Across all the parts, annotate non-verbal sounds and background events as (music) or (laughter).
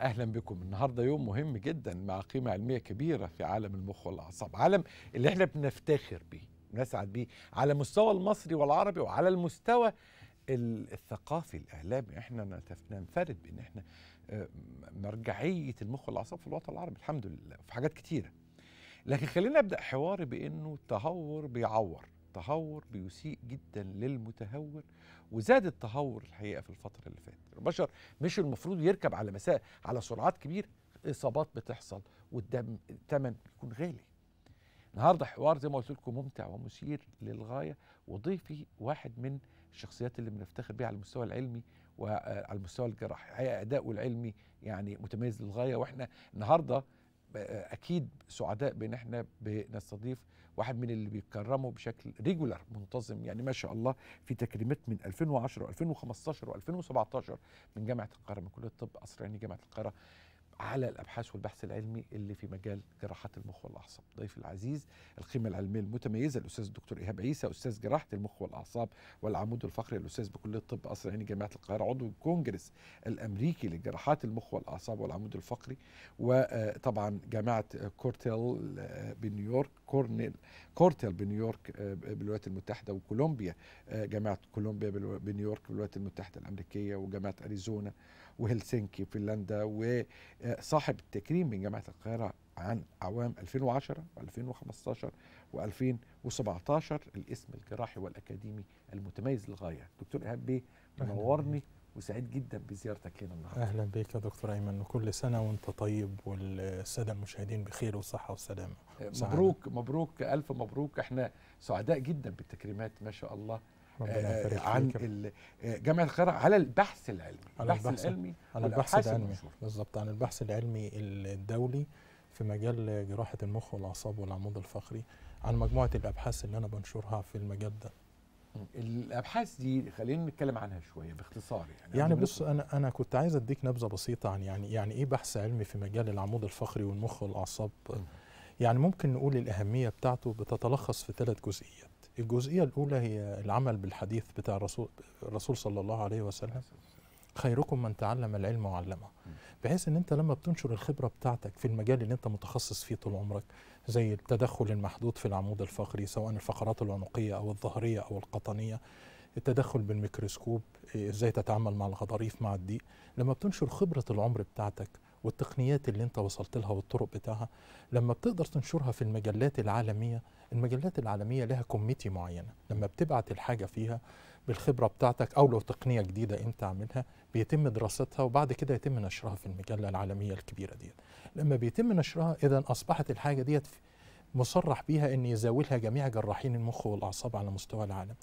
اهلا بكم النهارده يوم مهم جدا مع قيمه علميه كبيره في عالم المخ والاعصاب عالم اللي احنا بنفتخر بيه بنسعد بيه على مستوى المصري والعربي وعلى المستوى الثقافي الاعلامي احنا ننفرد بان احنا آه، مرجعيه المخ والاعصاب في الوطن العربي الحمد لله في حاجات كتيره لكن خلينا ابدا حواري بانه التهور بيعور التهور بيسيء جدا للمتهور وزاد التهور الحقيقه في الفتره اللي فاتت البشر مش المفروض يركب على مساء على سرعات كبيره اصابات بتحصل والدم الثمن بيكون غالي النهارده حوار زي ما قلت لكم ممتع ومثير للغايه وضيفي واحد من الشخصيات اللي بنفتخر بيها على المستوى العلمي وعلى آه، المستوى الجراحي اداؤه العلمي يعني متميز للغايه واحنا النهارده اكيد سعداء بان احنا بنستضيف واحد من اللي بيتكرموا بشكل ريجولر منتظم يعني ما شاء الله في تكريمات من 2010 و2015 و2017 من جامعه القاهره من كليه الطب اسرعني جامعه القاهره على الابحاث والبحث العلمي اللي في مجال جراحات المخ والاعصاب ضيفي العزيز القيمه العلميه المتميزه الاستاذ الدكتور ايهاب عيسى استاذ جراحه المخ والاعصاب والعمود الفقري الاستاذ بكليه الطب قصر عيني جامعه القاهره عضو الكونجرس الامريكي لجراحات المخ والاعصاب والعمود الفقري وطبعا جامعه كورتيل آه، بنيويورك كورنيل كورتيل بنيويورك آه، بالولايات المتحده وكولومبيا آه، جامعه كولومبيا بنيويورك بالولايات المتحده الامريكيه وجامعه اريزونا وهلسنكي فنلندا وصاحب التكريم من جامعه القاهره عن اعوام 2010 و2015 و2017 الاسم الجراحي والاكاديمي المتميز للغايه دكتور ايهاب بيه منورني وسعيد جدا بزيارتك لنا النهارده اهلا بك يا دكتور ايمن وكل سنه وانت طيب والساده المشاهدين بخير وصحه وسلامه أه، مبروك مبروك الف مبروك احنا سعداء جدا بالتكريمات ما شاء الله ربنا آه، يبارك عن جامعه القاهره على البحث العلمي على البحث, البحث العلمي على البحث العلمي بالظبط عن البحث العلمي الدولي في مجال جراحه المخ والاعصاب والعمود الفقري عن مجموعه الابحاث اللي انا بنشرها في المجال ده الابحاث دي خلينا نتكلم عنها شويه باختصار يعني يعني بص انا انا كنت عايز اديك نبذه بسيطه عن يعني يعني ايه بحث علمي في مجال العمود الفقري والمخ والاعصاب يعني ممكن نقول الاهميه بتاعته بتتلخص في ثلاث جزئيات الجزئية الأولى هي العمل بالحديث بتاع الرسول, الرسول صلى الله عليه وسلم خيركم من تعلم العلم وعلمه بحيث ان انت لما بتنشر الخبره بتاعتك في المجال اللي انت متخصص فيه طول عمرك زي التدخل المحدود في العمود الفقري سواء الفقرات العنقيه او الظهريه او القطنيه التدخل بالميكروسكوب ازاي تتعامل مع الغضاريف مع الضيق لما بتنشر خبره العمر بتاعتك والتقنيات اللي انت وصلت لها والطرق بتاعها لما بتقدر تنشرها في المجلات العالميه المجلات العالميه لها كوميتي معينه لما بتبعت الحاجه فيها بالخبره بتاعتك او لو تقنيه جديده انت عاملها بيتم دراستها وبعد كده يتم نشرها في المجله العالميه الكبيره ديت لما بيتم نشرها اذا اصبحت الحاجه ديت مصرح بيها ان يزاولها جميع جراحين المخ والاعصاب على مستوى العالم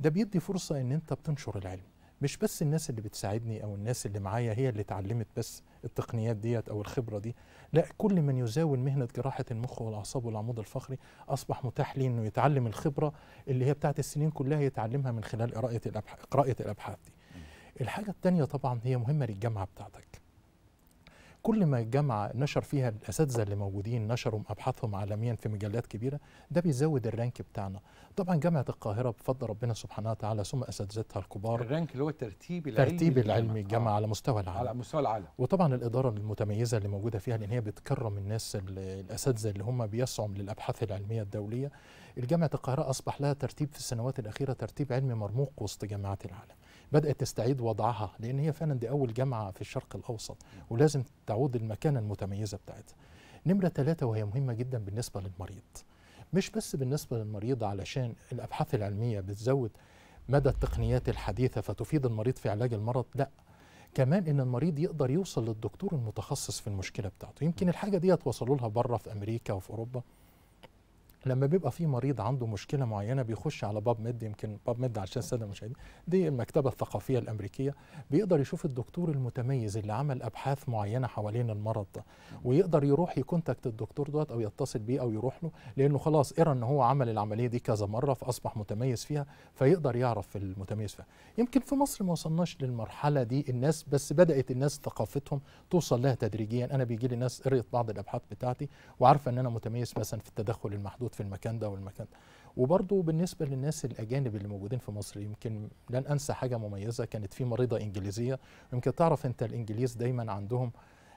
ده بيدي فرصه ان انت بتنشر العلم مش بس الناس اللي بتساعدني او الناس اللي معايا هي اللي اتعلمت بس التقنيات ديت او الخبره دي لا كل من يزاول مهنه جراحه المخ والاعصاب والعمود الفقري اصبح متاح ليه انه يتعلم الخبره اللي هي بتاعت السنين كلها يتعلمها من خلال قراءه الابحاث قراءه الابحاث دي الحاجه الثانيه طبعا هي مهمه للجامعه بتاعتك كل ما الجامعه نشر فيها الاساتذه اللي موجودين نشروا ابحاثهم عالميا في مجلات كبيره ده بيزود الرانك بتاعنا طبعا جامعه القاهره بفضل ربنا سبحانه وتعالى ثم اساتذتها الكبار الرانك اللي هو الترتيب العلمي ترتيب العلمي الجامعه آه. على مستوى العالم على مستوى العالم وطبعا الاداره المتميزه اللي موجوده فيها لان هي بتكرم الناس الاساتذه اللي هم بيسعوا للابحاث العلميه الدوليه الجامعه القاهره اصبح لها ترتيب في السنوات الاخيره ترتيب علمي مرموق وسط جامعات العالم بدأت تستعيد وضعها لأن هي فعلا دي أول جامعة في الشرق الأوسط ولازم تعود المكانة المتميزة بتاعتها نمرة ثلاثة وهي مهمة جدا بالنسبة للمريض مش بس بالنسبة للمريض علشان الأبحاث العلمية بتزود مدى التقنيات الحديثة فتفيد المريض في علاج المرض لا كمان ان المريض يقدر يوصل للدكتور المتخصص في المشكله بتاعته يمكن الحاجه ديت توصلوا لها بره في امريكا وفي اوروبا لما بيبقى في مريض عنده مشكله معينه بيخش على باب ميد يمكن باب ميد عشان الساده المشاهدين دي المكتبه الثقافيه الامريكيه بيقدر يشوف الدكتور المتميز اللي عمل ابحاث معينه حوالين المرض ده ويقدر يروح يكونتاكت الدكتور دوت او يتصل بيه او يروح له لانه خلاص قرا ان هو عمل العمليه دي كذا مره فاصبح متميز فيها فيقدر يعرف المتميز فيها يمكن في مصر ما وصلناش للمرحله دي الناس بس بدات الناس ثقافتهم توصل لها تدريجيا انا بيجي لي ناس قريت بعض الابحاث بتاعتي وعارفه ان انا متميز مثلا في التدخل المحدود موجود في المكان ده والمكان ده وبرضه بالنسبه للناس الاجانب اللي موجودين في مصر يمكن لن انسى حاجه مميزه كانت في مريضه انجليزيه يمكن تعرف انت الانجليز دايما عندهم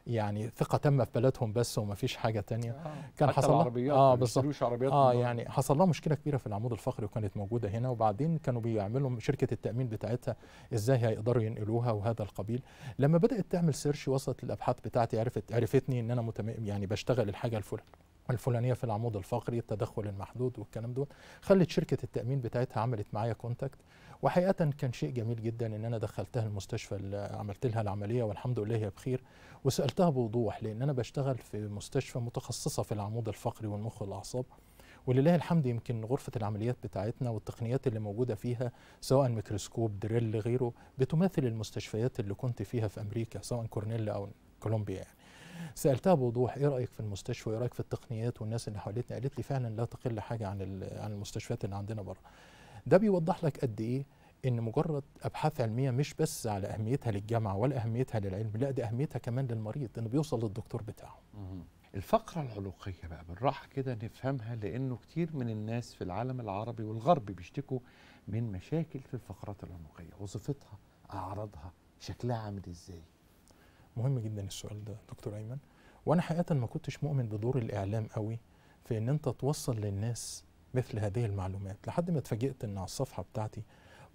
يعني ثقه تامه في بلدهم بس وما فيش حاجه تانية آه كان حصل العربيات اه بالظبط اه يعني حصل لها مشكله كبيره في العمود الفقري وكانت موجوده هنا وبعدين كانوا بيعملوا شركه التامين بتاعتها ازاي هيقدروا ينقلوها وهذا القبيل لما بدات تعمل سيرش وصلت الابحاث بتاعتي عرفت عرفتني ان انا متم... يعني بشتغل الحاجه الفلانيه الفلانيه في العمود الفقري التدخل المحدود والكلام دول خلت شركه التامين بتاعتها عملت معايا كونتاكت وحقيقه كان شيء جميل جدا ان انا دخلتها المستشفى اللي عملت لها العمليه والحمد لله هي بخير وسالتها بوضوح لان انا بشتغل في مستشفى متخصصه في العمود الفقري والمخ والاعصاب ولله الحمد يمكن غرفة العمليات بتاعتنا والتقنيات اللي موجودة فيها سواء ميكروسكوب دريل غيره بتماثل المستشفيات اللي كنت فيها في أمريكا سواء كورنيلا أو كولومبيا يعني سالتها بوضوح ايه رايك في المستشفى وايه رايك في التقنيات والناس اللي حواليتني قالت لي فعلا لا تقل حاجه عن عن المستشفيات اللي عندنا بره ده بيوضح لك قد ايه ان مجرد ابحاث علميه مش بس على اهميتها للجامعه ولا اهميتها للعلم لا ده اهميتها كمان للمريض انه بيوصل للدكتور بتاعه الفقرة العلوقية بقى بالراحة كده نفهمها لأنه كتير من الناس في العالم العربي والغربي بيشتكوا من مشاكل في الفقرات العلوقية وظيفتها أعراضها شكلها عامل إزاي مهم جدا السؤال ده دكتور ايمن وانا حقيقه ما كنتش مؤمن بدور الاعلام قوي في ان انت توصل للناس مثل هذه المعلومات لحد ما اتفاجئت ان على الصفحه بتاعتي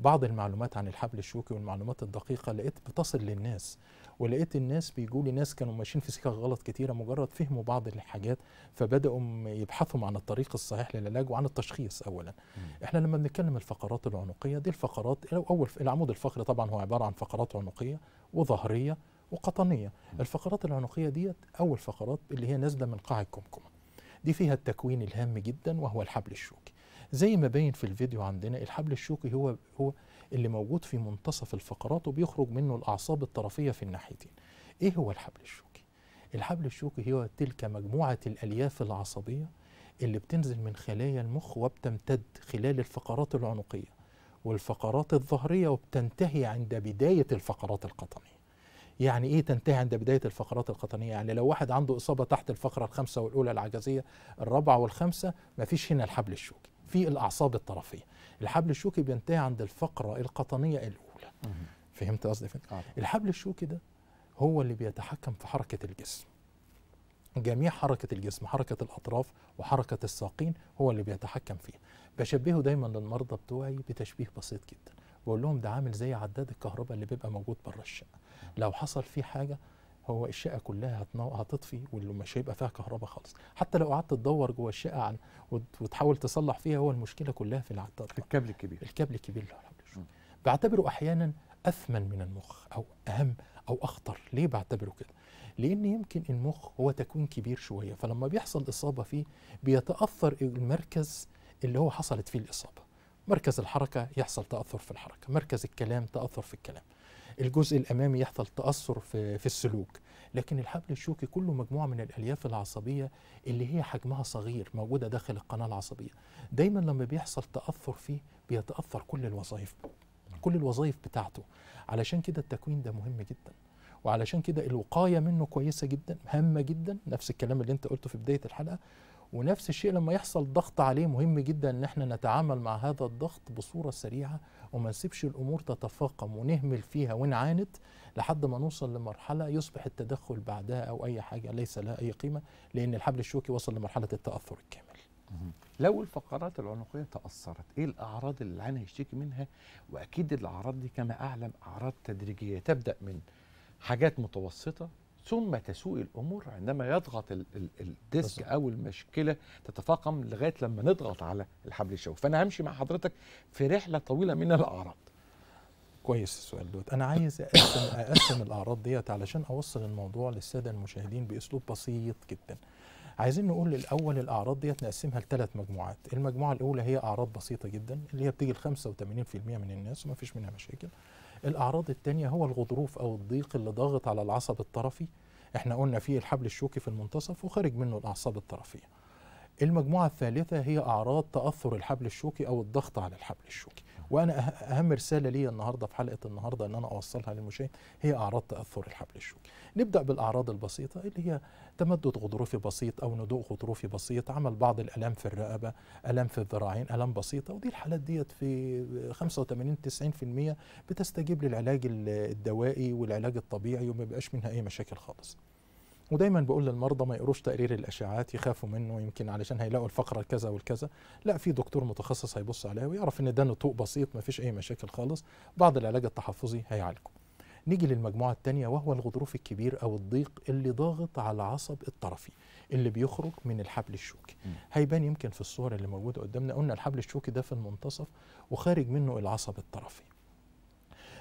بعض المعلومات عن الحبل الشوكي والمعلومات الدقيقة لقيت بتصل للناس ولقيت الناس بيجوا لي ناس كانوا ماشيين في سكة غلط كتيرة مجرد فهموا بعض الحاجات فبدأوا يبحثوا عن الطريق الصحيح للعلاج وعن التشخيص أولا م. احنا لما بنتكلم الفقرات العنقية دي الفقرات أول العمود الفقري طبعا هو عبارة عن فقرات عنقية وظهرية وقطنيه الفقرات العنقيه ديت اول فقرات اللي هي نازله من قاع الكمكمه دي فيها التكوين الهام جدا وهو الحبل الشوكي زي ما باين في الفيديو عندنا الحبل الشوكي هو هو اللي موجود في منتصف الفقرات وبيخرج منه الاعصاب الطرفيه في الناحيتين ايه هو الحبل الشوكي الحبل الشوكي هو تلك مجموعه الالياف العصبيه اللي بتنزل من خلايا المخ وبتمتد خلال الفقرات العنقيه والفقرات الظهريه وبتنتهي عند بدايه الفقرات القطنيه يعني ايه تنتهي عند بدايه الفقرات القطنيه يعني لو واحد عنده اصابه تحت الفقره الخامسه والاولى العجزيه الرابعه والخامسه ما فيش هنا الحبل الشوكي في الاعصاب الطرفيه الحبل الشوكي بينتهي عند الفقره القطنيه الاولى فهمت قصدي آه. الحبل الشوكي ده هو اللي بيتحكم في حركه الجسم جميع حركة الجسم حركة الأطراف وحركة الساقين هو اللي بيتحكم فيها بشبهه دايما للمرضى بتوعي بتشبيه بسيط جدا بقول لهم ده عامل زي عداد الكهرباء اللي بيبقى موجود بره الشقة لو حصل فيه حاجه هو الشقه كلها هتطفي مش هيبقى فيها كهرباء خالص حتى لو قعدت تدور جوه الشقه عن وتحاول تصلح فيها هو المشكله كلها في العطار الكابل الكبير الكابل الكبير اللي هو بعتبره احيانا اثمن من المخ او اهم او اخطر ليه بعتبره كده لان يمكن المخ هو تكوين كبير شويه فلما بيحصل اصابه فيه بيتاثر المركز اللي هو حصلت فيه الاصابه مركز الحركه يحصل تاثر في الحركه مركز الكلام تاثر في الكلام الجزء الامامي يحصل تاثر في, في السلوك لكن الحبل الشوكي كله مجموعه من الالياف العصبيه اللي هي حجمها صغير موجوده داخل القناه العصبيه دايما لما بيحصل تاثر فيه بيتاثر كل الوظائف كل الوظائف بتاعته علشان كده التكوين ده مهم جدا وعلشان كده الوقايه منه كويسه جدا هامه جدا نفس الكلام اللي انت قلته في بدايه الحلقه ونفس الشيء لما يحصل ضغط عليه مهم جدا ان احنا نتعامل مع هذا الضغط بصوره سريعه وما نسيبش الامور تتفاقم ونهمل فيها ونعاند لحد ما نوصل لمرحله يصبح التدخل بعدها او اي حاجه ليس لها اي قيمه لان الحبل الشوكي وصل لمرحله التاثر الكامل. لو الفقرات العنقيه تاثرت ايه الاعراض اللي العين هيشتكي منها واكيد الاعراض دي كما اعلم اعراض تدريجيه تبدا من حاجات متوسطه ثم تسوء الامور عندما يضغط الديسك او المشكله تتفاقم لغايه لما نضغط على الحبل الشوكي فانا همشي مع حضرتك في رحله طويله من الاعراض كويس السؤال دوت انا عايز اقسم اقسم الاعراض ديت علشان اوصل الموضوع للساده المشاهدين باسلوب بسيط جدا عايزين نقول الاول الاعراض ديت نقسمها لثلاث مجموعات المجموعه الاولى هي اعراض بسيطه جدا اللي هي بتيجي ل 85% من الناس وما فيش منها مشاكل الاعراض الثانيه هو الغضروف او الضيق اللي ضاغط على العصب الطرفي احنا قلنا فيه الحبل الشوكي في المنتصف وخارج منه الاعصاب الطرفيه المجموعه الثالثه هي اعراض تاثر الحبل الشوكي او الضغط على الحبل الشوكي وانا أه-، اهم رساله لي النهارده في حلقه النهارده ان انا اوصلها للمشاهد هي اعراض تاثر الحبل الشوكي نبدا بالاعراض البسيطه اللي هي تمدد غضروفي بسيط او ندوء غضروفي بسيط عمل بعض الالام في الرقبه الام في الذراعين الام بسيطه ودي الحالات ديت في 85 90% بتستجيب للعلاج الدوائي والعلاج الطبيعي وما بيبقاش منها اي مشاكل خالص ودايما بقول للمرضى ما يقروش تقرير الاشعاعات يخافوا منه يمكن علشان هيلاقوا الفقره كذا والكذا لا في دكتور متخصص هيبص عليها ويعرف ان ده نطوق بسيط ما فيش اي مشاكل خالص بعض العلاج التحفظي هيعالجه نيجي للمجموعة الثانية وهو الغضروف الكبير أو الضيق اللي ضاغط على العصب الطرفي اللي بيخرج من الحبل الشوكي هيبان يمكن في الصور اللي موجودة قدامنا قلنا الحبل الشوكي ده في المنتصف وخارج منه العصب الطرفي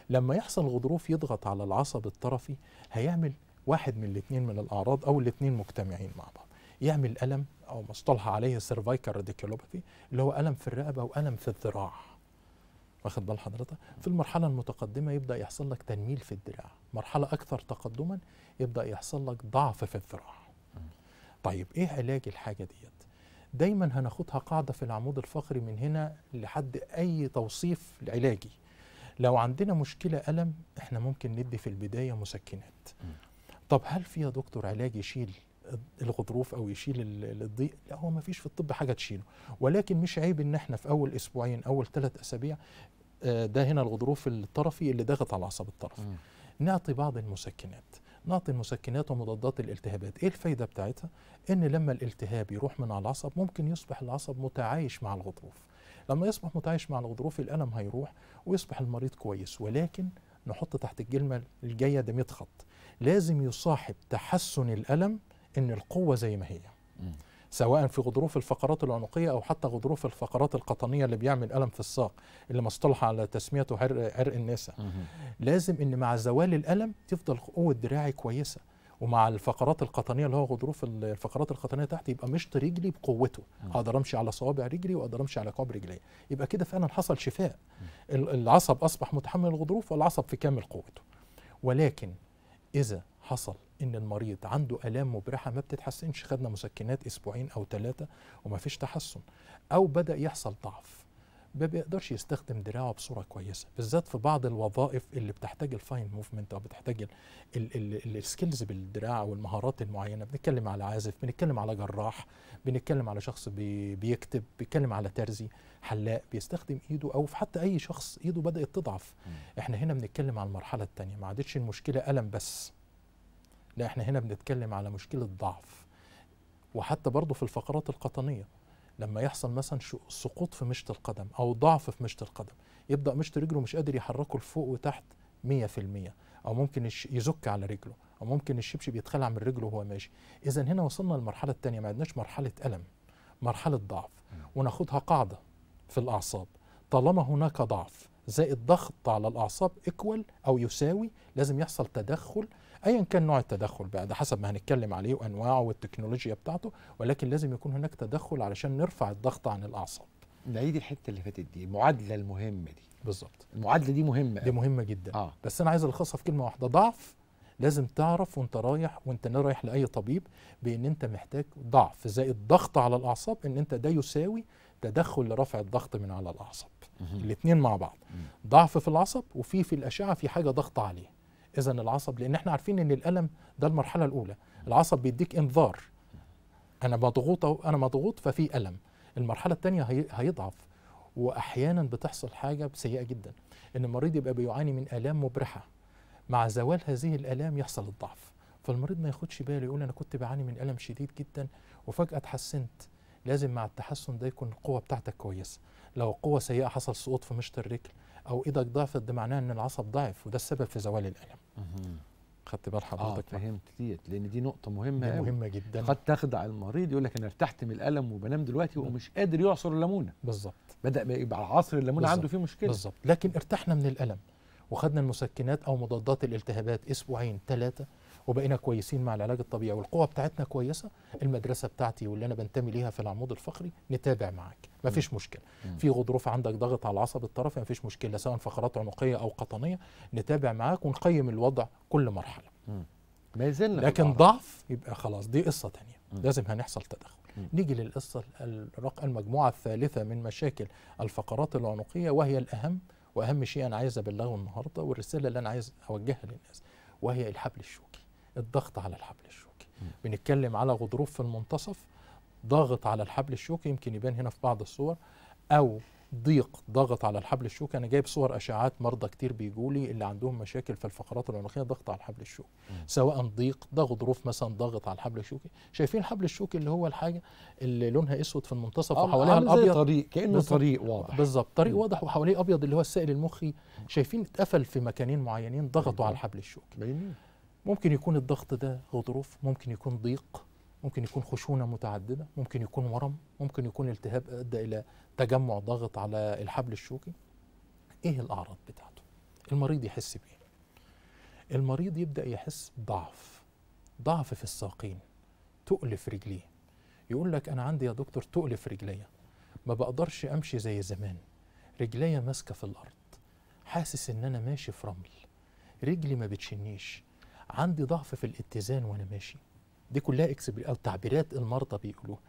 لما يحصل غضروف يضغط على العصب الطرفي هيعمل واحد من الاثنين من الأعراض أو الاثنين مجتمعين مع بعض يعمل ألم أو مصطلح عليه سيرفايكال راديكيولوباثي اللي هو ألم في الرقبة وألم في الذراع واخد بال حضرتك في المرحله المتقدمه يبدا يحصل لك تنميل في الدراع مرحله اكثر تقدما يبدا يحصل لك ضعف في الذراع طيب ايه علاج الحاجه ديت دايما هناخدها قاعده في العمود الفقري من هنا لحد اي توصيف علاجي لو عندنا مشكله الم احنا ممكن ندي في البدايه مسكنات طب هل في يا دكتور علاج يشيل الغضروف او يشيل الضيق لا هو ما فيش في الطب حاجه تشيله ولكن مش عيب ان احنا في اول اسبوعين اول ثلاث اسابيع آه، ده هنا الغضروف الطرفي اللي ضغط على العصب الطرفي نعطي بعض المسكنات نعطي المسكنات ومضادات الالتهابات ايه الفايده بتاعتها ان لما الالتهاب يروح من على العصب ممكن يصبح العصب متعايش مع الغضروف لما يصبح متعايش مع الغضروف الالم هيروح ويصبح المريض كويس ولكن نحط تحت الكلمه الجايه ده 100 خط لازم يصاحب تحسن الالم ان القوه زي ما هي م. سواء في غضروف الفقرات العنقيه او حتى غضروف الفقرات القطنيه اللي بيعمل الم في الساق اللي مصطلح على تسميته عرق, عرق النسا لازم ان مع زوال الالم تفضل قوه دراعي كويسه ومع الفقرات القطنيه اللي هو غضروف الفقرات القطنيه تحت يبقى مشط رجلي بقوته اقدر امشي على صوابع رجلي واقدر امشي على كعب رجلي يبقى كده فعلا حصل شفاء العصب اصبح متحمل الغضروف والعصب في كامل قوته ولكن اذا حصل ان المريض عنده الام مبرحه ما بتتحسنش خدنا مسكنات اسبوعين او ثلاثه وما فيش تحسن او بدا يحصل ضعف ما بيقدرش يستخدم دراعه بصوره كويسه بالذات في بعض الوظائف اللي بتحتاج الفاين موفمنت او بتحتاج السكيلز بالدراع والمهارات المعينه بنتكلم على عازف بنتكلم على جراح بنتكلم على شخص بي بيكتب بنتكلم على ترزي حلاق بيستخدم ايده او في حتى اي شخص ايده بدات تضعف احنا هنا بنتكلم على المرحله الثانيه ما عادتش المشكله الم بس لا احنا هنا بنتكلم على مشكله ضعف وحتى برضه في الفقرات القطنيه لما يحصل مثلا سقوط في مشط القدم او ضعف في مشط القدم يبدا مشط رجله مش قادر يحركه لفوق وتحت 100% او ممكن يزك على رجله او ممكن الشبشب يتخلع من رجله وهو ماشي اذا هنا وصلنا للمرحله الثانيه ما عندناش مرحله الم مرحله ضعف وناخدها قاعده في الاعصاب طالما هناك ضعف زائد ضغط على الاعصاب ايكوال او يساوي لازم يحصل تدخل ايا كان نوع التدخل بقى ده حسب ما هنتكلم عليه وانواعه والتكنولوجيا بتاعته ولكن لازم يكون هناك تدخل علشان نرفع الضغط عن الاعصاب نعيد الحته اللي فاتت دي المعادله المهمه دي بالظبط المعادله دي مهمه دي مهمه جدا آه. بس انا عايز الخصها في كلمه واحده ضعف لازم تعرف وانت رايح وانت رايح لاي طبيب بان انت محتاج ضعف زائد ضغط على الاعصاب ان انت ده يساوي تدخل لرفع الضغط من على الاعصاب الاثنين مع بعض ضعف في العصب وفي في الاشعه في حاجه ضغط عليه اذا العصب لان احنا عارفين ان الالم ده المرحله الاولى العصب بيديك انذار انا مضغوط انا مضغوط ففي الم المرحله الثانيه هيضعف واحيانا بتحصل حاجه سيئه جدا ان المريض يبقى بيعاني من الام مبرحه مع زوال هذه الالام يحصل الضعف فالمريض ما ياخدش باله يقول انا كنت بعاني من الم شديد جدا وفجاه اتحسنت لازم مع التحسن ده يكون القوه بتاعتك كويسه لو قوه سيئه حصل سقوط في مشط الرجل او ايدك ضعفت ده معناه ان العصب ضعف وده السبب في زوال الالم خدت بال آه، حضرتك اه فهمت ديت لان دي نقطه مهمه دي مهمه جدا قد تخدع المريض يقول لك انا ارتحت من الالم وبنام دلوقتي ومش قادر يعصر الليمونه بالظبط بدا يبقى عصر الليمونه عنده فيه مشكله بالظبط لكن ارتحنا من الالم وخدنا المسكنات او مضادات الالتهابات اسبوعين ثلاثه وبقينا كويسين مع العلاج الطبيعي والقوه بتاعتنا كويسه المدرسه بتاعتي واللي انا بنتمي ليها في العمود الفقري نتابع معاك ما فيش مشكله في غضروف عندك ضغط على العصب الطرفي ما فيش مشكله سواء فقرات عنقيه او قطنيه نتابع معاك ونقيم الوضع كل مرحله ما زلنا لكن ضعف يبقى خلاص دي قصه تانية لازم هنحصل تدخل نيجي للقصه المجموعه الثالثه من مشاكل الفقرات العنقيه وهي الاهم واهم شيء انا عايز ابلغه النهارده والرساله اللي انا عايز اوجهها للناس وهي الحبل الشوكي الضغط على الحبل الشوكي بنتكلم على غضروف في المنتصف ضغط على الحبل الشوكي يمكن يبان هنا في بعض الصور او ضيق ضغط على الحبل الشوكي انا جايب صور اشعاعات مرضى كتير بيجوا لي اللي عندهم مشاكل في الفقرات العنقيه ضغط على الحبل الشوكي سواء ضيق ده غضروف مثلا ضغط على الحبل الشوكي شايفين الحبل الشوكي اللي هو الحاجه اللي لونها اسود في المنتصف آه، وحواليها الابيض طريق كانه طريق واضح بالظبط طريق مم. واضح وحواليه ابيض اللي هو السائل المخي شايفين اتقفل في مكانين معينين ضغطوا مم. على أيوة. الحبل الشوكي ممكن يكون الضغط ده غضروف ممكن يكون ضيق ممكن يكون خشونة متعددة ممكن يكون ورم ممكن يكون التهاب أدى إلى تجمع ضغط على الحبل الشوكي إيه الأعراض بتاعته المريض يحس بإيه المريض يبدأ يحس بضعف ضعف في الساقين تقل في رجليه يقول لك أنا عندي يا دكتور تقل في رجليا ما بقدرش أمشي زي زمان رجليا ماسكة في الأرض حاسس إن أنا ماشي في رمل رجلي ما بتشنيش عندي ضعف في الاتزان وانا ماشي دي كلها او تعبيرات المرضى بيقولوها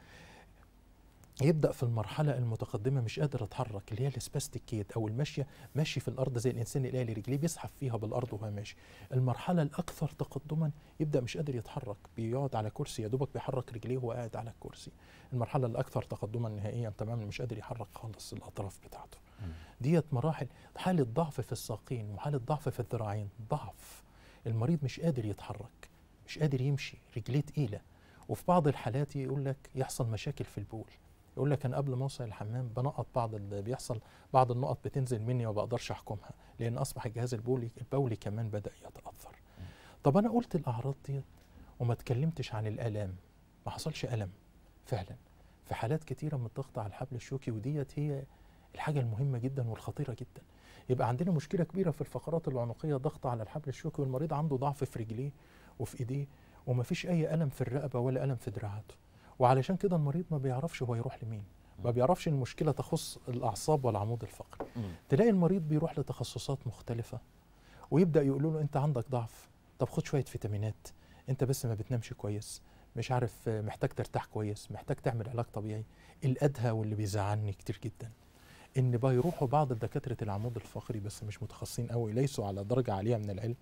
يبدا في المرحله المتقدمه مش قادر اتحرك اللي هي السباستيكيت او المشيه ماشي في الارض زي الانسان اللي قال رجليه بيسحب فيها بالارض وهو ماشي المرحله الاكثر تقدما يبدا مش قادر يتحرك بيقعد على كرسي يا دوبك بيحرك رجليه وهو قاعد على الكرسي المرحله الاكثر تقدما نهائيا تماما مش قادر يحرك خالص الاطراف بتاعته ديت مراحل حاله ضعف في الساقين وحاله ضعف في الذراعين ضعف المريض مش قادر يتحرك مش قادر يمشي رجليه تقيله وفي بعض الحالات يقول لك يحصل مشاكل في البول يقول لك انا قبل ما اوصل الحمام بنقط بعض اللي بيحصل بعض النقط بتنزل مني وما بقدرش احكمها لان اصبح الجهاز البولي البولي كمان بدا يتاثر طب انا قلت الاعراض دي وما اتكلمتش عن الالام ما حصلش الم فعلا في حالات كثيره من الضغط على الحبل الشوكي وديت هي الحاجه المهمه جدا والخطيره جدا يبقى عندنا مشكله كبيره في الفقرات العنقيه ضغط على الحبل الشوكي والمريض عنده ضعف في رجليه وفي ايديه وما فيش اي الم في الرقبه ولا الم في دراعاته وعلشان كده المريض ما بيعرفش هو يروح لمين ما بيعرفش المشكله تخص الاعصاب والعمود الفقري تلاقي المريض بيروح لتخصصات مختلفه ويبدا يقولوا له انت عندك ضعف طب خد شويه فيتامينات انت بس ما بتنامش كويس مش عارف محتاج ترتاح كويس محتاج تعمل علاج طبيعي الادهى واللي بيزعلني كتير جدا ان بيروحوا بعض الدكاتره العمود الفقري بس مش متخصصين قوي ليسوا على درجه عاليه من العلم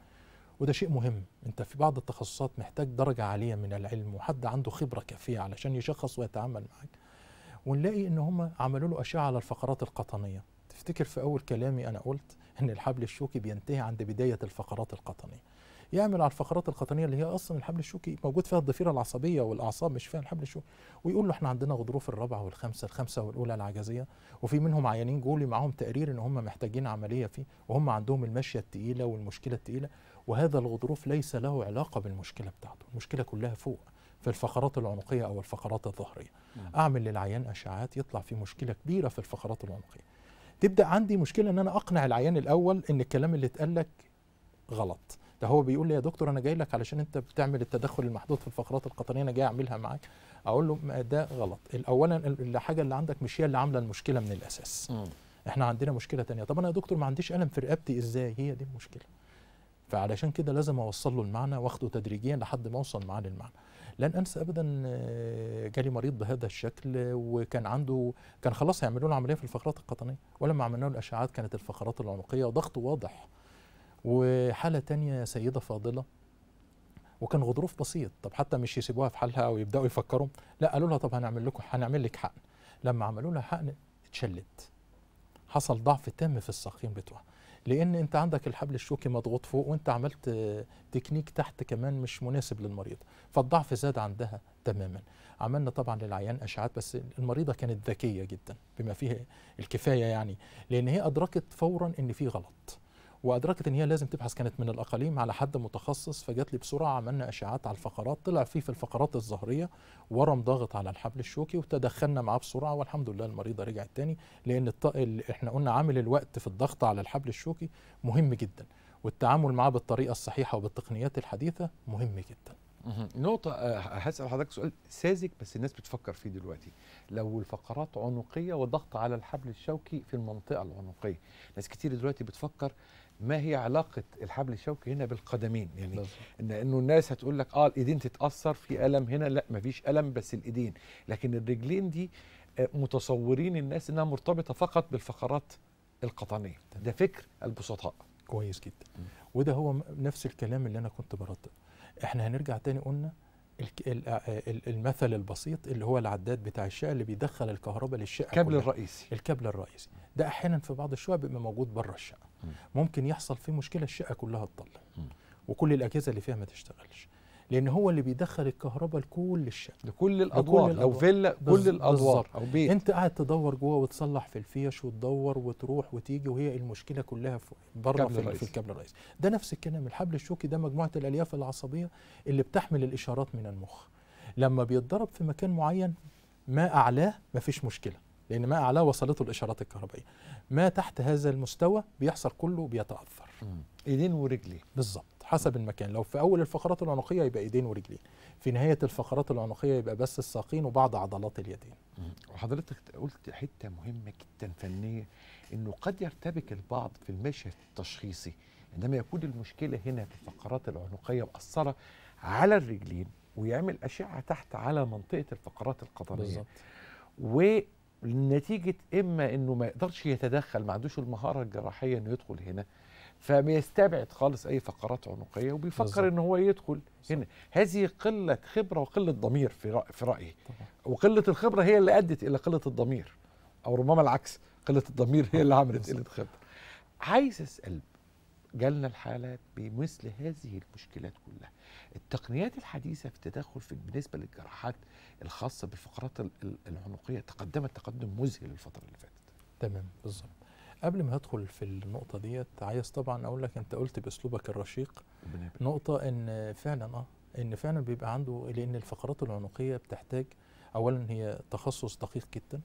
وده شيء مهم انت في بعض التخصصات محتاج درجه عاليه من العلم وحد عنده خبره كافيه علشان يشخص ويتعامل معاك ونلاقي ان هم عملوا له اشعه على الفقرات القطنيه تفتكر في اول كلامي انا قلت ان الحبل الشوكي بينتهي عند بدايه الفقرات القطنيه يعمل على الفقرات القطنيه اللي هي اصلا الحبل الشوكي موجود فيها الضفيره العصبيه والاعصاب مش فيها الحبل الشوكي ويقول له احنا عندنا غضروف الرابعه والخامسه الخامسه والاولى العجزيه وفي منهم عيانين جولي معاهم تقرير ان هم محتاجين عمليه فيه وهم عندهم المشيه الثقيله والمشكله الثقيله وهذا الغضروف ليس له علاقه بالمشكله بتاعته المشكله كلها فوق في الفقرات العنقيه او الفقرات الظهريه اعمل للعيان اشعاعات يطلع في مشكله كبيره في الفقرات العنقيه تبدا عندي مشكله ان انا اقنع العيان الاول ان الكلام اللي اتقال لك غلط ده هو بيقول لي يا دكتور انا جاي لك علشان انت بتعمل التدخل المحدود في الفقرات القطنيه انا جاي اعملها معاك اقول له ده غلط اولا الحاجه اللي عندك مش هي اللي عامله المشكله من الاساس م. احنا عندنا مشكله تانية طب انا يا دكتور ما عنديش الم في رقبتي ازاي هي دي المشكله فعلشان كده لازم اوصل له المعنى واخده تدريجيا لحد ما اوصل معاه للمعنى لن انسى ابدا آه، جالي مريض بهذا الشكل وكان عنده كان خلاص هيعملوا له عمليه في الفقرات القطنيه ولما عملنا له الاشعاعات كانت الفقرات العنقيه وضغط واضح وحاله تانية يا سيده فاضله وكان غضروف بسيط طب حتى مش يسيبوها في حالها ويبداوا يفكروا لا قالوا لها طب هنعمل لكم هنعمل لك حقن لما عملوا لها حقن اتشلت حصل ضعف تام في الساقين بتوعها لان انت عندك الحبل الشوكي مضغوط فوق وانت عملت تكنيك تحت كمان مش مناسب للمريض فالضعف زاد عندها تماما عملنا طبعا للعيان اشعات بس المريضه كانت ذكيه جدا بما فيه الكفايه يعني لان هي ادركت فورا ان في غلط وادركت ان هي لازم تبحث كانت من الاقاليم على حد متخصص فجات لي بسرعه عملنا اشعاعات على الفقرات طلع فيه في الفقرات الظهريه ورم ضاغط على الحبل الشوكي وتدخلنا معاه بسرعه والحمد لله المريضه رجعت تاني لان احنا قلنا عامل الوقت في الضغط على الحبل الشوكي مهم جدا والتعامل معاه بالطريقه الصحيحه وبالتقنيات الحديثه مهم جدا نقطة آه، هسأل حضرتك سؤال ساذج بس الناس بتفكر فيه دلوقتي لو الفقرات عنقية وضغط على الحبل الشوكي في المنطقة العنقية ناس كتير دلوقتي بتفكر ما هي علاقه الحبل الشوكي هنا بالقدمين يعني إن انه الناس هتقول لك اه الايدين تتاثر في الم هنا لا مفيش الم بس الايدين لكن الرجلين دي آه، متصورين الناس انها مرتبطه فقط بالفقرات القطنيه ده فكر البسطاء كويس جدا وده هو نفس الكلام اللي انا كنت برد احنا هنرجع تاني قلنا آه، المثل البسيط اللي هو العداد بتاع الشقه اللي بيدخل الكهرباء للشقه الكابل الرئيسي الكابل الرئيسي ده احيانا في بعض الشقق بيبقى موجود بره الشقه ممكن يحصل فيه مشكله الشقه كلها تضل وكل الاجهزه اللي فيها ما تشتغلش لان هو اللي بيدخل الكهرباء لكل الشقه لكل الادوار لو فيلا كل الادوار او بيت انت قاعد تدور جوه وتصلح في الفيش وتدور وتروح وتيجي وهي المشكله كلها بره في, في الكابل الرئيسي ده نفس الكلام الحبل الشوكي ده مجموعه الالياف العصبيه اللي بتحمل الاشارات من المخ لما بيتضرب في مكان معين ما اعلاه مفيش مشكله لان ما اعلاه وصلته الاشارات الكهربائيه ما تحت هذا المستوى بيحصل كله بيتاثر ايدين ورجلين بالظبط حسب المكان لو في اول الفقرات العنقيه يبقى ايدين ورجلين في نهايه الفقرات العنقيه يبقى بس الساقين وبعض عضلات اليدين وحضرتك قلت حته مهمه جدا فنيه انه قد يرتبك البعض في المشهد التشخيصي عندما يكون المشكله هنا في الفقرات العنقيه مأثره على الرجلين ويعمل اشعه تحت على منطقه الفقرات القطنيه بالظبط نتيجه اما انه ما يقدرش يتدخل ما عندوش المهاره الجراحيه انه يدخل هنا فبيستبعد خالص اي فقرات عنقيه وبيفكر ان هو يدخل بالزبط. هنا هذه قله خبره وقله ضمير في رأي في رايي وقله الخبره هي اللي ادت الى قله الضمير او ربما العكس قله الضمير هي اللي عملت قله الخبره عايز اسال جالنا الحالات بمثل هذه المشكلات كلها التقنيات الحديثة في التدخل في بالنسبة للجراحات الخاصة بالفقرات العنقية تقدمت تقدم مذهل الفترة اللي فاتت تمام بالظبط قبل ما ادخل في النقطة ديت عايز طبعا اقول لك انت قلت باسلوبك الرشيق نقطة ان فعلا اه ان فعلا بيبقى عنده لان الفقرات العنقية بتحتاج اولا هي تخصص دقيق جدا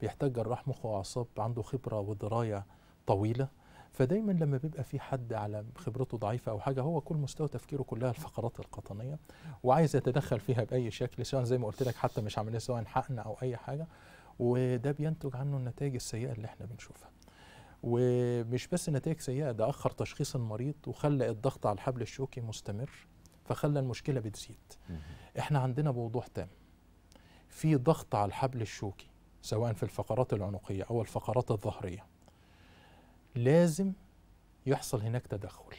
بيحتاج جراح مخ واعصاب عنده خبرة ودراية طويلة فدايما لما بيبقى في حد على خبرته ضعيفه او حاجه هو كل مستوى تفكيره كلها الفقرات القطنيه وعايز يتدخل فيها باي شكل سواء زي ما قلت لك حتى مش عمليه سواء حقن او اي حاجه وده بينتج عنه النتائج السيئه اللي احنا بنشوفها ومش بس نتائج سيئه ده اخر تشخيص المريض وخلى الضغط على الحبل الشوكي مستمر فخلى المشكله بتزيد احنا عندنا بوضوح تام في ضغط على الحبل الشوكي سواء في الفقرات العنقيه او الفقرات الظهريه لازم يحصل هناك تدخل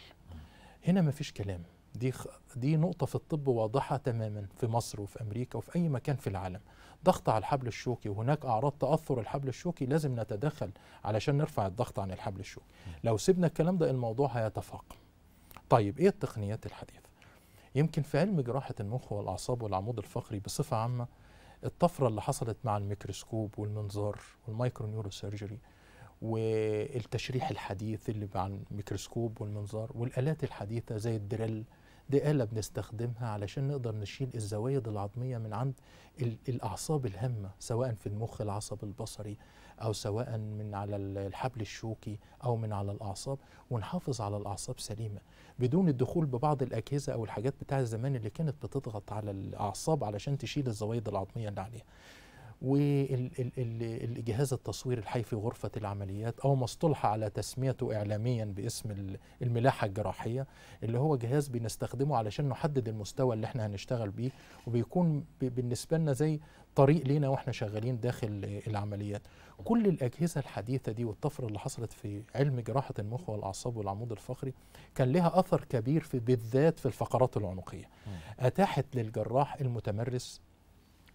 هنا مفيش كلام دي دي نقطة في الطب واضحة تماما في مصر وفي أمريكا وفي أي مكان في العالم ضغط على الحبل الشوكي وهناك أعراض تأثر الحبل الشوكي لازم نتدخل علشان نرفع الضغط عن الحبل الشوكي لو سيبنا الكلام ده الموضوع هيتفاقم طيب إيه التقنيات الحديثة يمكن في علم جراحة المخ والأعصاب والعمود الفقري بصفة عامة الطفرة اللي حصلت مع الميكروسكوب والمنظار والمايكرو نيورو سيرجري والتشريح الحديث اللي عن الميكروسكوب والمنظار والآلات الحديثة زي الدريل دي آلة بنستخدمها علشان نقدر نشيل الزوايد العظمية من عند الأعصاب الهامة سواء في المخ العصب البصري أو سواء من على الحبل الشوكي أو من على الأعصاب ونحافظ على الأعصاب سليمة بدون الدخول ببعض الأجهزة أو الحاجات بتاع زمان اللي كانت بتضغط على الأعصاب علشان تشيل الزوايد العظمية اللي عليها والجهاز التصوير الحي في غرفة العمليات أو ما اصطلح على تسميته إعلاميا باسم الملاحة الجراحية اللي هو جهاز بنستخدمه علشان نحدد المستوى اللي احنا هنشتغل بيه وبيكون بالنسبة لنا زي طريق لينا واحنا شغالين داخل العمليات كل الأجهزة الحديثة دي والطفرة اللي حصلت في علم جراحة المخ والأعصاب والعمود الفقري كان لها أثر كبير في بالذات في الفقرات العنقية أتاحت للجراح المتمرس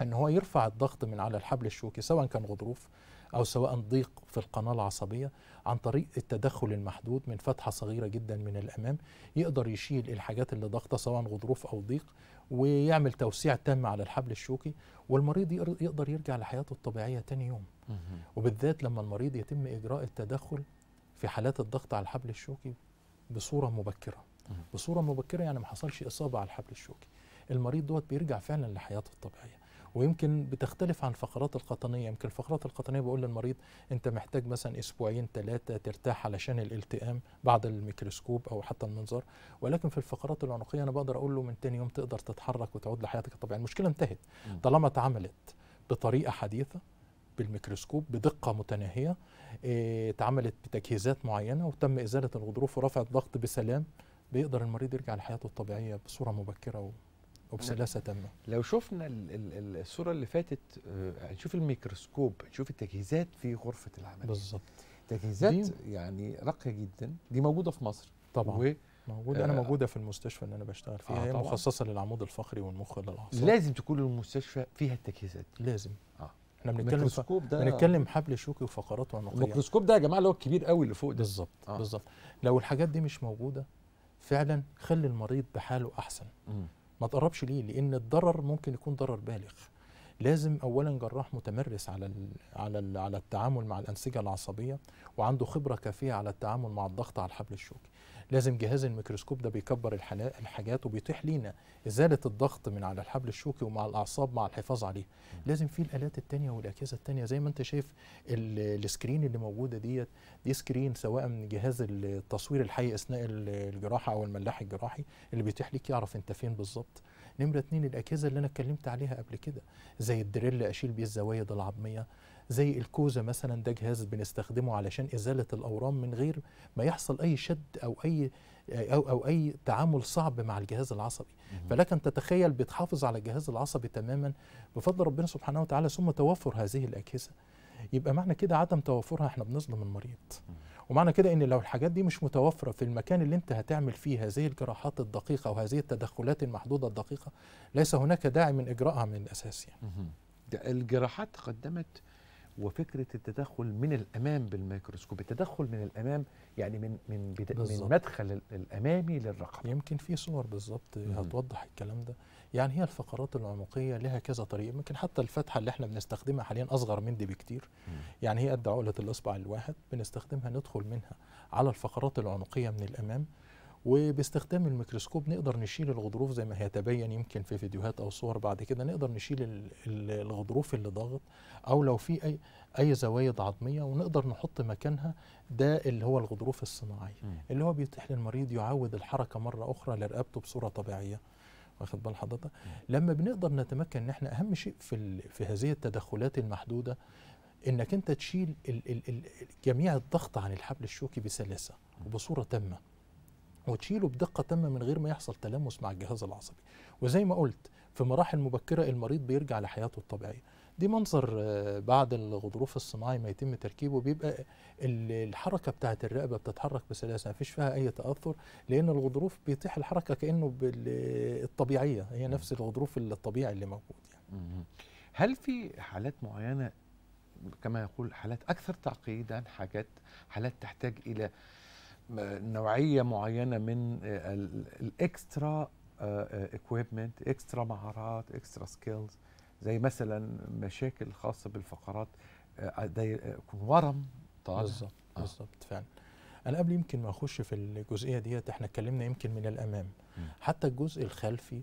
ان هو يرفع الضغط من على الحبل الشوكي سواء كان غضروف او سواء ضيق في القناه العصبيه عن طريق التدخل المحدود من فتحه صغيره جدا من الامام يقدر يشيل الحاجات اللي ضاغطه سواء غضروف او ضيق ويعمل توسيع تام على الحبل الشوكي والمريض يقدر يرجع لحياته الطبيعيه تاني يوم وبالذات لما المريض يتم اجراء التدخل في حالات الضغط على الحبل الشوكي بصوره مبكره بصوره مبكره يعني ما حصلش اصابه على الحبل الشوكي المريض دوت بيرجع فعلا لحياته الطبيعيه ويمكن بتختلف عن الفقرات القطنيه يمكن الفقرات القطنيه بقول للمريض انت محتاج مثلا اسبوعين ثلاثه ترتاح علشان الالتئام بعد الميكروسكوب او حتى المنظار ولكن في الفقرات العنقيه انا بقدر اقول له من ثاني يوم تقدر تتحرك وتعود لحياتك الطبيعيه المشكله انتهت طالما اتعملت بطريقه حديثه بالميكروسكوب بدقة متناهية آه، اتعملت بتجهيزات معينة وتم إزالة الغضروف ورفع الضغط بسلام بيقدر المريض يرجع لحياته الطبيعية بصورة مبكرة و... وبسلاسه تامه لو شفنا الصوره اللي فاتت هنشوف آه، الميكروسكوب نشوف التجهيزات في غرفه العمليه بالظبط تجهيزات يعني راقيه جدا دي موجوده في مصر طبعا و موجودة آه أنا موجودة في المستشفى اللي أنا بشتغل فيها آه هي مخصصة للعمود الفقري والمخ للأعصاب لازم تكون المستشفى فيها التجهيزات لازم آه احنا بنتكلم الميكروسكوب ده بنتكلم حبل شوكي وفقرات وعنقية الميكروسكوب ده يا جماعة اللي هو الكبير قوي اللي فوق ده بالظبط آه بالظبط لو الحاجات دي مش موجودة فعلا خلي المريض بحاله أحسن م. ما تقربش ليه لان الضرر ممكن يكون ضرر بالغ لازم اولا جراح متمرس على الـ على الـ على التعامل مع الانسجه العصبيه وعنده خبره كافيه على التعامل مع الضغط على الحبل الشوكي لازم جهاز الميكروسكوب ده بيكبر الحاجات وبيتيح لينا ازاله الضغط من على الحبل الشوكي ومع الاعصاب مع الحفاظ عليه لازم في الالات التانية والاجهزه التانية زي ما انت شايف السكرين اللي موجوده ديت دي سكرين سواء من جهاز التصوير الحي اثناء الجراحه او الملاح الجراحي اللي بيتيح ليك يعرف انت فين بالظبط نمره اثنين الاجهزه اللي انا اتكلمت عليها قبل كده زي الدريل اشيل بيه الزوايد العظميه زي الكوزة مثلا ده جهاز بنستخدمه علشان إزالة الأورام من غير ما يحصل أي شد أو أي أو, أو أي تعامل صعب مع الجهاز العصبي فلك أن تتخيل بتحافظ على الجهاز العصبي تماما بفضل ربنا سبحانه وتعالى ثم توفر هذه الأجهزة يبقى معنى كده عدم توفرها احنا بنظلم المريض ومعنى كده ان لو الحاجات دي مش متوفره في المكان اللي انت هتعمل فيه هذه الجراحات الدقيقه وهذه التدخلات المحدوده الدقيقه ليس هناك داعي من اجرائها من الاساس يعني الجراحات تقدمت وفكره التدخل من الامام بالميكروسكوب التدخل من الامام يعني من من من مدخل الامامي للرقم يمكن في صور بالظبط هتوضح الكلام ده يعني هي الفقرات العنقيه لها كذا طريقه يمكن حتى الفتحه اللي احنا بنستخدمها حاليا اصغر من دي بكتير مم. يعني هي قد عقله الاصبع الواحد بنستخدمها ندخل منها على الفقرات العنقيه من الامام وباستخدام الميكروسكوب نقدر نشيل الغضروف زي ما هيتبين يمكن في فيديوهات او صور بعد كده نقدر نشيل الغضروف اللي ضاغط او لو في اي اي زوايد عظميه ونقدر نحط مكانها ده اللي هو الغضروف الصناعي اللي هو بيتيح للمريض يعود الحركه مره اخرى لرقبته بصوره طبيعيه واخد بال حضرتك لما بنقدر نتمكن ان احنا اهم شيء في في هذه التدخلات المحدوده انك انت تشيل ال ال ال جميع الضغط عن الحبل الشوكي بسلاسه وبصوره تامه وتشيله بدقه تامه من غير ما يحصل تلامس مع الجهاز العصبي وزي ما قلت في مراحل مبكره المريض بيرجع لحياته الطبيعيه دي منظر آه، بعد الغضروف الصناعي ما يتم تركيبه بيبقى الحركه بتاعه الرقبه بتتحرك بسلاسه ما فيش فيها اي تاثر لان الغضروف بيتيح الحركه كانه الطبيعيه هي نفس الغضروف الطبيعي اللي موجود يعني هل في حالات معينه كما يقول حالات اكثر تعقيدا حاجات حالات تحتاج الى نوعيه معينه من آه، الاكسترا اكويبمنت آه، اكسترا مهارات اكسترا سكيلز زي مثلا مشاكل خاصه بالفقرات آه، زي ورم بالظبط بالظبط فعلا انا قبل يمكن ما اخش في الجزئيه ديت احنا اتكلمنا يمكن من الامام م. حتى الجزء الخلفي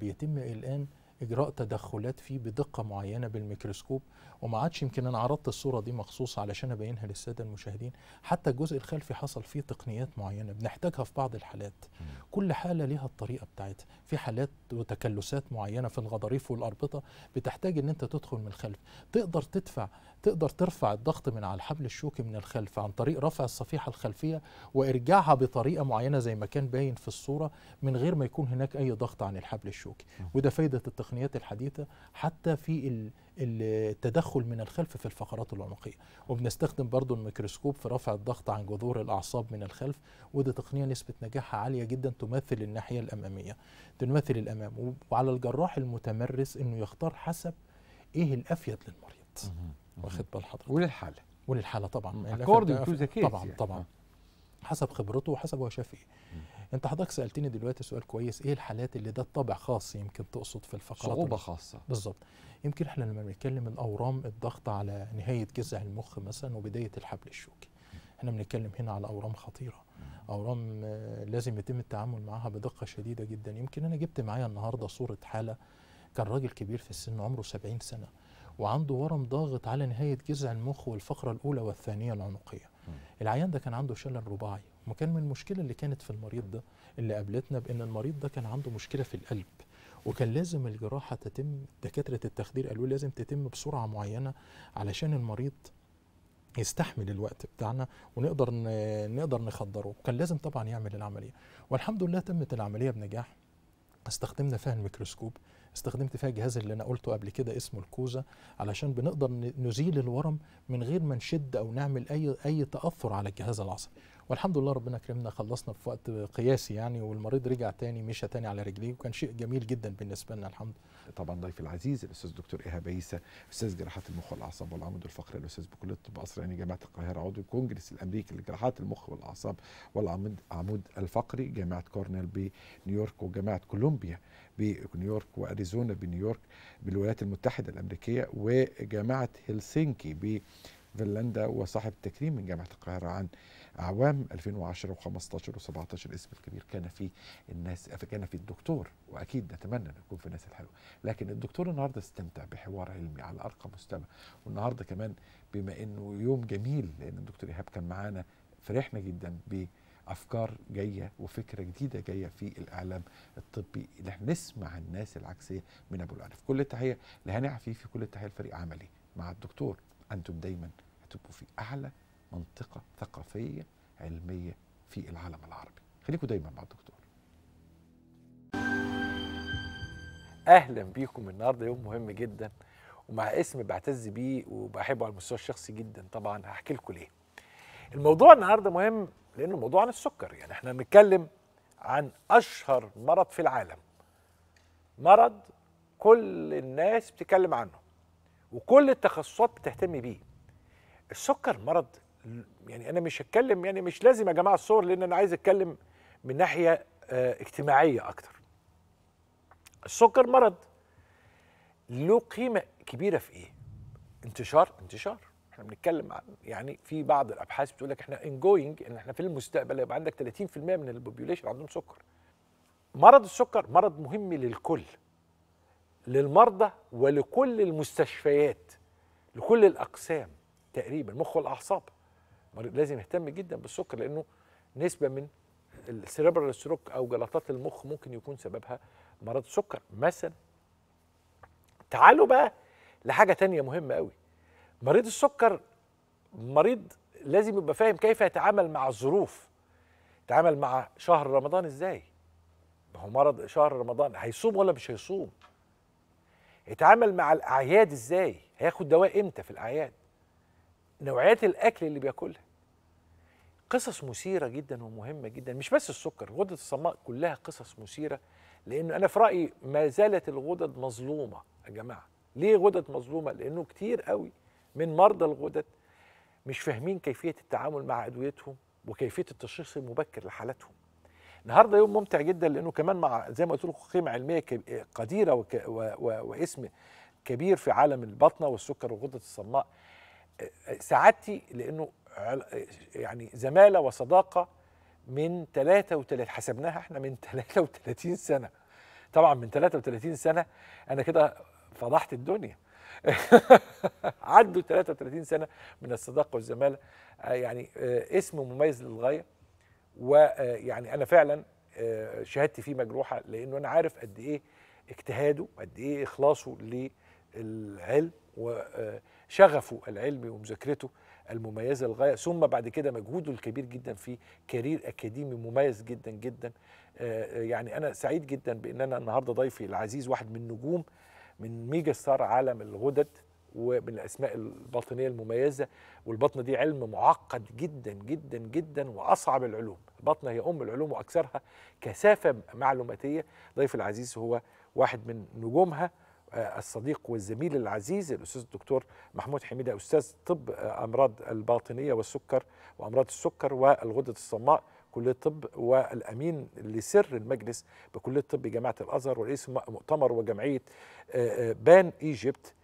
بيتم الان اجراء تدخلات فيه بدقه معينه بالميكروسكوب وما عادش يمكن انا عرضت الصوره دي مخصوص علشان ابينها للساده المشاهدين حتى الجزء الخلفي حصل فيه تقنيات معينه بنحتاجها في بعض الحالات م. كل حاله ليها الطريقه بتاعتها في حالات وتكلسات معينه في الغضاريف والاربطه بتحتاج ان انت تدخل من الخلف تقدر تدفع تقدر ترفع الضغط من على الحبل الشوكي من الخلف عن طريق رفع الصفيحة الخلفية وإرجاعها بطريقة معينة زي ما كان باين في الصورة من غير ما يكون هناك أي ضغط عن الحبل الشوكي وده فايدة التقنيات الحديثة حتى في التدخل من الخلف في الفقرات العنقية وبنستخدم برضو الميكروسكوب في رفع الضغط عن جذور الأعصاب من الخلف وده تقنية نسبة نجاحها عالية جدا تمثل الناحية الأمامية تمثل الأمام وعلى الجراح المتمرس أنه يختار حسب إيه الأفيد للمريض واخد بال حضرتك وللحاله وللحاله طبعا اكوردنج تو ذا كيس طبعا يعني. طبعا حسب خبرته وحسب هو شاف ايه انت حضرتك سالتني دلوقتي سؤال كويس ايه الحالات اللي ده الطبع خاص يمكن تقصد في الفقرات صعوبه خاصه بالظبط يمكن احنا لما بنتكلم الاورام الضغط على نهايه جذع المخ مثلا وبدايه الحبل الشوكي احنا بنتكلم هنا على اورام خطيره اورام لازم يتم التعامل معها بدقه شديده جدا يمكن انا جبت معايا النهارده صوره حاله كان راجل كبير في السن عمره 70 سنه وعنده ورم ضاغط على نهايه جذع المخ والفقره الاولى والثانيه العنقيه العيان ده كان عنده شلل رباعي وكان من المشكله اللي كانت في المريض ده اللي قابلتنا بان المريض ده كان عنده مشكله في القلب وكان لازم الجراحه تتم دكاتره التخدير قالوا لازم تتم بسرعه معينه علشان المريض يستحمل الوقت بتاعنا ونقدر نقدر نخدره وكان لازم طبعا يعمل العمليه والحمد لله تمت العمليه بنجاح استخدمنا فيها الميكروسكوب استخدمت فيها الجهاز اللي انا قلته قبل كده اسمه الكوزه علشان بنقدر نزيل الورم من غير ما نشد او نعمل اي اي تاثر على الجهاز العصبي والحمد لله ربنا كرمنا خلصنا في وقت قياسي يعني والمريض رجع تاني مشى تاني على رجليه وكان شيء جميل جدا بالنسبه لنا الحمد لله. طبعا ضيف العزيز الاستاذ دكتور ايهاب عيسى استاذ جراحه المخ والاعصاب والعمود الفقري الاستاذ بكليه الطب يعني جامعه القاهره عضو الكونجرس الامريكي لجراحات المخ والاعصاب والعمود عمود الفقري جامعه كورنيل بنيويورك وجامعه كولومبيا بنيويورك واريزونا بنيويورك بالولايات المتحده الامريكيه وجامعه هلسنكي بفنلندا وصاحب التكريم من جامعه القاهره عن اعوام 2010 و15 و17 الاسم الكبير كان في الناس كان في الدكتور واكيد نتمنى ان يكون في الناس الحلوه لكن الدكتور النهارده استمتع بحوار علمي على ارقى مستوى والنهارده كمان بما انه يوم جميل لان الدكتور ايهاب كان معانا فرحنا جدا ب افكار جايه وفكره جديده جايه في الاعلام الطبي اللي احنا نسمع الناس العكسيه من ابو العنف كل التحيه لهاني عفيفي كل التحيه لفريق عملي مع الدكتور انتم دايما هتبقوا في اعلى منطقة ثقافية علمية في العالم العربي خليكم دايما مع الدكتور اهلا بيكم النهارده يوم مهم جدا ومع اسم بعتز بيه وبحبه على المستوى الشخصي جدا طبعا هحكي لكم ليه الموضوع النهارده مهم لانه موضوع عن السكر يعني احنا بنتكلم عن اشهر مرض في العالم مرض كل الناس بتتكلم عنه وكل التخصصات بتهتم بيه السكر مرض يعني انا مش هتكلم يعني مش لازم يا جماعه الصور لان انا عايز اتكلم من ناحيه آه، اجتماعيه اكتر السكر مرض له قيمه كبيره في ايه انتشار انتشار احنا بنتكلم عن يعني في بعض الابحاث بتقول لك احنا انجوينج ان احنا في المستقبل هيبقى عندك 30% من البوبيوليشن عندهم سكر مرض السكر مرض مهم للكل للمرضى ولكل المستشفيات لكل الاقسام تقريبا مخ والاعصاب مريض لازم يهتم جدا بالسكر لانه نسبه من السيربرال ستروك او جلطات المخ ممكن يكون سببها مرض السكر مثلا تعالوا بقى لحاجه تانية مهمه قوي مريض السكر مريض لازم يبقى فاهم كيف يتعامل مع الظروف يتعامل مع شهر رمضان ازاي ما هو مرض شهر رمضان هيصوم ولا مش هيصوم يتعامل مع الاعياد ازاي هياخد دواء امتى في الاعياد نوعيات الاكل اللي بياكلها قصص مثيرة جدا ومهمة جدا مش بس السكر غدة الصماء كلها قصص مثيرة لأنه أنا في رأيي ما زالت الغدد مظلومة يا جماعة ليه غدد مظلومة؟ لأنه كتير قوي من مرضى الغدد مش فاهمين كيفية التعامل مع أدويتهم وكيفية التشخيص المبكر لحالتهم النهارده يوم ممتع جدا لانه كمان مع زي ما قلت لكم قيمه علميه قديره وك و و واسم كبير في عالم البطنه والسكر وغده الصماء سعادتي لانه يعني زماله وصداقه من 33 حسبناها احنا من 33 سنه طبعا من 33 سنه انا كده فضحت الدنيا (laughs) عدوا 33 سنه من الصداقه والزماله آه، يعني آه، اسم مميز للغايه ويعني آه، انا فعلا شهادتي فيه مجروحه لانه انا عارف قد ايه اجتهاده قد ايه اخلاصه للعلم وشغفه العلمي ومذاكرته المميزه للغايه ثم بعد كده مجهوده الكبير جدا في كارير اكاديمي مميز جدا جدا آه، آه، يعني انا سعيد جدا بان انا النهارده ضيفي العزيز واحد من نجوم من ميجا ستار عالم الغدد ومن الاسماء الباطنيه المميزه والبطنه دي علم معقد جدا جدا جدا واصعب العلوم البطنه هي ام العلوم واكثرها كثافه معلوماتيه ضيف العزيز هو واحد من نجومها الصديق والزميل العزيز الاستاذ الدكتور محمود حميده استاذ طب امراض الباطنيه والسكر وامراض السكر والغده الصماء كليه الطب والامين لسر المجلس بكليه الطب جامعه الازهر ورئيس مؤتمر وجمعيه آه، آه، بان ايجيبت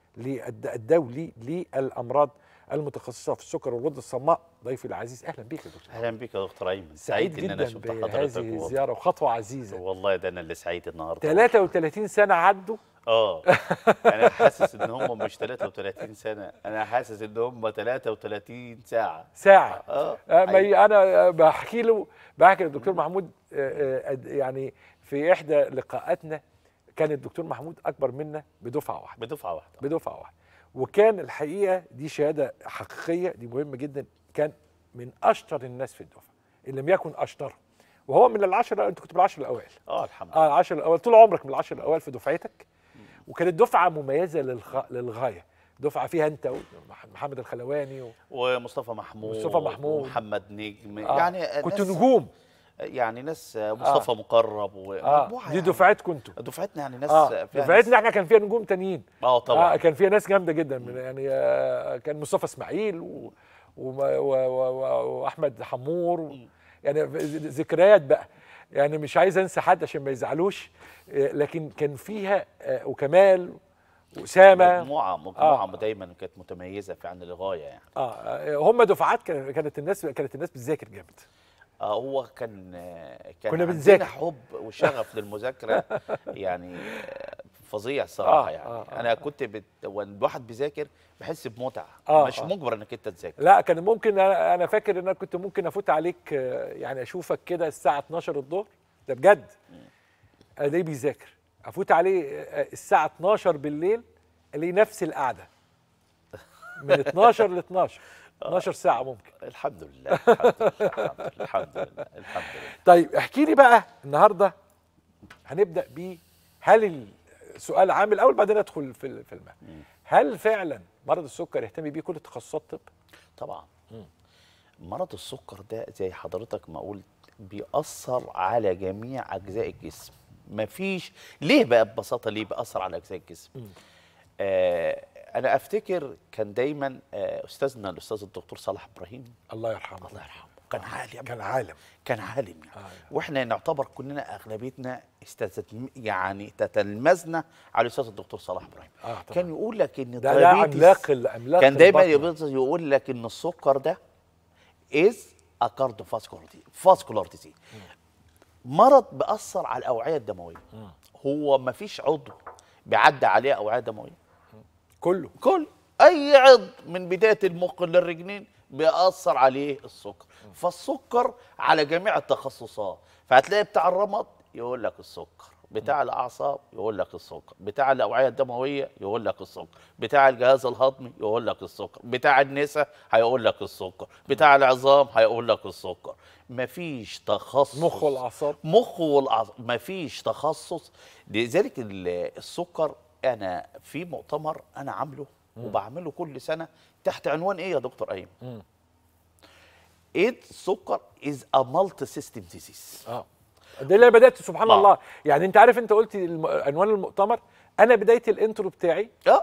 الدولي للامراض المتخصصه في السكر والغده الصماء ضيفي العزيز اهلا بك يا دكتور اهلا بك يا دكتور ايمن سعيد, سعيد ان انا شفت حضرتك هذه الزياره وخطوه عزيزه والله ده انا اللي سعيد النهارده 33 سنه عدوا اه (laughs) يعني انا حاسس ان هم مش 33 سنه انا حاسس ان هم 33 ساعه ساعه اه, آه، أيوة. انا بحكي له بحكي للدكتور محمود آه، آه، يعني في احدى لقاءاتنا كان الدكتور محمود اكبر منا بدفعه واحده بدفعه واحده بدفعه واحده وكان الحقيقه دي شهاده حقيقيه دي مهمه جدا كان من اشطر الناس في الدفعه ان لم يكن اشطرهم وهو من العشرة انت كنت من العشرة الاوائل اه الحمد لله اه العشرة الاوائل طول عمرك من العشرة الاوائل في دفعتك وكانت دفعه مميزه للخ... للغايه دفعه فيها انت ومحمد الخلواني و... ومصطفى محمود مصطفى محمود ومحمد نجم آه. يعني كنت نجوم يعني ناس آه. مصطفى آه. مقرب ومجموعه آه. دي دفعتكم انتوا دفعتنا يعني ناس آه. دفعتنا احنا كان فيها نجوم تانيين اه طبعا آه كان فيها ناس جامده جدا من يعني آه كان مصطفى اسماعيل و... و... و... و... واحمد حمور و... يعني ذكريات بقى يعني مش عايز انسى حد عشان ما يزعلوش آه، لكن كان فيها آه، وكمال واسامه مجموعه آه. مجموعه آه. دايما كانت متميزه فعلا للغايه يعني اه هم دفعات كانت الناس كانت الناس بتذاكر جامد آه هو كان آه، كان كنا بنذاكر حب وشغف للمذاكره (laughs) يعني آه، فظيع آه، الصراحه آه يعني آه آه انا كنت وان الواحد بيذاكر بحس بمتعه آه مش آه مجبر انك انت تذاكر لا كان ممكن انا فاكر ان انا كنت ممكن افوت عليك يعني اشوفك كده الساعه 12 الظهر ده بجد الاقيه بيذاكر افوت عليه الساعه 12 بالليل الاقيه نفس القعده (laughs) من 12 ل 12 12 ساعه ممكن الحمد لله الحمد لله الحمد لله الحمد لله الحمد لله. طيب احكي لي بقى النهارده هنبدا ب هل السؤال عام الاول بعدين ادخل في الفيلم هل فعلا مرض السكر يهتم بيه كل تخصصات الطب طبعا مم. مرض السكر ده زي حضرتك ما قلت بيأثر على جميع أجزاء الجسم مفيش ليه بقى ببساطة ليه بيأثر على أجزاء الجسم آه انا افتكر كان دايما آه، استاذنا الاستاذ الدكتور صلاح ابراهيم الله يرحمه الله يرحمه كان عالم كان عالم كان عالم يعني. آه. واحنا نعتبر كلنا اغلبيتنا استتتم يعني تتلمذنا على الاستاذ الدكتور صلاح ابراهيم آه كان يقول لك ان ده ده عملاق العملاق كان دايما يقول لك ان السكر ده از اكاردو فاسكولار ديزيز مرض بأثر على الاوعيه الدمويه م. هو ما فيش عضو بيعدي عليه اوعيه دمويه كله كله اي عض من بدايه المخ للرجلين بيأثر عليه السكر فالسكر على جميع التخصصات فهتلاقي بتاع الرمض يقول لك السكر بتاع الاعصاب يقول لك السكر بتاع الاوعيه الدمويه يقول لك السكر بتاع الجهاز الهضمي يقول لك السكر بتاع النساء هيقول لك السكر بتاع العظام هيقول لك السكر مفيش تخصص مخ والاعصاب مخ والاعصاب مفيش تخصص لذلك السكر انا في مؤتمر انا عامله وبعمله كل سنه تحت عنوان ايه يا دكتور ايمن؟ ايد سكر از ا مالتي سيستم ديزيز اه ده اللي بدات سبحان آه. الله يعني انت عارف انت قلت عنوان المؤتمر انا بدايه الانترو بتاعي اه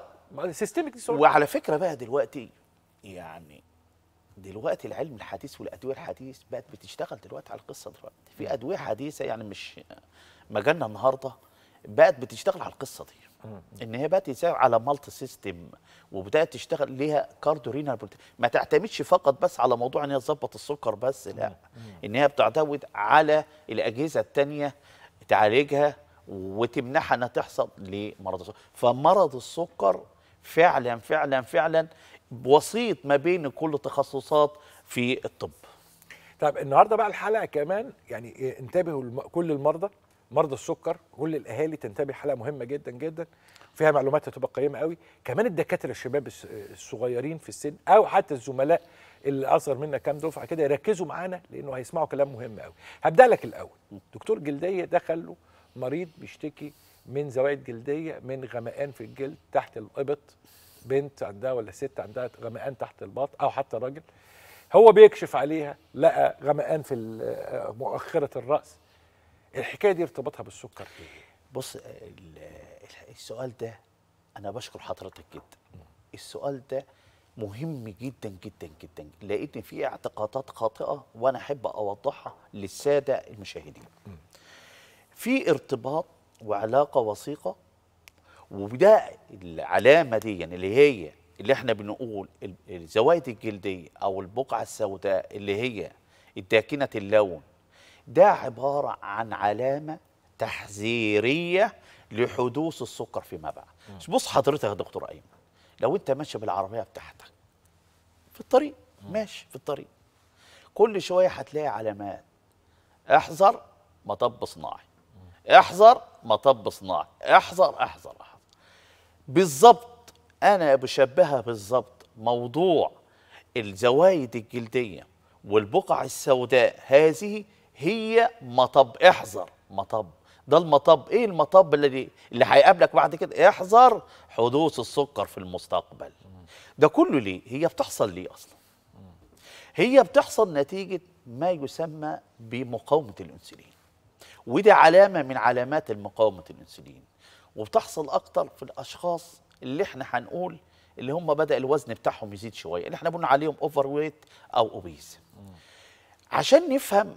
سيستمك ديسوردر وعلى فكره بقى دلوقتي يعني دلوقتي العلم الحديث والادويه الحديث بقت بتشتغل دلوقتي على القصه دلوقتي في ادويه حديثه يعني مش مجالنا النهارده بقت بتشتغل على القصه دي ان هي بقت تساعد على مالتي سيستم وبدات تشتغل ليها كاردو رينال ما تعتمدش فقط بس على موضوع ان هي تظبط السكر بس لا ان هي بتعتمد على الاجهزه الثانيه تعالجها وتمنحها انها تحصل لمرض السكر فمرض السكر فعلا فعلا فعلا وسيط ما بين كل التخصصات في الطب طيب النهارده بقى الحلقه كمان يعني إيه، انتبهوا كل المرضى مرضى السكر كل الاهالي تنتبه حلقه مهمه جدا جدا فيها معلومات هتبقى قيمه قوي كمان الدكاتره الشباب الصغيرين في السن او حتى الزملاء اللي اصغر منا كام دفعه كده يركزوا معانا لانه هيسمعوا كلام مهم قوي هبدا لك الاول دكتور جلديه دخل له مريض بيشتكي من زوائد جلديه من غمقان في الجلد تحت الابط بنت عندها ولا ست عندها غمقان تحت الباط او حتى راجل هو بيكشف عليها لقى غمقان في مؤخره الراس الحكايه دي ارتباطها بالسكر ايه؟ بص السؤال ده انا بشكر حضرتك جدا السؤال ده مهم جدا جدا جدا لان في اعتقادات خاطئه وانا احب اوضحها للساده المشاهدين في ارتباط وعلاقه وثيقه وده العلامه دي يعني اللي هي اللي احنا بنقول الزوائد الجلديه او البقعه السوداء اللي هي الداكنه اللون ده عبارة عن علامة تحذيرية لحدوث السكر فيما بعد بص حضرتك يا دكتور أيمن لو أنت ماشي بالعربية بتاعتك في الطريق ماشي في الطريق كل شوية هتلاقي علامات احذر مطب صناعي احذر مطب صناعي احذر احذر احذر بالظبط انا بشبهها بالظبط موضوع الزوايد الجلديه والبقع السوداء هذه هي مطب احذر مطب ده المطب ايه المطب الذي اللي هيقابلك بعد كده احذر حدوث السكر في المستقبل ده كله ليه هي بتحصل ليه اصلا هي بتحصل نتيجه ما يسمى بمقاومه الانسولين ودي علامه من علامات مقاومه الانسولين وبتحصل اكتر في الاشخاص اللي احنا هنقول اللي هم بدا الوزن بتاعهم يزيد شويه اللي احنا بنقول عليهم اوفر ويت او اوبيز عشان نفهم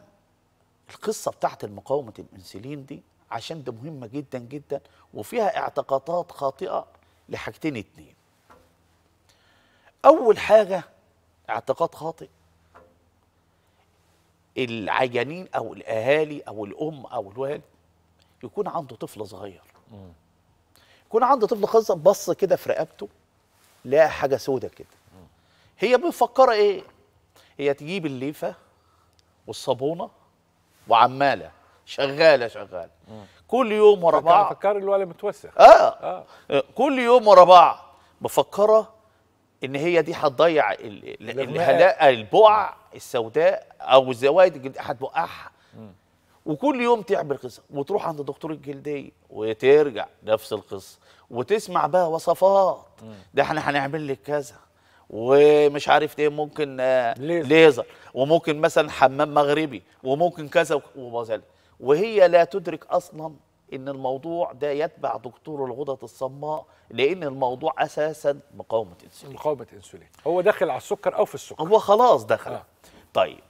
القصه بتاعت مقاومه الانسولين دي عشان ده مهمه جدا جدا وفيها اعتقادات خاطئه لحاجتين اتنين اول حاجه اعتقاد خاطئ العيانين او الاهالي او الام او الوالد يكون عنده طفل صغير يكون عنده طفل خاصة بص كده في رقبته لقى حاجه سودة كده هي مفكره ايه هي تجيب الليفه والصابونه وعماله شغاله شغاله كل يوم ورا بعض فكر الولد متوسخ آه. آه. اه كل يوم ورا بعض مفكره ان هي دي هتضيع الهلاء البقع السوداء او الزوايد هتبقعها وكل يوم تعمل قصه وتروح عند دكتور الجلديه وترجع نفس القصه وتسمع بقى وصفات ده احنا هنعمل لك كذا ومش عارف ايه ممكن آه، ليزر. ليزر وممكن مثلا حمام مغربي وممكن كذا وبازل وهي لا تدرك اصلا ان الموضوع ده يتبع دكتور الغدد الصماء لان الموضوع اساسا مقاومه انسولين مقاومه انسولين هو داخل على السكر او في السكر هو خلاص دخل آه. طيب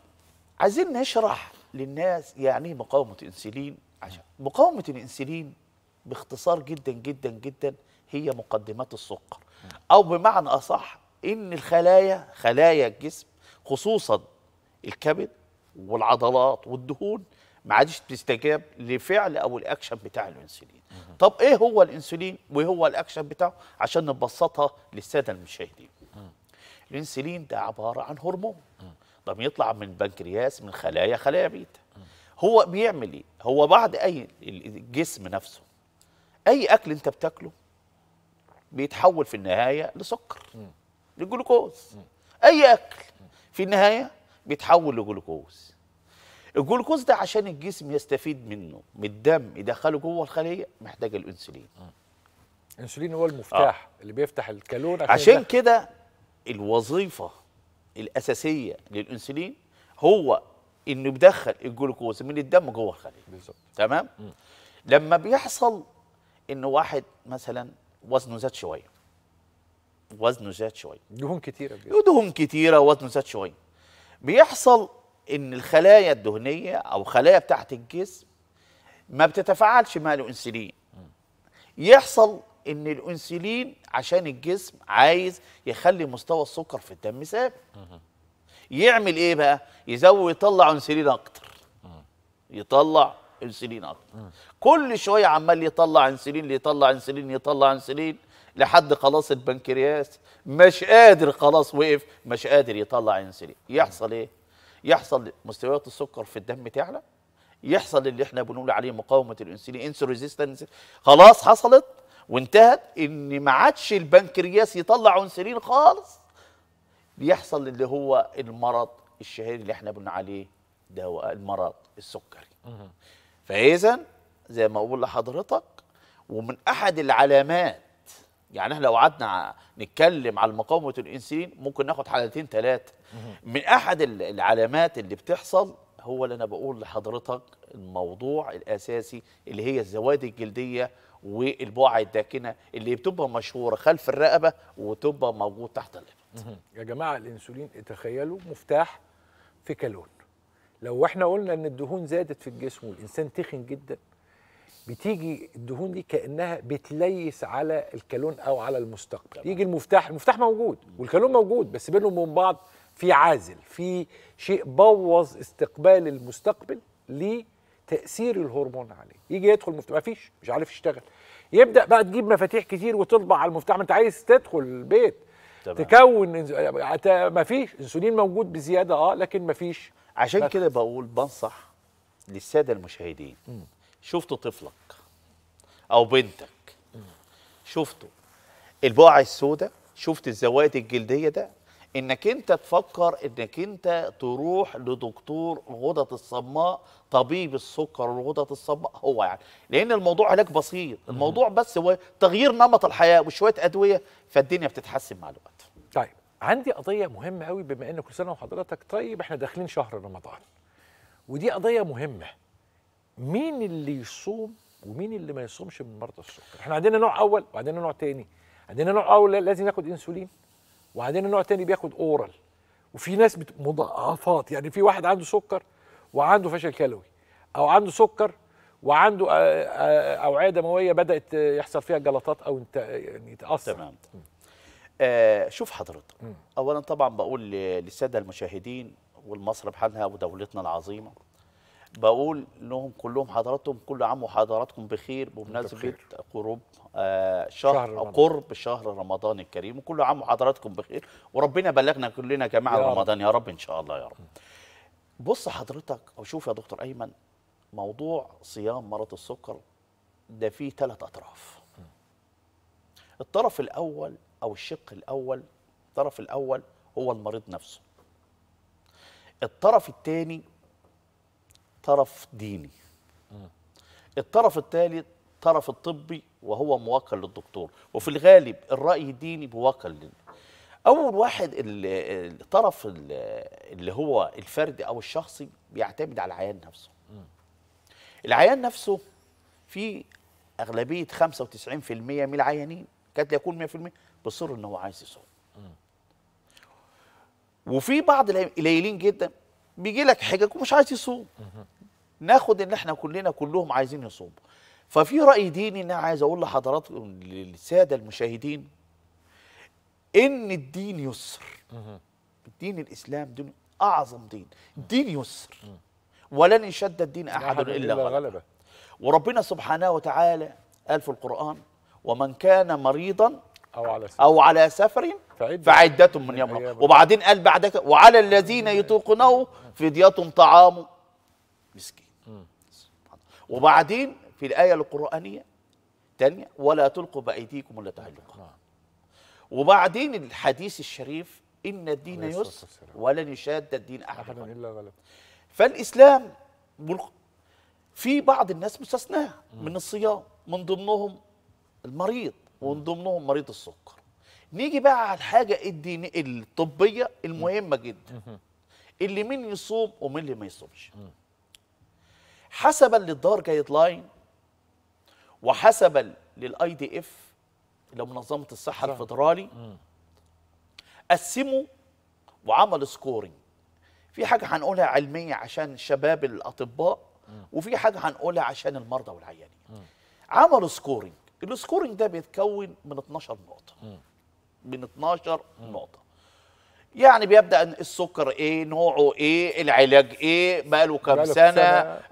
عايزين نشرح للناس يعني ايه مقاومه انسولين عشان مقاومه الانسولين باختصار جدا جدا جدا هي مقدمات السكر او بمعنى اصح ان الخلايا خلايا الجسم خصوصا الكبد والعضلات والدهون ما عادش بتستجاب لفعل او الاكشن بتاع الانسولين طب ايه هو الانسولين وايه هو الاكشن بتاعه عشان نبسطها للساده المشاهدين الانسولين ده عباره عن هرمون ده بيطلع من البنكرياس من خلايا خلايا بيتا هو بيعمل ايه هو بعد اي الجسم نفسه اي اكل انت بتاكله بيتحول في النهايه لسكر للجلوكوز اي اكل في النهايه بيتحول لجلوكوز الجلوكوز ده عشان الجسم يستفيد منه من الدم يدخله جوه الخليه محتاج الانسولين الانسولين هو المفتاح آه. اللي بيفتح الكالون عشان, عشان كده الوظيفه الاساسيه للانسولين هو انه بيدخل الجلوكوز من الدم جوه الخليه بالظبط تمام م. لما بيحصل ان واحد مثلا وزنه زاد شويه وزنه زاد شويه دهون كتيره بجد. ودهون كتيره ووزنه زاد شويه بيحصل ان الخلايا الدهنيه او خلايا بتاعه الجسم ما بتتفاعلش مع الانسولين يحصل ان الانسولين عشان الجسم عايز يخلي مستوى السكر في الدم ثابت يعمل ايه بقى يزود يطلع انسولين اكتر يطلع انسولين اكتر كل شويه عمال يطلع انسولين يطلع انسولين يطلع انسولين لحد خلاص البنكرياس مش قادر خلاص وقف مش قادر يطلع انسولين يحصل ايه يحصل مستويات السكر في الدم تعلى يحصل اللي احنا بنقول عليه مقاومه الانسولين انسولين ريزيستنس خلاص حصلت وانتهت ان ما عادش البنكرياس يطلع انسولين خالص بيحصل اللي هو المرض الشهير اللي احنا بنقول عليه دواء المرض السكري فاذا زي ما اقول لحضرتك ومن احد العلامات يعني احنا لو قعدنا نتكلم على المقاومه الانسولين ممكن ناخد حلقتين ثلاثه من احد العلامات اللي بتحصل هو اللي انا بقول لحضرتك الموضوع الاساسي اللي هي الزواد الجلديه والبقع الداكنه اللي بتبقى مشهوره خلف الرقبه وتبقى موجود تحت الابط يا جماعه الانسولين تخيلوا مفتاح في كالون لو احنا قلنا ان الدهون زادت في الجسم والانسان تخن جدا بتيجي الدهون دي كانها بتليس على الكالون او على المستقبل طبعا. يجي المفتاح المفتاح موجود والكالون موجود بس بينهم وبين بعض في عازل في شيء بوظ استقبال المستقبل لتاثير الهرمون عليه يجي يدخل المفتاح مفيش مش عارف يشتغل يبدا بقى تجيب مفاتيح كتير وتطبع على المفتاح ما انت عايز تدخل البيت طبعا. تكون مفيش انسولين موجود بزياده اه لكن مفيش عشان كده بقول بنصح للساده المشاهدين م. شفت طفلك او بنتك شفته البقع السوداء شفت الزوائد الجلديه ده انك انت تفكر انك انت تروح لدكتور الغدد الصماء طبيب السكر والغدد الصماء هو يعني لان الموضوع علاج بسيط الموضوع بس هو تغيير نمط الحياه وشويه ادويه فالدنيا بتتحسن مع الوقت طيب عندي قضيه مهمه قوي بما ان كل سنه وحضرتك طيب احنا داخلين شهر رمضان ودي قضيه مهمه مين اللي يصوم ومين اللي ما يصومش من مرضى السكر احنا عندنا نوع اول وعندنا نوع تاني عندنا نوع اول لازم ياخد انسولين وعندنا نوع تاني بياخد اورال وفي ناس مضاعفات يعني في واحد عنده سكر وعنده فشل كلوي او عنده سكر وعنده آه، آه، اوعيه دمويه بدات يحصل فيها جلطات او يعني تاثر تمام آه شوف حضرتك اولا طبعا بقول للساده المشاهدين والمصر بحالها ودولتنا العظيمه بقول لهم كلهم حضراتهم كل عام وحضراتكم بخير بمناسبه قرب آه شهر, شهر رمضان. قرب شهر رمضان الكريم وكل عام وحضراتكم بخير وربنا بلغنا كلنا جماعه يا رمضان يا رب ان شاء الله يا رب بص حضرتك او شوف يا دكتور ايمن موضوع صيام مرض السكر ده فيه ثلاث اطراف الطرف الاول او الشق الاول الطرف الاول هو المريض نفسه الطرف الثاني طرف ديني الطرف الثالث طرف الطبي وهو موكل للدكتور وفي الغالب الرأي الديني موكل لل... أول واحد الطرف اللي هو الفردي أو الشخصي بيعتمد على العيان نفسه العيان نفسه في أغلبية 95% من العيانين كانت يكون 100% بيصر إن هو عايز يصوم وفي بعض القليلين جدا بيجي لك حجج ومش عايز يصوم ناخد ان احنا كلنا كلهم عايزين يصوموا ففي راي ديني ان انا عايز اقول لحضراتكم للساده المشاهدين ان الدين يسر الدين الاسلام دين اعظم دين دين يسر ولن يشد الدين احد الا غلبه وربنا سبحانه وتعالى قال في القران ومن كان مريضا او على سفر, أو على سفر فعدة من يوم وبعدين قال بعد وعلى الذين يطيقونه فدية طعام مسكين وبعدين في الآية القرآنية تانية ولا تلقوا بأيديكم ولا تهلكوا نعم. وبعدين الحديث الشريف إن الدين يسر ولن يشاد الدين أحد إلا غلب فالإسلام في بعض الناس مستثناة من الصيام من ضمنهم المريض ومن ضمنهم مريض السكر نيجي بقى على الحاجة الدينية الطبية المهمة جدا اللي مين يصوم ومين اللي ما يصومش حسبا للدار جايد لاين وحسبا للاي دي اف اللي منظمه الصحه صح. الفدرالي قسموا وعمل سكورينج في حاجه هنقولها علميه عشان شباب الاطباء وفي حاجه هنقولها عشان المرضى والعيانين عملوا سكورينج السكورينج ده بيتكون من 12 نقطه من 12 نقطه يعني بيبدا السكر ايه نوعه ايه العلاج ايه بقاله كام سنه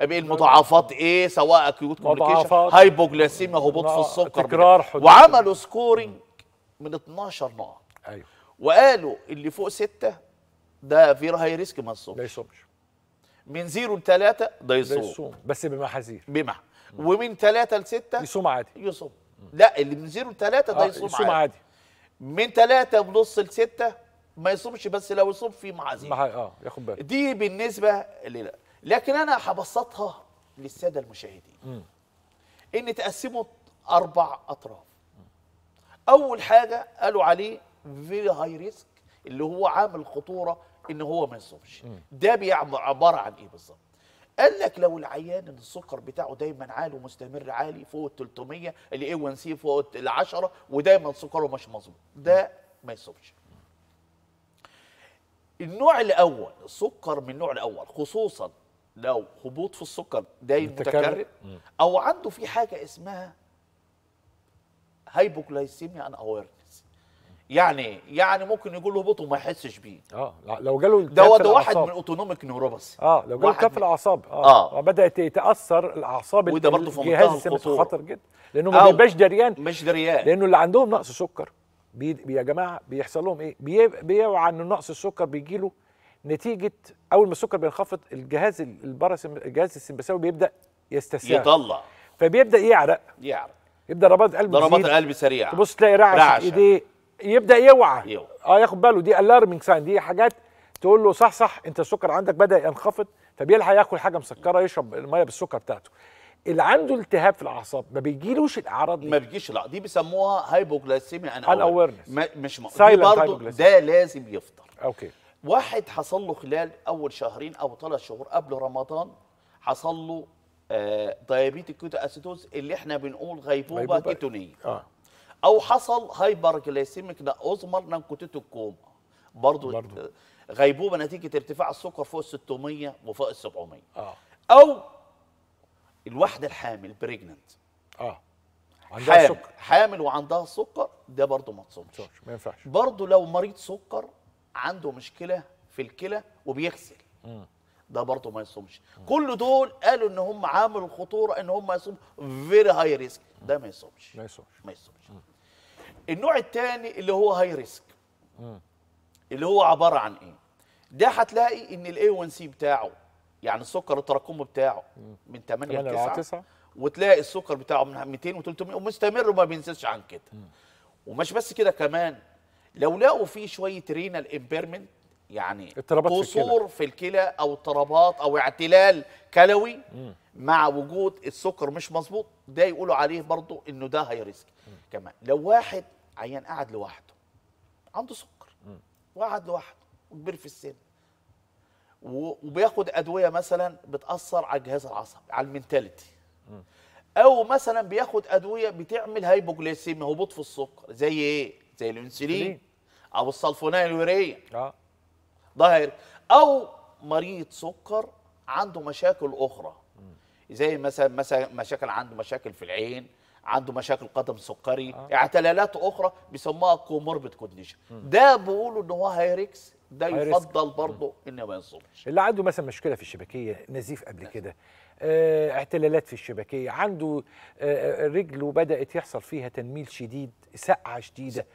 المضاعفات ايه سواء اكيوت كومبليكيشن هايبوجلاسيميا هبوط في السكر تكرار وعملوا سكورنج من 12 نوع ايوه وقالوا اللي فوق سته ده في هاي ريسك ما يصومش ما يصومش من زيرو لثلاثه ده يصوم يصوم بس بمحاذير بمح ومن ثلاثه لسته يصوم عادي يصوم لا اللي من زيرو لثلاثه ده آه، يصوم, يصوم عادي من ثلاثه ونص لسته ما يصومش بس لو يصوم في معازيم معاه اه ياخد باله دي بالنسبه للا لكن انا هبسطها للساده المشاهدين م. ان تقسموا اربع اطراف م. اول حاجه قالوا عليه في هاي ريسك اللي هو عامل خطوره ان هو ما يصومش ده عباره عن ايه بالظبط قال لك لو العيان ان السكر بتاعه دايما عالي ومستمر عالي فوق ال 300 الاي 1 سي فوق ال 10 ودايما سكره مش مظبوط ده ما يصومش النوع الاول السكر من النوع الاول خصوصا لو هبوط في السكر دايم متكرر او عنده في حاجه اسمها هايبوغلايسيميا ان اويرنس يعني يعني ممكن يقول له هبوط وما يحسش بيه اه لو جاله ده واحد من الاوتونوميك نيوروباثي اه لو جاله كف الاعصاب اه, آه. بدات يتاثر الاعصاب وده برضه في منتهى خطر جدا لانه ما بيبقاش دريان مش دريان لانه اللي عندهم نقص سكر بي يا جماعه بيحصل لهم ايه؟ بيوعى ان نقص السكر بيجي له نتيجه اول ما السكر بينخفض الجهاز الباراسم الجهاز السمبثاوي بيبدا يستساغ يطلع فبيبدا يعرق يعرق يبدا ضربات القلب ضربات القلب سريعه تبص تلاقي رعشه ايديه يبدا يوعى اه ياخد باله دي الارمنج ساين دي حاجات تقول له صح صح انت السكر عندك بدا ينخفض فبيلحق ياكل حاجه مسكره يشرب الميه بالسكر بتاعته اللي عنده التهاب في الاعصاب ما بيجيلوش الاعراض دي ما بيجيش لا دي بيسموها هايبوجلايسيميا ان اويرنس مش م... دي برضو ده لازم يفطر اوكي واحد حصل له خلال اول شهرين او ثلاث شهور قبل رمضان حصل له آه دايابيتيك كيتو اسيدوز اللي احنا بنقول غيبوبه, كيتونيه آه. او حصل هايبر جلايسيميك اوزمر نانكوتيتو كوما برضه برضو. غيبوبه نتيجه ارتفاع السكر فوق ال 600 وفوق ال 700 آه. او الواحده الحامل بريجننت اه عندها حامل. سكر حامل وعندها سكر ده برضه ما تصومش ما ينفعش برضه لو مريض سكر عنده مشكله في الكلى وبيغسل ده برضه ما يصومش كل دول قالوا ان هم عامل الخطوره ان هم يصوم فيري هاي ريسك ده ما يصومش ما يصومش ما يصومش النوع الثاني اللي هو هاي ريسك اللي هو عباره عن ايه ده هتلاقي ان الاي 1 سي بتاعه يعني السكر التراكمي بتاعه من 8 ل 9 وتلاقي السكر بتاعه من 200 و300 ومستمر وما بينزلش عن كده ومش بس كده كمان لو لقوا فيه شويه رينال امبيرمنت يعني قصور في الكلى او اضطرابات او اعتلال كلوي مع وجود السكر مش مظبوط ده يقولوا عليه برضه انه ده هاي ريسك كمان لو واحد عيان قعد لوحده عنده سكر وقعد لوحده وكبير في السن وبياخد ادويه مثلا بتاثر على الجهاز العصبي على المينتاليتي او مثلا بياخد ادويه بتعمل هايبوجليسيميا هبوط في السكر زي ايه زي الانسولين او الصلفونيل الوريه اه ظاهر او مريض سكر عنده مشاكل اخرى زي مثلا مثلا مشاكل عنده مشاكل في العين عنده مشاكل قدم سكري آه. اعتلالات اخرى بيسموها كوموربيد كونديشن ده بيقولوا ان هو هايركس ده يفضل برضه انه ما ينصبش اللي عنده مثلا مشكله في الشبكيه نزيف قبل نعم. كده آه اعتلالات في الشبكيه عنده آه،, آه رجله بدات يحصل فيها تنميل شديد سقعه شديده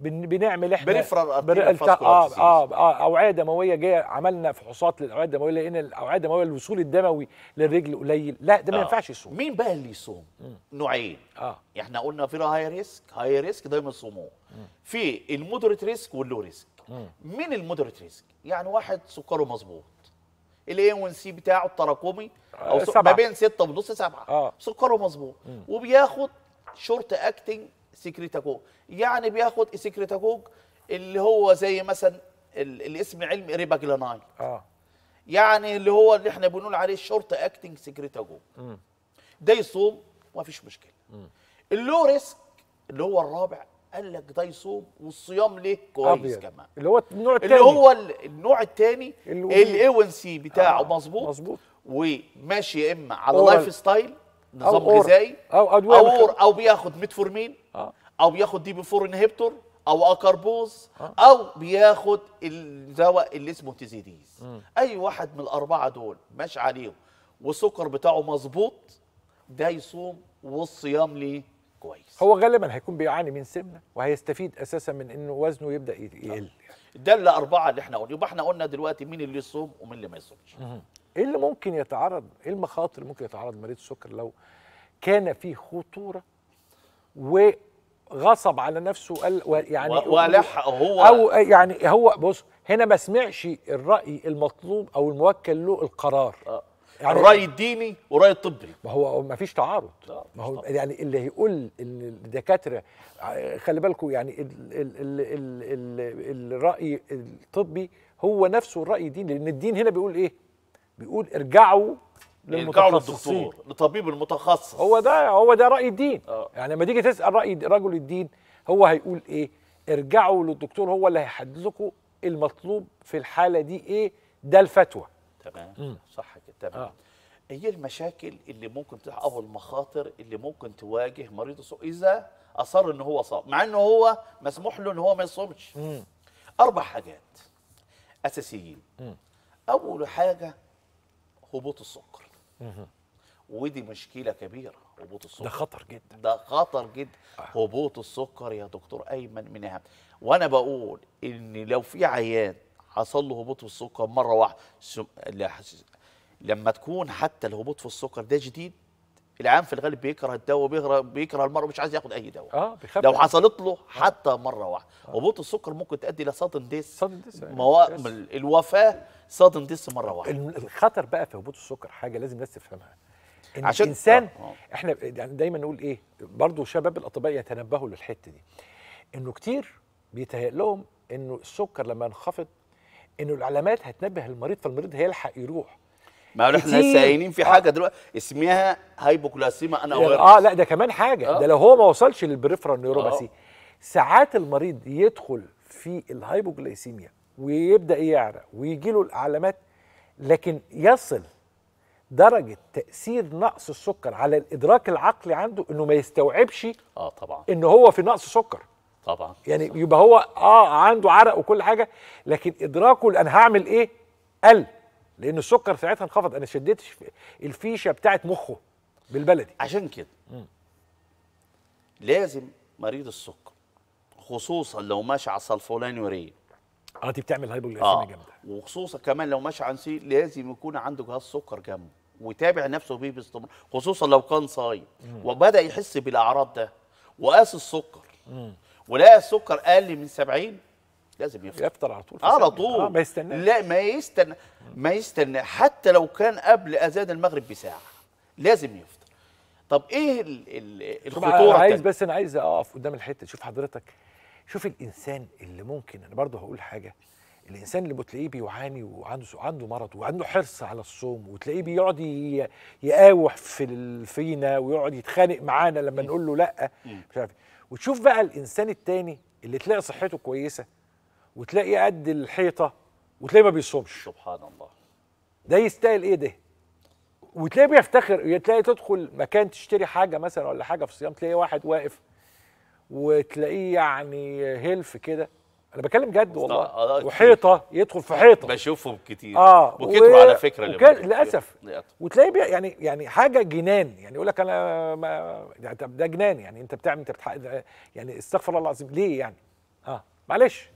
بنعمل احنا بريفرال آه, اه اه اوعيه دمويه جايه عملنا فحوصات للاوعيه الدمويه لان الاوعيه الدمويه الوصول الدموي للرجل قليل لا ده ما آه. ينفعش يصوم مين بقى اللي يصوم؟ نوعين اه احنا قلنا في هاي ريسك هاي ريسك دايما يصوموه في المودريت ريسك واللو ريسك مين المودريت ريسك يعني واحد سكره مظبوط الاي ون سي بتاعه التراكمي آه، او سبعة. ما بين ستة ونص سبعة آه. سكره مظبوط وبياخد شورت اكتنج سكريتاكوج يعني بياخد السكريتاكوج اللي هو زي مثلا الاسم العلمي ريباجلانايد اه يعني اللي هو اللي احنا بنقول عليه الشورت اكتنج سكريتاجون ده يصوم ما فيش مشكله اللو ريسك اللي هو الرابع قال لك ده يصوم والصيام ليه كويس كمان اللي هو النوع الثاني اللي هو النوع الثاني الاي وان سي بتاعه آه مظبوط مظبوط وماشي يا اما على لايف ستايل نظام غذائي او ادويه أو, أو, او بياخد ميتفورمين آه. او بياخد دي فور انهبتور او اكربوز آه. او بياخد الدواء اللي اسمه تيزيديز اي واحد من الاربعه دول ماشي عليهم والسكر بتاعه مظبوط ده يصوم والصيام ليه كويس هو غالبا هيكون بيعاني من سمنه وهيستفيد اساسا من انه وزنه يبدا نعم. يقل يعني. ده الاربعه اللي احنا قلنا يبقى احنا قلنا دلوقتي مين اللي يصوم ومين اللي ما يصومش ايه اللي ممكن يتعرض ايه المخاطر اللي ممكن يتعرض مريض السكر لو كان فيه خطوره وغصب على نفسه قال يعني ولحق هو او يعني هو بص هنا ما سمعش الراي المطلوب او الموكل له القرار آه. يعني, يعني الراي الديني والراي الطبي ما هو ما فيش تعارض ما هو يعني اللي هيقول ان الدكاتره خلي بالكم يعني الـ الـ الـ الـ الراي الطبي هو نفسه الراي الديني لان الدين هنا بيقول ايه بيقول ارجعوا للمتخصص للدكتور لطبيب المتخصص هو ده هو ده راي الدين آه. يعني لما تيجي تسال راي رجل الدين هو هيقول ايه ارجعوا للدكتور هو اللي هيحدد لكم المطلوب في الحاله دي ايه ده الفتوى تمام صح تمام آه. ايه المشاكل اللي ممكن تقع او المخاطر اللي ممكن تواجه مريض السكر اذا اصر ان هو صاب مع ان هو مسموح له ان هو ما يصومش اربع حاجات اساسيين مم. اول حاجه هبوط السكر مم. ودي مشكله كبيره هبوط السكر ده خطر جدا ده خطر جدا آه. هبوط السكر يا دكتور ايمن من اهم وانا بقول ان لو في عيان حصل له هبوط السكر مره واحده لما تكون حتى الهبوط في السكر ده جديد العام في الغالب بيكره الدواء بيكره بيكره المرض ومش عايز ياخد اي دواء اه بيخاف لو حصلت له آه. حتى مره واحده هبوط السكر ممكن تؤدي الى صدم ديس صدم ديس يعني مو... الوفاه صدم ديس مره واحده الخطر بقى في هبوط السكر حاجه لازم الناس تفهمها إن عشان الانسان آه. آه. احنا يعني دايما نقول ايه برضو شباب الاطباء يتنبهوا للحته دي انه كتير بيتهيأ لهم انه السكر لما ينخفض انه العلامات هتنبه المريض فالمريض هيلحق يروح ما احنا لسه قايلين في آه. حاجه دلوقتي اسمها هايبوكلاسيما انا اه لا ده كمان حاجه آه. ده لو هو ما وصلش للبريفرال نيوروباثي آه. ساعات المريض يدخل في الهايبوكلاسيميا ويبدا يعرق ويجي له العلامات لكن يصل درجه تاثير نقص السكر على الادراك العقلي عنده انه ما يستوعبش اه طبعا ان هو في نقص سكر طبعا يعني يبقى هو اه عنده عرق وكل حاجه لكن ادراكه انا هعمل ايه قل لان السكر ساعتها انخفض انا شديت الفيشه بتاعت مخه بالبلدي عشان كده مم. لازم مريض السكر خصوصا لو ماشي على وري اه دي بتعمل هايبوغليسيميا آه. جامده وخصوصا كمان لو ماشي عن سي لازم يكون عنده جهاز سكر جنبه ويتابع نفسه بيه باستمرار خصوصا لو كان صايم وبدا يحس بالاعراض ده وقاس السكر مم. ولقى السكر اقل من 70 لازم يفطر يفطر على طول آه، على طول آه ما يستنى لا ما يستنى ما يستنى حتى لو كان قبل اذان المغرب بساعه لازم يفطر طب ايه الخطوره عايز بس انا عايز اقف قدام الحته شوف حضرتك شوف الانسان اللي ممكن انا برضه هقول حاجه الانسان اللي بتلاقيه بيعاني وعنده عنده مرض وعنده حرص على الصوم وتلاقيه بيقعد يقاوح في فينا ويقعد يتخانق معانا لما نقول له لا مش عارف إيه. وتشوف بقى الانسان التاني اللي تلاقي صحته كويسه وتلاقي قد الحيطه وتلاقيه ما بيصومش سبحان الله ده يستاهل ايه ده وتلاقيه بيفتخر يعني تلاقي تدخل مكان تشتري حاجه مثلا ولا حاجه في الصيام تلاقي واحد واقف وتلاقيه يعني هلف كده انا بكلم جد والله وحيطه يدخل في حيطه بشوفهم كتير اه و... على فكره وكال... للاسف وتلاقيه بي... يعني يعني حاجه جنان يعني يقول لك انا ما... يعني ده جنان يعني انت بتعمل انت بتحق... يعني استغفر الله العظيم ليه يعني اه معلش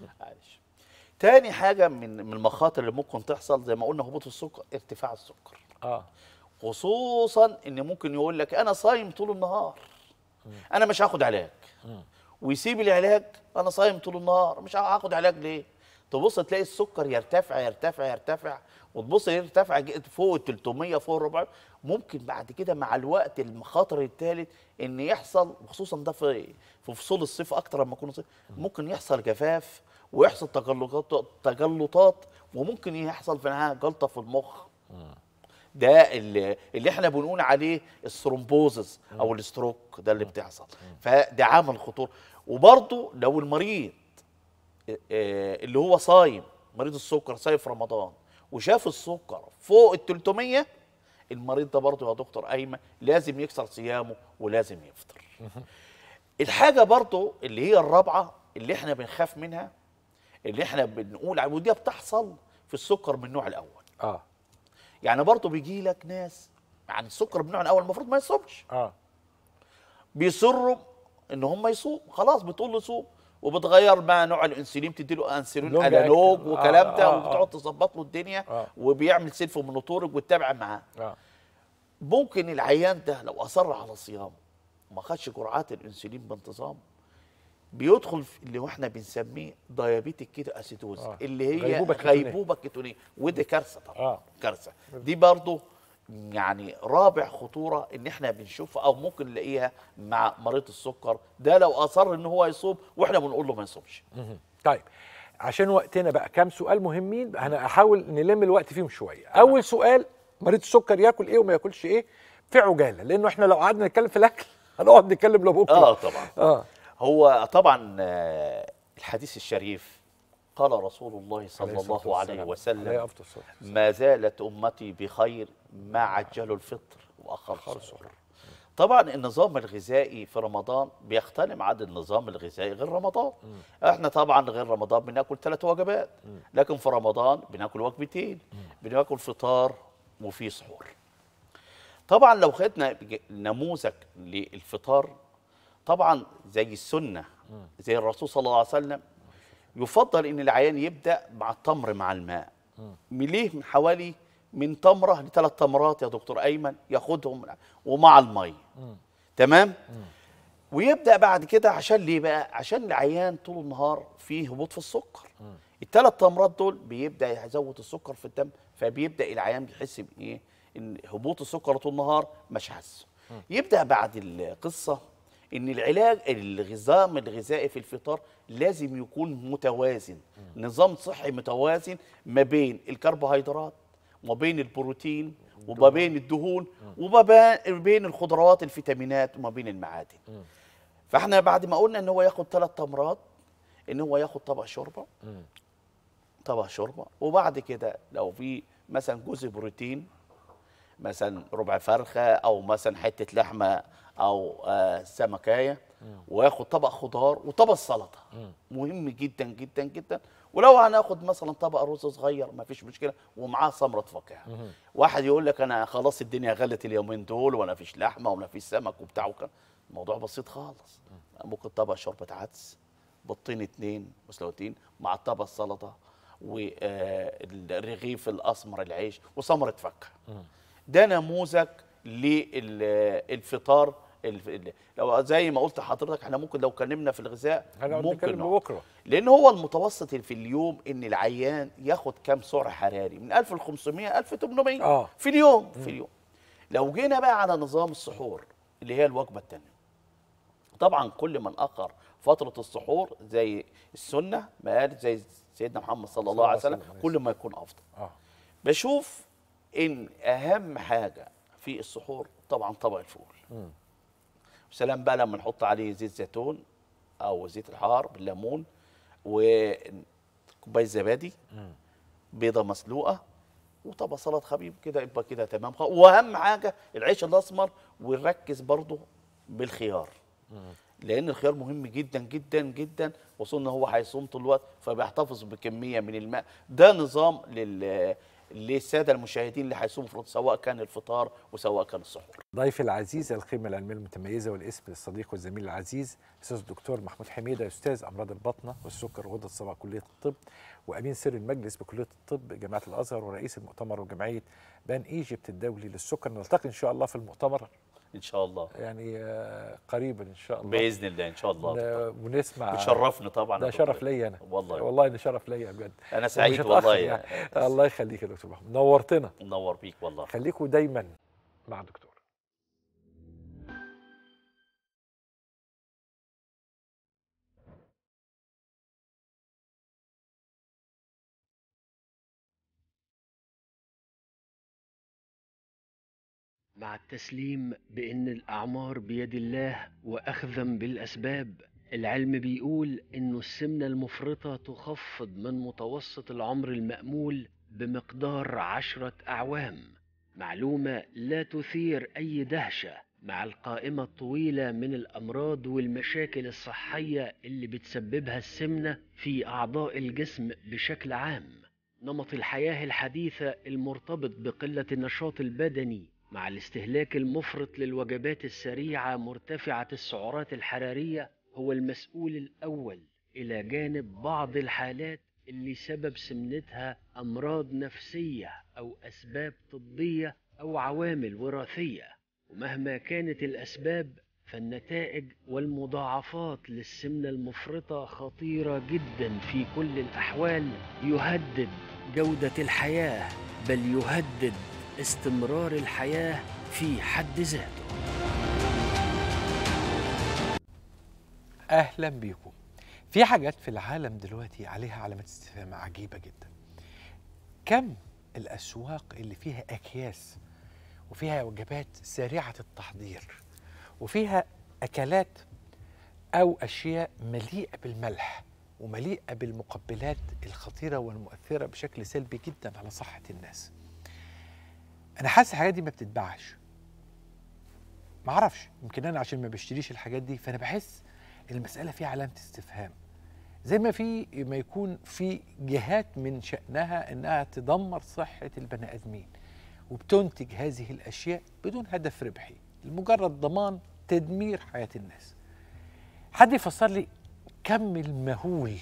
معلش تاني حاجه من من المخاطر اللي ممكن تحصل زي ما قلنا هبوط السكر ارتفاع السكر اه خصوصا ان ممكن يقول لك انا صايم طول النهار م. انا مش هاخد علاج م. ويسيب العلاج انا صايم طول النهار مش هاخد علاج ليه تبص تلاقي السكر يرتفع يرتفع يرتفع وتبص يرتفع فوق ال 300 فوق الربع 400 ممكن بعد كده مع الوقت المخاطر الثالث ان يحصل وخصوصا ده في في فصول الصيف اكتر لما يكون صيف ممكن يحصل جفاف ويحصل تجلطات تجلطات وممكن يحصل في النهايه جلطه في المخ ده اللي, اللي احنا بنقول عليه الثرومبوزس او الستروك ده اللي بتحصل فده عامل خطور وبرضه لو المريض آه، آه، اللي هو صايم مريض السكر صايم في رمضان وشاف السكر فوق ال 300 المريض ده برضه يا دكتور ايمن لازم يكسر صيامه ولازم يفطر (laughs) الحاجه برضو اللي هي الرابعه اللي احنا بنخاف منها اللي احنا بنقول ودي بتحصل في السكر من النوع الاول اه يعني برضو بيجي لك ناس عن يعني السكر من النوع الاول المفروض ما يصومش اه بيصروا ان هم يصوم خلاص بتقول له صوم وبتغير بقى نوع الانسولين بتدي له انسولين انالوج آه، وكلام ده آه وبتقعد آه. تظبط له الدنيا آه وبيعمل سيلف ومنوتورج وتتابع معاه آه ممكن العيان ده لو اصر على صيامه ما خدش جرعات الانسولين بانتظام بيدخل اللي احنا بنسميه ديابيتيك كيتو اسيتوز آه. اللي هي غيبوبه كيتونيه غيبوبة ودي كارثه طبعا آه. كارثه دي برضه يعني رابع خطوره ان احنا بنشوفها او ممكن نلاقيها مع مريض السكر ده لو اصر ان هو يصوب واحنا بنقول له ما يصوبش طيب عشان وقتنا بقى كام سؤال مهمين انا احاول نلم الوقت فيهم شويه طبعا. اول سؤال مريض السكر ياكل ايه وما ياكلش ايه في عجاله لانه احنا لو قعدنا نتكلم في الاكل هنقعد نتكلم لبكره اه طبعا آه. هو طبعا آه، الحديث الشريف قال رسول الله صلى الله عليه وسلم عليه ما زالت امتي بخير ما عجلوا الفطر واخروا السحور طبعا النظام الغذائي في رمضان بيختلف عن النظام الغذائي غير رمضان م. احنا طبعا غير رمضان بناكل ثلاث وجبات م. لكن في رمضان بناكل وجبتين بناكل فطار وفي سحور طبعا لو خدنا نموذج للفطار طبعا زي السنه زي الرسول صلى الله عليه وسلم يفضل ان العيان يبدا مع التمر مع الماء ليه من حوالي من تمره لثلاث تمرات يا دكتور ايمن ياخدهم ومع الميه تمام ويبدا بعد كده عشان ليه بقى عشان العيان طول النهار فيه هبوط في السكر الثلاث تمرات دول بيبدا يزود السكر في الدم فبيبدا العيان بيحس بايه هبوط السكر طول النهار مش حاسه يبدا بعد القصه ان العلاج الغذاء الغذائي في الفطار لازم يكون متوازن نظام صحي متوازن ما بين الكربوهيدرات وما بين البروتين وما بين الدهون وما بين الخضروات الفيتامينات وما بين المعادن فاحنا بعد ما قلنا ان هو ياخد ثلاث تمرات ان هو ياخد طبق شوربه طبق شوربه وبعد كده لو في مثلا جزء بروتين مثلا ربع فرخه او مثلا حته لحمه او آه، سمكايه واخد طبق خضار وطبق سلطه مهم جدا جدا جدا ولو هناخد مثلا طبق رز صغير ما فيش مشكله ومعاه سمره فاكهه واحد يقول لك انا خلاص الدنيا غلت اليومين دول وانا فيش لحمه وانا فيش سمك وبتاع الموضوع بسيط خالص ممكن طبق شوربه عدس بطين اتنين مسلوتين مع طبق السلطه والرغيف آه، الاسمر العيش وسمره فاكهه ده نموذج للفطار لو زي ما قلت لحضرتك احنا ممكن لو كلمنا في الغذاء ممكن بكره لان هو المتوسط في اليوم ان العيان ياخد كام سعر حراري من 1500 1800 آه. في اليوم في اليوم لو جينا بقى على نظام السحور اللي هي الوجبه الثانيه طبعا كل من اخر فتره السحور زي السنه ما قال زي سيدنا محمد صلى الله عليه وسلم كل ما يكون افضل آه. بشوف ان اهم حاجه في السحور طبعا طبق الفول وسلام بقى لما نحط عليه زيت زيتون او زيت الحار بالليمون وكوبايه زبادي بيضه مسلوقه وطبق سلطه خبيب كده يبقى كده تمام واهم حاجه العيش الاسمر ونركز برضه بالخيار لان الخيار مهم جدا جدا جدا وصلنا هو هيصوم طول الوقت فبيحتفظ بكميه من الماء ده نظام لل للساده المشاهدين اللي هيصوموا في سواء كان الفطار وسواء كان السحور. ضيفي العزيز القيمه العلميه المتميزه والاسم للصديق والزميل العزيز استاذ الدكتور محمود حميده استاذ امراض البطنه والسكر وغده الصبع كليه الطب وامين سر المجلس بكليه الطب جامعه الازهر ورئيس المؤتمر وجمعيه بان ايجيبت الدولي للسكر نلتقي ان شاء الله في المؤتمر ان شاء الله يعني آه، قريبا ان شاء الله باذن الله ان شاء الله ونسمع وتشرفنا طبعا ده شرف ليا انا والله والله ده شرف ليا بجد انا سعيد والله يعني. الله يخليك يا دكتور محمد نورتنا منور بيك والله خليكوا دايما مع دكتور مع التسليم بأن الأعمار بيد الله وأخذا بالأسباب العلم بيقول إنه السمنة المفرطة تخفض من متوسط العمر المأمول بمقدار عشرة أعوام معلومة لا تثير أي دهشة مع القائمة الطويلة من الأمراض والمشاكل الصحية اللي بتسببها السمنة في أعضاء الجسم بشكل عام نمط الحياة الحديثة المرتبط بقلة النشاط البدني مع الاستهلاك المفرط للوجبات السريعة مرتفعة السعرات الحرارية هو المسؤول الأول إلى جانب بعض الحالات اللي سبب سمنتها أمراض نفسية أو أسباب طبية أو عوامل وراثية ومهما كانت الأسباب فالنتائج والمضاعفات للسمنة المفرطة خطيرة جدا في كل الأحوال يهدد جودة الحياة بل يهدد استمرار الحياة في حد ذاته أهلا بيكم في حاجات في العالم دلوقتي عليها علامات استفهام عجيبة جدا كم الأسواق اللي فيها أكياس وفيها وجبات سريعة التحضير وفيها أكلات أو أشياء مليئة بالملح ومليئة بالمقبلات الخطيرة والمؤثرة بشكل سلبي جدا على صحة الناس انا حاسس الحاجات دي ما بتتباعش ما اعرفش يمكن انا عشان ما بشتريش الحاجات دي فانا بحس المساله فيها علامه استفهام زي ما في ما يكون في جهات من شانها انها تدمر صحه البني ادمين وبتنتج هذه الاشياء بدون هدف ربحي لمجرد ضمان تدمير حياه الناس حد يفسر لي كم المهول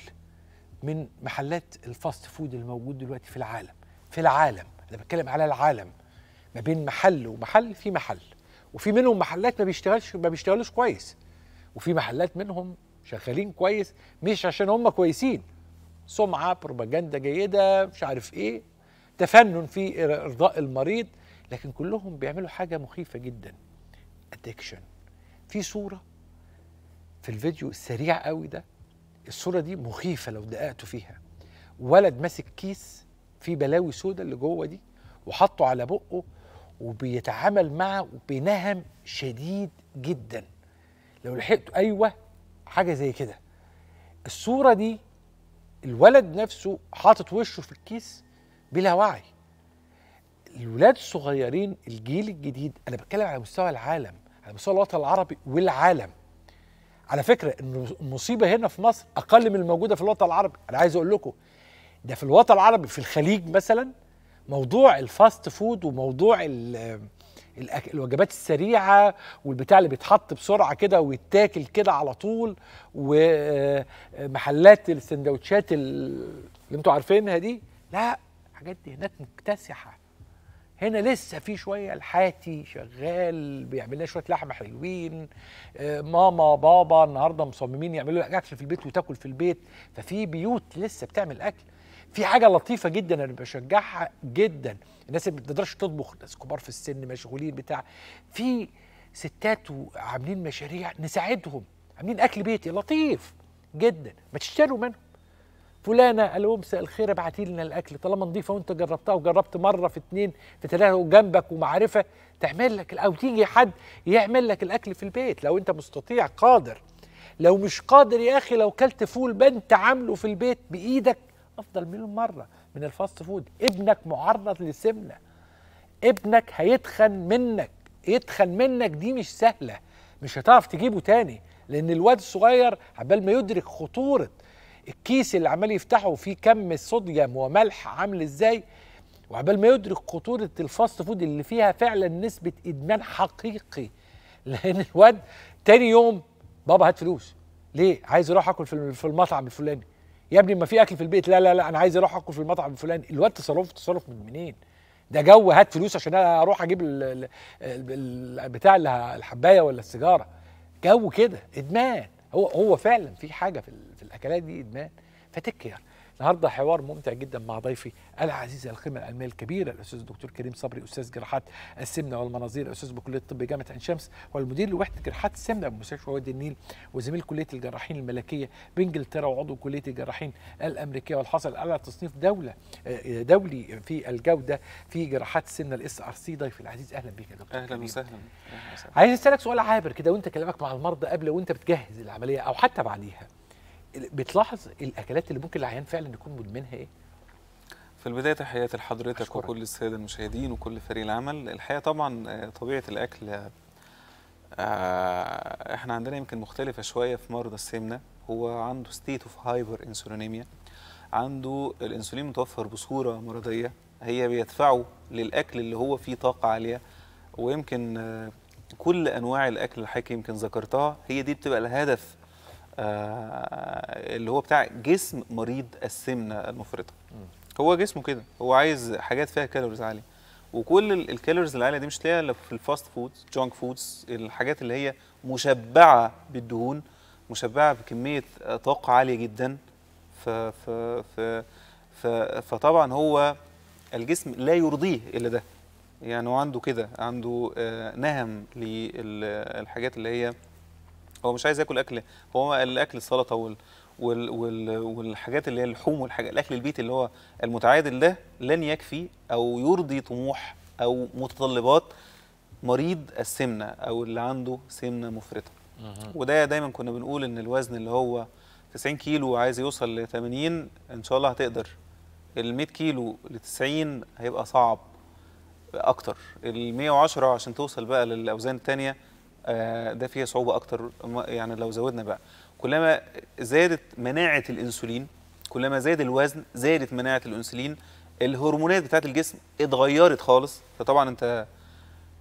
من محلات الفاست فود الموجود دلوقتي في العالم في العالم انا بتكلم على العالم ما بين محل ومحل في محل وفي منهم محلات ما بيشتغلش ما بيشتغلوش كويس وفي محلات منهم شغالين كويس مش عشان هم كويسين سمعه بروباجندا جيده مش عارف ايه تفنن في ارضاء المريض لكن كلهم بيعملوا حاجه مخيفه جدا ادكشن في صوره في الفيديو السريع قوي ده الصوره دي مخيفه لو دققتوا فيها ولد ماسك كيس فيه بلاوي سودا اللي جوه دي وحطه على بقه وبيتعامل معه بنهم شديد جدا لو لحقته ايوه حاجه زي كده الصوره دي الولد نفسه حاطط وشه في الكيس بلا وعي الولاد الصغيرين الجيل الجديد انا بتكلم على مستوى العالم على مستوى الوطن العربي والعالم على فكره المصيبه هنا في مصر اقل من الموجوده في الوطن العربي انا عايز اقول لكم ده في الوطن العربي في الخليج مثلا موضوع الفاست فود وموضوع الوجبات السريعه والبتاع اللي بيتحط بسرعه كده ويتاكل كده على طول ومحلات السندوتشات اللي انتوا عارفينها دي لا الحاجات دي هناك مكتسحه هنا لسه في شويه الحاتي شغال بيعمل لنا شويه لحمه حلوين آه، ماما بابا النهارده مصممين يعملوا اكل في البيت وتاكل في البيت ففي بيوت لسه بتعمل اكل في حاجه لطيفه جدا انا بشجعها جدا الناس اللي ما بتقدرش تطبخ ناس كبار في السن مشغولين بتاع في ستات وعاملين مشاريع نساعدهم عاملين اكل بيتي لطيف جدا ما تشتروا منهم فلانه قالوا مساء الخير ابعتي لنا الاكل طالما نظيفه وانت جربتها وجربت مره في اتنين في ثلاثه وجنبك ومعرفه تعمل لك او تيجي حد يعمل لك الاكل في البيت لو انت مستطيع قادر لو مش قادر يا اخي لو كلت فول ما انت عامله في البيت بايدك افضل مليون مره من الفاست فود ابنك معرض لسمنه ابنك هيتخن منك يتخن منك دي مش سهله مش هتعرف تجيبه تاني لان الواد الصغير عبال ما يدرك خطوره الكيس اللي عمال يفتحه فيه كم الصوديوم وملح عامل ازاي وعبال ما يدرك خطوره الفاست فود اللي فيها فعلا نسبه ادمان حقيقي لان الواد تاني يوم بابا هات فلوس ليه عايز يروح اكل في المطعم الفلاني يا ابني ما في اكل في البيت لا لا لا انا عايز اروح اكل في المطعم الفلاني الواد تصرف تصرف من منين ده جو هات فلوس عشان اروح اجيب بتاع الحبايه ولا السيجاره جو كده ادمان هو هو فعلا في حاجه في, الاكلات دي ادمان فتكر النهارده حوار ممتع جدا مع ضيفي العزيز القيمه العلميه الكبيره الاستاذ الدكتور كريم صبري استاذ جراحات السمنه والمناظير استاذ بكليه الطب جامعه عين شمس والمدير لوحده جراحات السمنه بمستشفى وادي النيل وزميل كليه الجراحين الملكيه بانجلترا وعضو كليه الجراحين الامريكيه والحصل على تصنيف دوله آه، دولي في الجوده في جراحات السمنه الاس ار سي ضيفي العزيز اهلا بك يا دكتور اهلا وسهلا عايز اسالك سؤال عابر كده وانت كلامك مع المرضى قبل وانت بتجهز العمليه او حتى بعديها بتلاحظ الاكلات اللي ممكن العيان فعلا يكون مدمنها ايه؟ في البداية تحياتي لحضرتك وكل السادة المشاهدين وكل فريق العمل الحقيقة طبعا آه، طبيعة الأكل آه، احنا عندنا يمكن مختلفة شوية في مرضى السمنة هو عنده ستيت اوف هايبر انسولينيميا عنده الانسولين متوفر بصورة مرضية هي بيدفعه للأكل اللي هو فيه طاقة عالية ويمكن آه، كل أنواع الأكل اللي حضرتك يمكن ذكرتها هي دي بتبقى الهدف آه، اللي هو بتاع جسم مريض السمنه المفرطه هو جسمه كده هو عايز حاجات فيها كالوريز عاليه وكل الكالوريز العاليه دي مش تلاقيها الا في الفاست فودز جانك فودز الحاجات اللي هي مشبعه بالدهون مشبعه بكميه طاقه عاليه جدا ف ف ف فطبعا هو الجسم لا يرضيه الا ده يعني هو عنده كده عنده آه، نهم للحاجات اللي هي هو مش عايز ياكل اكل هو الاكل السلطه وال وال وال والحاجات اللي هي اللحوم والحاجات الاكل البيتي اللي هو المتعادل ده لن يكفي او يرضي طموح او متطلبات مريض السمنه او اللي عنده سمنه مفرطه وده دايما كنا بنقول ان الوزن اللي هو 90 كيلو عايز يوصل ل 80 ان شاء الله هتقدر ال 100 كيلو ل 90 هيبقى صعب اكتر ال 110 عشان توصل بقى للاوزان الثانيه آه، ده فيها صعوبه اكتر يعني لو زودنا بقى كلما زادت مناعه الانسولين كلما زاد الوزن زادت مناعه الانسولين الهرمونات بتاعه الجسم اتغيرت خالص فطبعا انت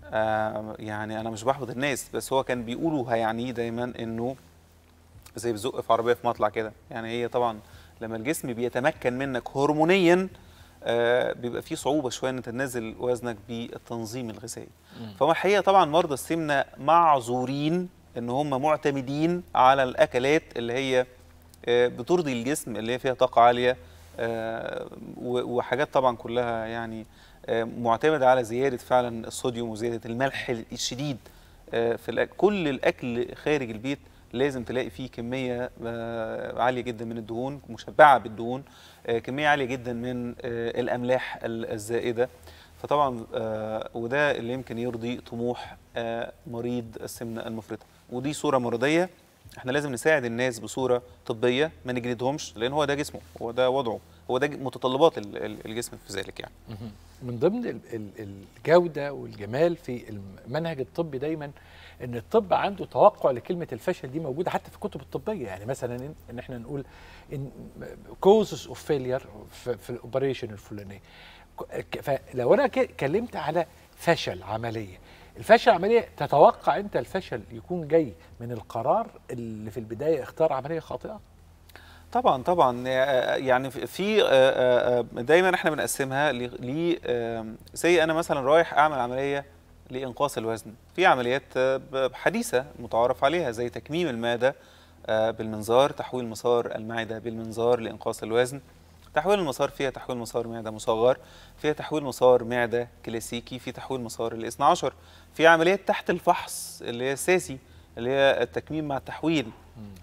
آه، يعني انا مش بحبط الناس بس هو كان بيقولوا هيعنيه دايما انه زي بزق في عربيه في مطلع كده يعني هي طبعا لما الجسم بيتمكن منك هرمونيا آه، بيبقى فيه صعوبه شويه ان تنزل وزنك بالتنظيم الغذائي فهو الحقيقه طبعا مرضى السمنه معذورين ان هم معتمدين على الاكلات اللي هي آه، بترضي الجسم اللي هي فيها طاقه عاليه آه، وحاجات طبعا كلها يعني معتمده على زياده فعلا الصوديوم وزياده الملح الشديد في الأكل. كل الاكل خارج البيت لازم تلاقي فيه كميه آه، عاليه جدا من الدهون مشبعه بالدهون آه، كميه عاليه جدا من آه، الاملاح الزائده فطبعا وده اللي يمكن يرضي طموح مريض السمنه المفرطه ودي صوره مرضيه احنا لازم نساعد الناس بصوره طبيه ما نجلدهمش لان هو ده جسمه هو ده وضعه هو ده متطلبات الجسم في ذلك يعني من ضمن الجوده والجمال في المنهج الطبي دايما ان الطب عنده توقع لكلمه الفشل دي موجوده حتى في الكتب الطبيه يعني مثلا ان احنا نقول ان كوزس اوف فيلير في الاوبريشن الفلانيه فلو انا كلمت على فشل عمليه الفشل عملية تتوقع انت الفشل يكون جاي من القرار اللي في البداية اختار عملية خاطئة؟ طبعا طبعا آه، آه، يعني في آه، دايما احنا بنقسمها ل زي انا مثلا رايح اعمل عمليه لإنقاص الوزن في عمليات آه، حديثة متعارف عليها زي تكميم المعدة آه، بالمنظار تحويل مسار المعدة بالمنظار لإنقاص الوزن تحويل المسار فيها تحويل مسار معدة مصغر فيها تحويل مسار معدة كلاسيكي في تحويل مسار الاثنى عشر في عمليات تحت الفحص اللي هي الساسي اللي هي التكميم مع التحويل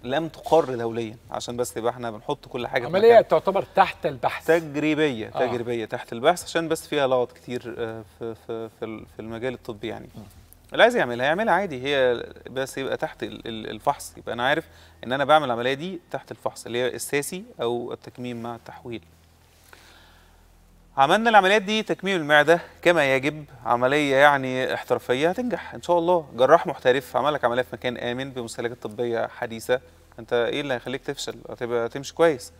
لم تقر دوليا عشان بس يبقى احنا بنحط كل حاجه عمليه تعتبر تحت البحث تجريبيه آه. تجريبيه تحت البحث عشان بس فيها لغط كتير آه، في في في المجال الطبي يعني اللي عايز يعملها يعملها عادي هي بس يبقى تحت الفحص يبقى انا عارف ان انا بعمل العمليه دي تحت الفحص اللي هي الساسي او التكميم مع التحويل عملنا العمليات دي تكميم المعده كما يجب عمليه يعني احترافيه هتنجح ان شاء الله جراح محترف عمل لك عمليه في مكان امن بمستلزمات طبيه حديثه انت ايه اللي هيخليك تفشل هتبقى تمشي كويس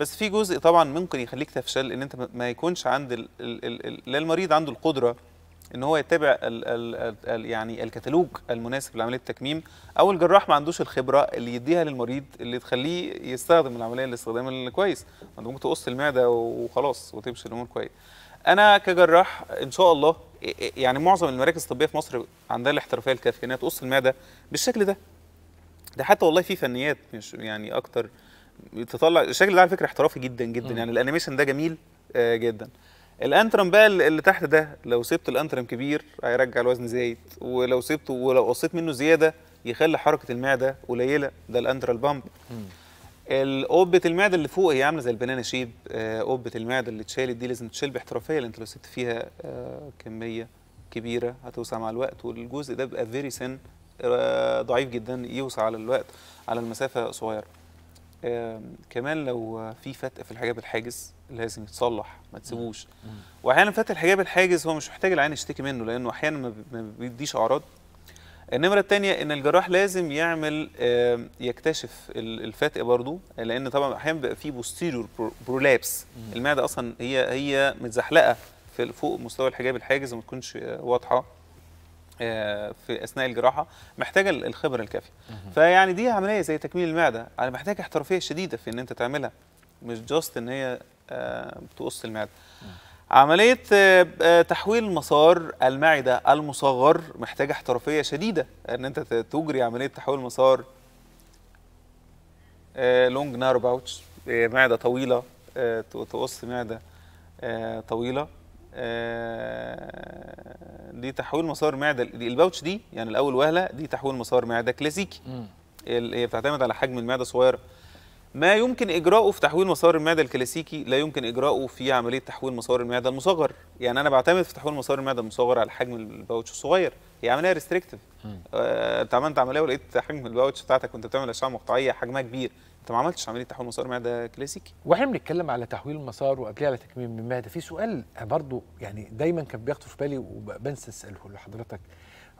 بس في جزء طبعا ممكن يخليك تفشل ان انت ما يكونش عند لا المريض عنده القدره ان هو يتبع ال ال ال يعني الكتالوج المناسب لعمليه التكميم او الجراح ما عندوش الخبره اللي يديها للمريض اللي تخليه يستخدم العمليه الاستخدام الكويس انت ممكن تقص المعده وخلاص وتمشي الامور كويس انا كجراح ان شاء الله يعني معظم المراكز الطبيه في مصر عندها الاحترافيه الكافيه انها تقص المعده بالشكل ده ده حتى والله في فنيات مش يعني اكتر تطلع الشكل ده على فكره احترافي جدا جدا يعني الانيميشن ده جميل آه، جدا الانترم بقى اللي تحت ده لو سبت الانترم كبير هيرجع الوزن زايد ولو سبته ولو قصيت منه زياده يخلي حركه المعده قليله ده الانترال بامب قبه المعده اللي فوق هي عامله زي البنانا شيب آه، قبه المعده اللي اتشالت دي لازم تتشال باحترافيه لان انت لو سبت فيها آه، كميه كبيره هتوسع مع الوقت والجزء ده بيبقى فيري سن آه، ضعيف جدا يوسع على الوقت على المسافه صغيره كمان لو في فتق في الحجاب الحاجز لازم يتصلح ما تسيبوش واحيانا فات الحجاب الحاجز هو مش محتاج العين يشتكي منه لانه احيانا ما بيديش اعراض النمره الثانيه ان الجراح لازم يعمل يكتشف الفتق برضو لان طبعا احيانا بيبقى في بوستيريور برولابس المعده اصلا هي هي متزحلقه في فوق مستوى الحجاب الحاجز وما تكونش آه، واضحه آه، في اثناء الجراحه محتاجه الخبره الكافيه فيعني دي عمليه زي تكميل المعده انا محتاجه احترافيه شديده في ان انت تعملها مش جاست ان هي آه، بتقص المعده عمليه آه، آه، تحويل مسار المعده المصغر محتاجه احترافيه شديده ان انت تجري عمليه تحويل مسار لونج نارو باوتش معده طويله تقص معده طويله دي تحويل مسار معده الباوتش دي يعني الاول وهله دي تحويل مسار معده كلاسيكي هي بتعتمد على حجم المعده صغيره ما يمكن اجراؤه في تحويل مسار المعده الكلاسيكي لا يمكن اجراؤه في عمليه تحويل مسار المعده المصغر يعني انا بعتمد في تحويل مسار المعده المصغر على حجم الباوتش الصغير هي عمليه ريستريكتيف آه، انت آه، عملت عمليه ولقيت حجم الباوتش بتاعتك وانت بتعمل اشعه مقطعيه حجمها كبير انت ما عملتش عمليه تحويل مسار معده كلاسيكي واحنا بنتكلم على تحويل المسار وقبليه على تكميم المعده في سؤال برضو يعني دايما كان بيخطر في بالي وبنسى اساله لحضرتك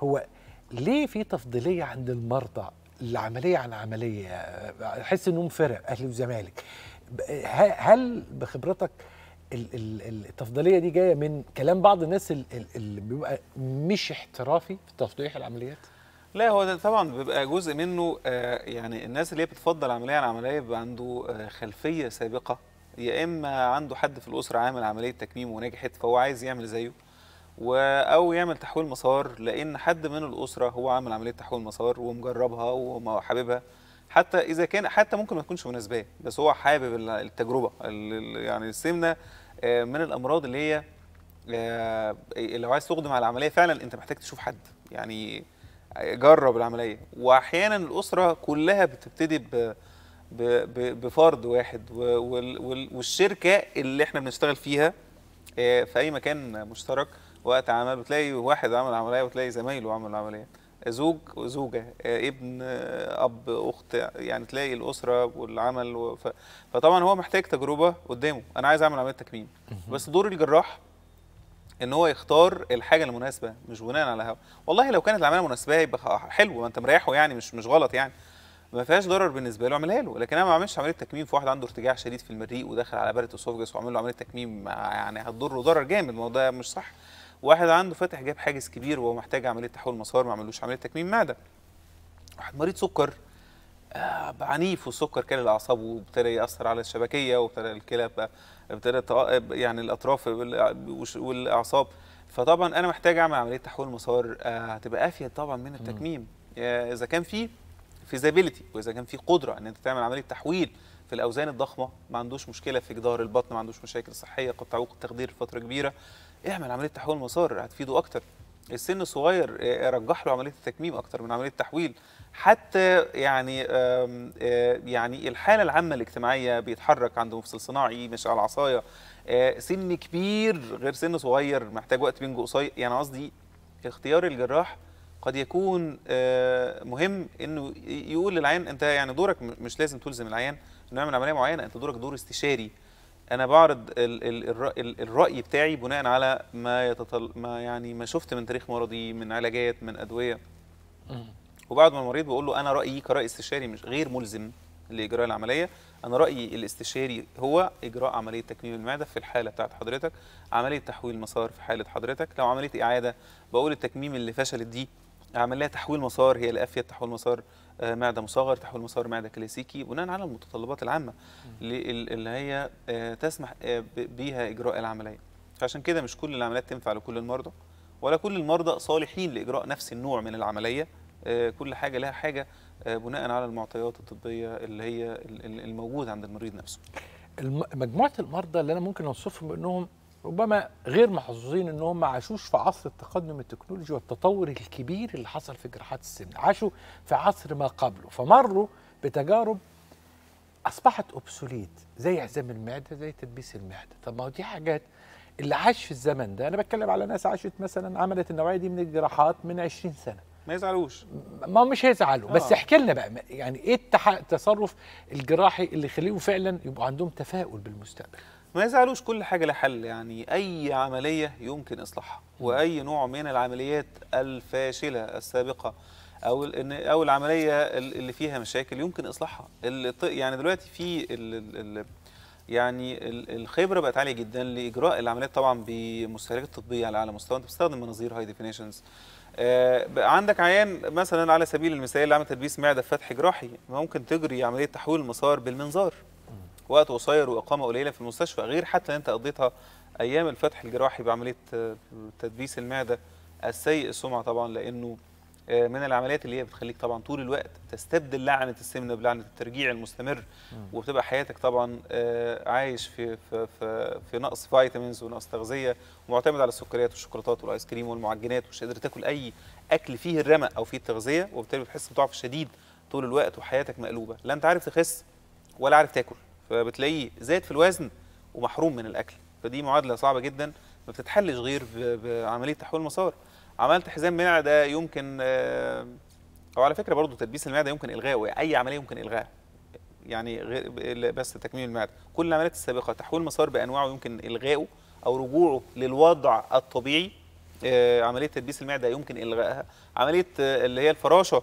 هو ليه في تفضيليه عند المرضى العمليه عن عمليه احس انهم فرق اهلي وزمالك هل بخبرتك التفضيليه دي جايه من كلام بعض الناس اللي بيبقى مش احترافي في تفضيح العمليات لا هو ده طبعا بيبقى جزء منه آه، يعني الناس اللي هي بتفضل عمليه عن عمليه بيبقى عنده آه، خلفيه سابقه يا اما عنده حد في الاسره عامل عمليه تكميم ونجحت فهو عايز يعمل زيه او يعمل تحويل مسار لان حد من الاسره هو عامل عمليه تحويل مسار ومجربها وحاببها حتى اذا كان حتى ممكن ما تكونش مناسبه بس هو حابب التجربه يعني السمنه آه، من الامراض اللي هي آه، لو عايز تقدم على العمليه فعلا انت محتاج تشوف حد يعني آه، جرب العمليه واحيانا الاسره كلها بتبتدي ب بفرد واحد والشركه اللي احنا بنشتغل فيها في اي مكان مشترك وقت عمل بتلاقي واحد عمل عمليه وتلاقي زمايله عملوا عمليه زوج وزوجه ابن اب اخت يعني تلاقي الاسره والعمل وف... فطبعا هو محتاج تجربه قدامه انا عايز اعمل عمليه تكميم بس دور الجراح ان هو يختار الحاجه المناسبه مش بناء على هوا والله لو كانت العمليه مناسبه يبقى حلو ما انت مريحه يعني مش مش غلط يعني ما فيهاش ضرر بالنسبه له اعملها له لكن انا ما اعملش عمليه تكميم في واحد عنده ارتجاع شديد في المريء ودخل على برد اسوفجس واعمل له عمليه تكميم يعني هتضره ضرر جامد ما هو ده مش صح واحد عنده فاتح جاب حاجز كبير وهو محتاج عمليه تحويل مسار ما عملوش عمليه تكميم معده واحد مريض سكر آه عنيف والسكر كل الاعصاب وابتدى ياثر على الشبكيه وابتدى الكلى ابتدى يعني الاطراف والاعصاب فطبعا انا محتاج اعمل عمليه تحويل مسار آه هتبقى افيد طبعا من التكميم آه اذا كان في فيزابيلتي واذا كان في قدره ان انت تعمل عمليه تحويل في الاوزان الضخمه ما عندوش مشكله في جدار البطن ما عندوش مشاكل صحيه قد تعوق التخدير لفتره كبيره اعمل عمليه تحويل مسار هتفيده اكتر السن الصغير آه، آه، رجح له عمليه التكميم اكتر من عمليه التحويل حتى يعني آه، يعني الحاله العامه الاجتماعيه بيتحرك عنده مفصل صناعي مش على عصايه سن كبير غير سن صغير محتاج وقت بينجو قصير يعني قصدي اختيار الجراح قد يكون مهم انه يقول للعيان انت يعني دورك مش لازم تلزم العيان انه يعمل عمليه معينه انت دورك دور استشاري انا بعرض ال ال ال الراي بتاعي بناء على ما يتطل ما يعني ما شفت من تاريخ مرضي من علاجات من ادويه وبعد ما المريض بقول له انا رايي كراي استشاري مش غير ملزم لاجراء العمليه انا رايي الاستشاري هو اجراء عمليه تكميم المعده في الحاله بتاعت حضرتك عمليه تحويل مسار في حاله حضرتك لو عمليه اعاده بقول التكميم اللي فشلت دي عمليه تحويل مسار هي الافيه تحويل مسار آه، معده مصغر تحويل مسار معده كلاسيكي بناء على المتطلبات العامه اللي هي آه، تسمح آه، بها اجراء العمليه فعشان كده مش كل العمليات تنفع لكل المرضى ولا كل المرضى صالحين لاجراء نفس النوع من العمليه كل حاجه لها حاجه بناء على المعطيات الطبيه اللي هي الموجوده عند المريض نفسه مجموعه المرضى اللي انا ممكن اوصفهم بانهم ربما غير محظوظين ان هم ما عاشوش في عصر التقدم التكنولوجي والتطور الكبير اللي حصل في جراحات السن عاشوا في عصر ما قبله فمروا بتجارب اصبحت اوبسوليت زي عزام المعده زي تدبيس المعده طب ما هو دي حاجات اللي عاش في الزمن ده انا بتكلم على ناس عاشت مثلا عملت النوعيه دي من الجراحات من 20 سنه ما يزعلوش ما هو مش هيزعلوا آه. بس احكي لنا بقى يعني ايه التصرف الجراحي اللي يخليهم فعلا يبقوا عندهم تفاؤل بالمستقبل ما يزعلوش كل حاجه لحل يعني اي عمليه يمكن اصلاحها واي نوع من العمليات الفاشله السابقه او او العمليه اللي فيها مشاكل يمكن اصلاحها يعني دلوقتي في الـ الـ يعني الخبره بقت عاليه جدا لاجراء العمليات طبعا بمستهلكات طبيه على اعلى مستوى انت بتستخدم مناظير هاي ديفينيشنز آه عندك عيان مثلا على سبيل المثال اللي عمل تدبيس معده فتح جراحي ممكن تجري عمليه تحويل المسار بالمنظار وقت قصير واقامه قليله في المستشفى غير حتى انت قضيتها ايام الفتح الجراحي بعمليه آه، تدبيس المعده السيء السمعه طبعا لانه آه، من العمليات اللي هي بتخليك طبعا طول الوقت تستبدل لعنه السمنه بلعنه الترجيع المستمر وبتبقى حياتك طبعا آه، عايش في في في, في نقص فيتامينز ونقص تغذيه ومعتمد على السكريات والشوكولاتات والايس كريم والمعجنات ومش قادر تاكل اي اكل فيه الرمق او فيه التغذيه وبالتالي بتحس بضعف شديد طول الوقت وحياتك مقلوبه لا انت عارف تخس ولا عارف تاكل فبتلاقيه زاد في الوزن ومحروم من الاكل فدي معادله صعبه جدا ما بتتحلش غير بعمليه تحويل المسار عملت حزام منع ده يمكن او آه، على فكره برضه تدبيس المعده يمكن الغائه اي عمليه يمكن الغائها يعني غير بس تكميم المعده كل العمليات السابقه تحويل المسار بانواعه يمكن الغائه او رجوعه للوضع الطبيعي آه، عمليه تدبيس المعده يمكن الغائها عمليه آه، اللي هي الفراشه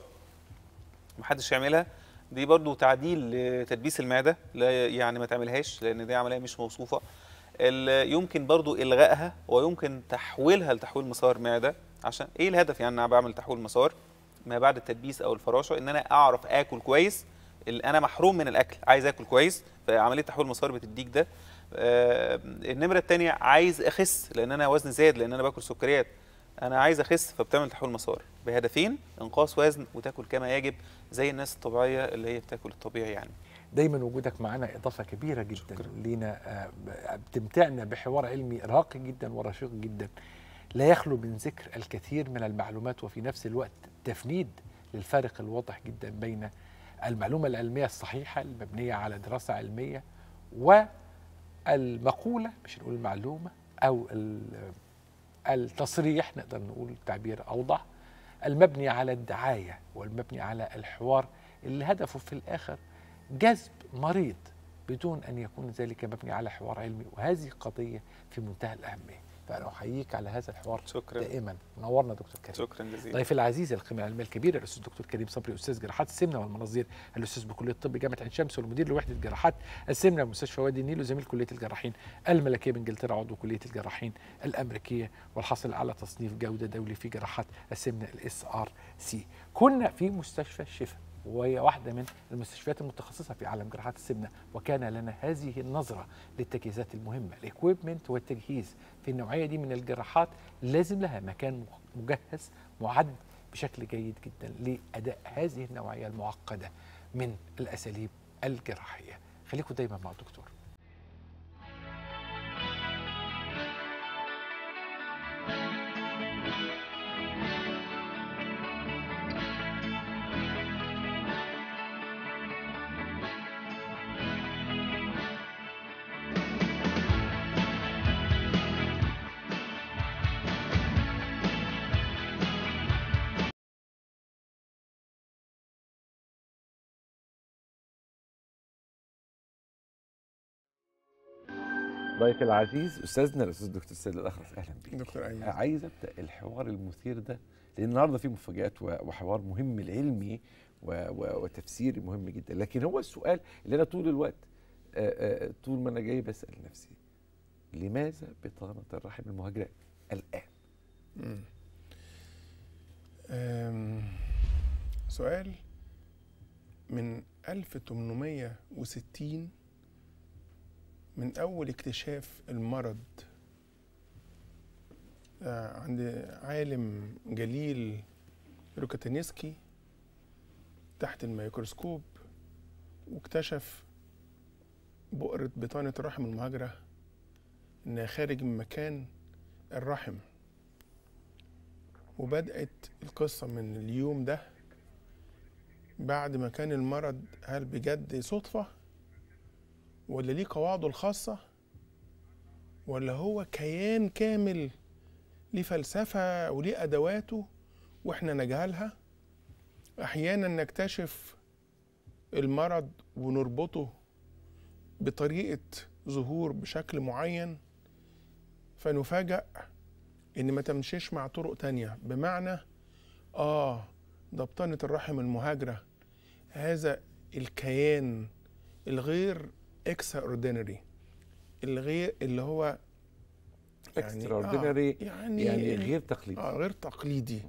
محدش يعملها دي برضو تعديل لتدبيس المعده لا يعني ما تعملهاش لان دي عمليه مش موصوفه يمكن برضو الغائها ويمكن تحويلها لتحويل مسار معده عشان ايه الهدف يعني انا بعمل تحويل مسار ما بعد التدبيس او الفراشه ان انا اعرف اكل كويس انا محروم من الاكل عايز اكل كويس فعمليه تحويل مسار بتديك ده آه، النمره الثانيه عايز اخس لان انا وزني زاد لان انا باكل سكريات انا عايز اخس فبتعمل تحول مسار بهدفين انقاص وزن وتاكل كما يجب زي الناس الطبيعيه اللي هي بتاكل الطبيعي يعني دايما وجودك معانا اضافه كبيره جدا شكرا. لينا آه، بتمتعنا بحوار علمي راقي جدا ورشيق جدا لا يخلو من ذكر الكثير من المعلومات وفي نفس الوقت تفنيد للفارق الواضح جدا بين المعلومه العلميه الصحيحه المبنيه على دراسه علميه والمقوله مش نقول المعلومه او التصريح نقدر نقول تعبير أوضح المبني على الدعاية والمبني على الحوار اللي هدفه في الآخر جذب مريض بدون أن يكون ذلك مبني على حوار علمي وهذه قضية في منتهى الأهمية فانا احييك على هذا الحوار شكرا دائما منورنا دكتور كريم شكرا جزيلا ضيفي العزيز القيمه العلميه الكبيره الاستاذ الدكتور كريم صبري استاذ جراحات السمنه والمناظير الاستاذ بكليه الطب جامعه عين شمس والمدير لوحده جراحات السمنه بمستشفى وادي النيل وزميل كليه الجراحين الملكيه بانجلترا عضو كليه الجراحين الامريكيه والحاصل على تصنيف جوده دولي في جراحات السمنه الاس ار سي كنا في مستشفى الشفاء وهي واحدة من المستشفيات المتخصصة في عالم جراحات السمنة وكان لنا هذه النظرة للتجهيزات المهمة الاكويبمنت والتجهيز في النوعية دي من الجراحات لازم لها مكان مجهز معد بشكل جيد جدا لأداء هذه النوعية المعقدة من الأساليب الجراحية خليكم دايما مع الدكتور ضيف العزيز استاذنا الاستاذ دكتور سيد الاخرس اهلا بيك دكتور ايمن عايز ابدا الحوار المثير ده لان النهارده في مفاجات وحوار مهم العلمي وتفسيري مهم جدا لكن هو السؤال اللي انا طول الوقت آه، آه، طول ما انا جاي بسال نفسي لماذا بطانه الرحم المهاجره الان؟ سؤال من 1860 من اول اكتشاف المرض آه، عند عالم جليل روكاتينسكي تحت الميكروسكوب واكتشف بؤرة بطانة الرحم المهاجرة إنها خارج من مكان الرحم وبدأت القصة من اليوم ده بعد ما كان المرض هل بجد صدفة ولا ليه قواعده الخاصة ولا هو كيان كامل ليه فلسفة وليه أدواته وإحنا نجهلها أحيانا نكتشف المرض ونربطه بطريقة ظهور بشكل معين فنفاجأ إن ما تمشيش مع طرق تانية بمعنى آه ضبطنة الرحم المهاجرة هذا الكيان الغير اكسترا اوردينري الغير اللي هو يعني اكسترا اوردينري آه يعني, يعني غير تقليدي اه غير تقليدي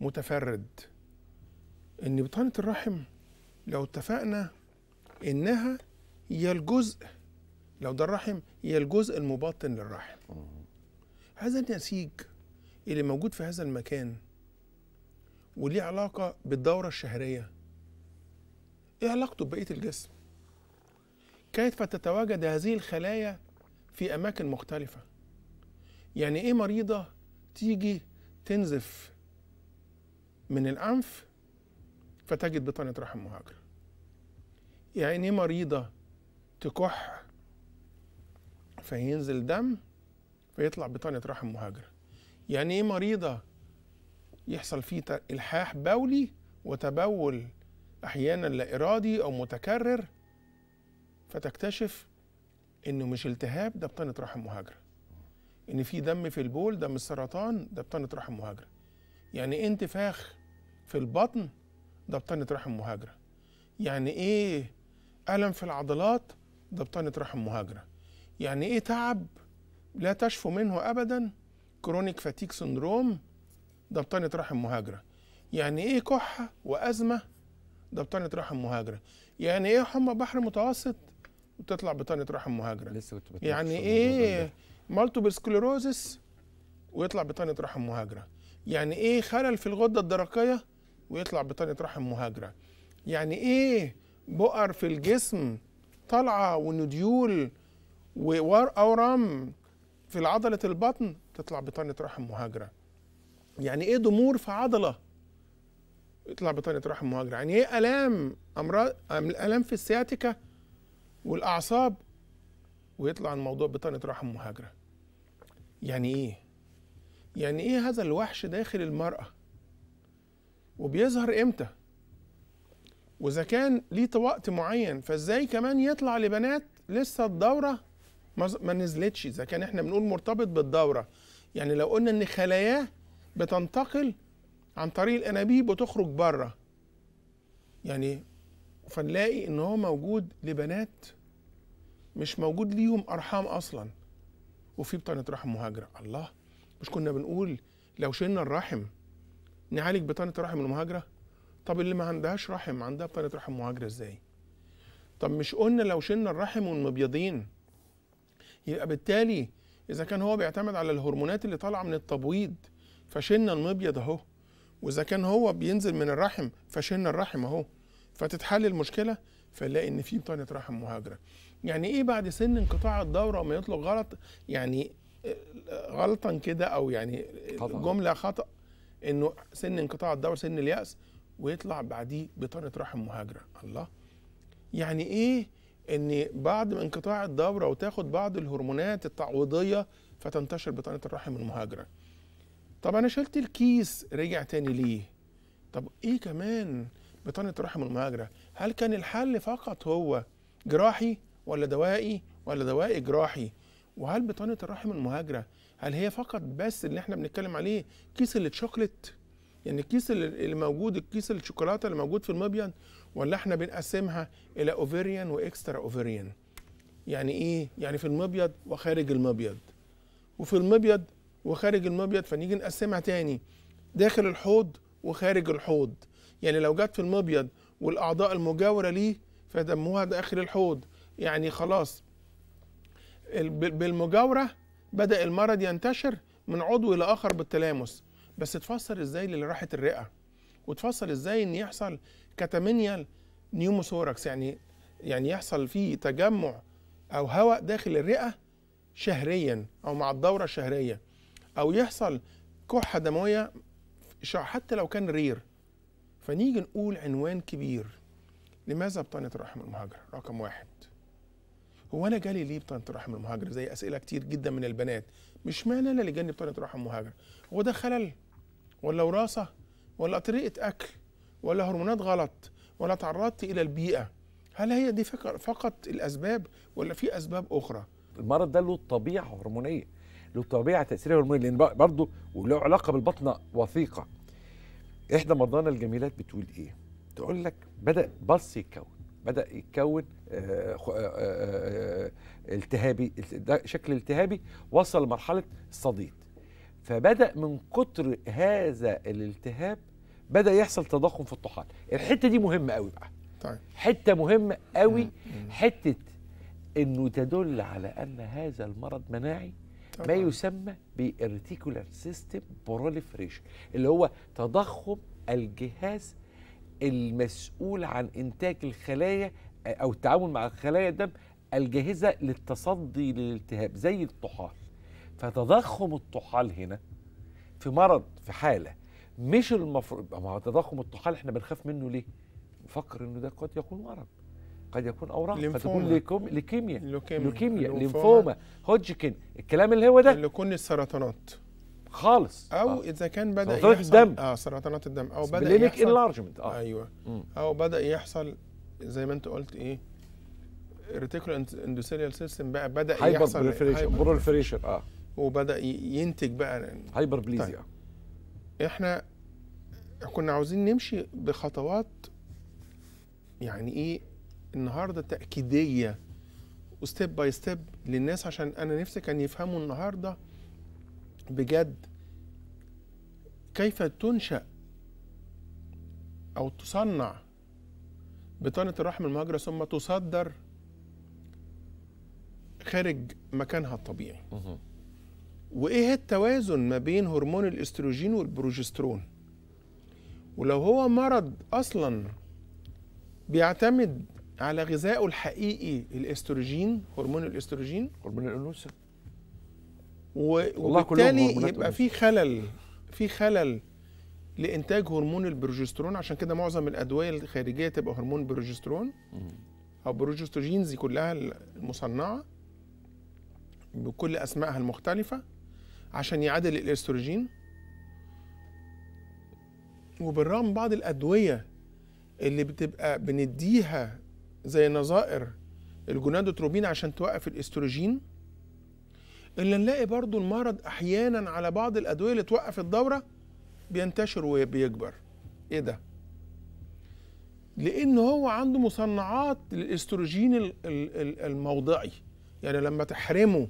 متفرد ان بطانه الرحم لو اتفقنا انها هي الجزء لو ده الرحم هي الجزء المبطن للرحم هذا النسيج اللي موجود في هذا المكان وليه علاقه بالدوره الشهريه ايه علاقته ببقيه الجسم كيف تتواجد هذه الخلايا في أماكن مختلفة يعني إيه مريضة تيجي تنزف من الأنف فتجد بطانة رحم مهاجرة يعني إيه مريضة تكح فينزل دم فيطلع بطانة رحم مهاجرة يعني إيه مريضة يحصل فيه إلحاح بولي وتبول أحيانا لا إرادي أو متكرر فتكتشف انه مش التهاب ده بطانه رحم مهاجره ان في دم في البول دم السرطان ده بطانه رحم مهاجره يعني ايه انتفاخ في البطن ده بطانه رحم مهاجره يعني ايه الم في العضلات ده بطانه رحم مهاجره يعني ايه تعب لا تشفو منه ابدا كرونيك فاتيك سندروم ده بطانه رحم مهاجره يعني ايه كحه وازمه ده بطانه رحم مهاجره يعني ايه حمى بحر متوسط وتطلع بطانه رحم مهاجره لسه كنت يعني ايه مالتيبل سكليروزس ويطلع بطانه رحم مهاجره يعني ايه خلل في الغده الدرقيه ويطلع بطانه رحم مهاجره يعني ايه بؤر في الجسم طالعه ونديول واورام في عضله البطن تطلع بطانه رحم مهاجره يعني ايه ضمور في عضله يطلع بطانه رحم مهاجره يعني ايه الام امراض الام في السياتيكا والاعصاب ويطلع الموضوع بطانه رحم مهاجره يعني ايه يعني ايه هذا الوحش داخل المراه وبيظهر امتى واذا كان ليه وقت معين فازاي كمان يطلع لبنات لسه الدوره ما نزلتش اذا كان احنا بنقول مرتبط بالدوره يعني لو قلنا ان خلاياه بتنتقل عن طريق الانابيب وتخرج بره يعني فنلاقي ان هو موجود لبنات مش موجود ليهم ارحام اصلا وفي بطانه رحم مهاجره الله مش كنا بنقول لو شلنا الرحم نعالج بطانه رحم المهاجره طب اللي ما عندهاش رحم عندها بطانه رحم مهاجره ازاي طب مش قلنا لو شلنا الرحم والمبيضين يبقى بالتالي اذا كان هو بيعتمد على الهرمونات اللي طالعه من التبويض فشلنا المبيض اهو واذا كان هو بينزل من الرحم فشلنا الرحم اهو فتتحل المشكله فنلاقي ان في بطانه رحم مهاجره يعني ايه بعد سن انقطاع الدوره وما يطلق غلط يعني آه، غلطا كده او يعني خطأ. جمله خطا انه سن انقطاع الدوره سن الياس ويطلع بعديه بطانه رحم مهاجره الله يعني ايه ان بعد انقطاع الدوره وتاخد بعض الهرمونات التعويضيه فتنتشر بطانه الرحم المهاجره طب انا شلت الكيس رجع تاني ليه طب ايه كمان بطانة رحم المهاجرة هل كان الحل فقط هو جراحي ولا دوائي ولا دوائي جراحي وهل بطانة الرحم المهاجرة هل هي فقط بس اللي احنا بنتكلم عليه كيس الشوكليت يعني الكيس اللي موجود الكيس الشوكولاته اللي موجود في المبيض ولا احنا بنقسمها الى اوفيريان واكسترا اوفيريان يعني ايه يعني في المبيض وخارج المبيض وفي المبيض وخارج المبيض فنيجي نقسمها تاني داخل الحوض وخارج الحوض يعني لو جت في المبيض والاعضاء المجاوره ليه فدموها داخل الحوض يعني خلاص بالمجاوره بدا المرض ينتشر من عضو الى اخر بالتلامس بس تفسر ازاي اللي راحت الرئه وتفسر ازاي ان يحصل كاتامينيال نيوموثوركس يعني يعني يحصل فيه تجمع او هواء داخل الرئه شهريا او مع الدوره الشهريه او يحصل كحه دمويه حتى لو كان رير فنيجي نقول عنوان كبير لماذا بطانة الرحم المهاجرة رقم واحد هو انا جالي ليه بطانه الرحم المهاجرة زي اسئله كتير جدا من البنات مش معنى انا اللي جالي بطانه الرحم المهاجرة هو ده خلل ولا وراثه ولا طريقه اكل ولا هرمونات غلط ولا تعرضت الى البيئه هل هي دي فقط الاسباب ولا في اسباب اخرى المرض ده له طبيعه هرمونيه له طبيعه تاثير هرمونية لان برضه وله علاقه بالبطنه وثيقه إحدى مرضانا الجميلات بتقول إيه؟ تقول لك بدأ بص يتكون بدأ يتكون آه آه،, آه،, آه التهابي شكل التهابي وصل لمرحلة الصديد فبدأ من كتر هذا الالتهاب بدأ يحصل تضخم في الطحال الحتة دي مهمة قوي بقى طيب. حتة مهمة قوي حتة انه تدل على ان هذا المرض مناعي ما يسمى بارتيكولار سيستم بروليفريشن اللي هو تضخم الجهاز المسؤول عن انتاج الخلايا او التعامل مع خلايا الدم الجاهزه للتصدي للالتهاب زي الطحال فتضخم الطحال هنا في مرض في حاله مش المفروض ما هو تضخم الطحال احنا بنخاف منه ليه؟ نفكر انه ده قد يكون مرض قد يكون اوراق قد تكون ليكيميا لوكيميا ليمفوما هوجكن الكلام اللي هو ده اللي كل السرطانات خالص او آه. اذا كان بدا سرطانات يحصل الدم اه سرطانات الدم او بدا يحصل اه ايوه مم. او بدا يحصل زي ما انت قلت ايه الريتيكولار اندوثيليال سيستم بقى بدا هايبر يحصل بروليفريشن بروليفريشن اه وبدا ينتج بقى هايبر بليزيا طيب. احنا كنا عاوزين نمشي بخطوات يعني ايه النهارده تاكيديه وستيب باي ستيب للناس عشان انا نفسي كان يفهموا النهارده بجد كيف تنشا او تصنع بطانه الرحم المهاجره ثم تصدر خارج مكانها الطبيعي وايه التوازن ما بين هرمون الاستروجين والبروجسترون ولو هو مرض اصلا بيعتمد على غذائه الحقيقي الاستروجين هرمون الاستروجين هرمون الانوثه وبالتالي يبقى في خلل في خلل لانتاج هرمون البروجسترون عشان كده معظم الادويه الخارجيه تبقى هرمون بروجسترون او بروجستروجينز دي كلها المصنعه بكل اسمائها المختلفه عشان يعادل الاستروجين وبالرغم بعض الادويه اللي بتبقى بنديها زي نظائر الجونادوتروبين عشان توقف الاستروجين الا نلاقي برضو المرض احيانا على بعض الادويه اللي توقف الدوره بينتشر وبيكبر ايه ده لان هو عنده مصنعات للاستروجين الموضعي يعني لما تحرمه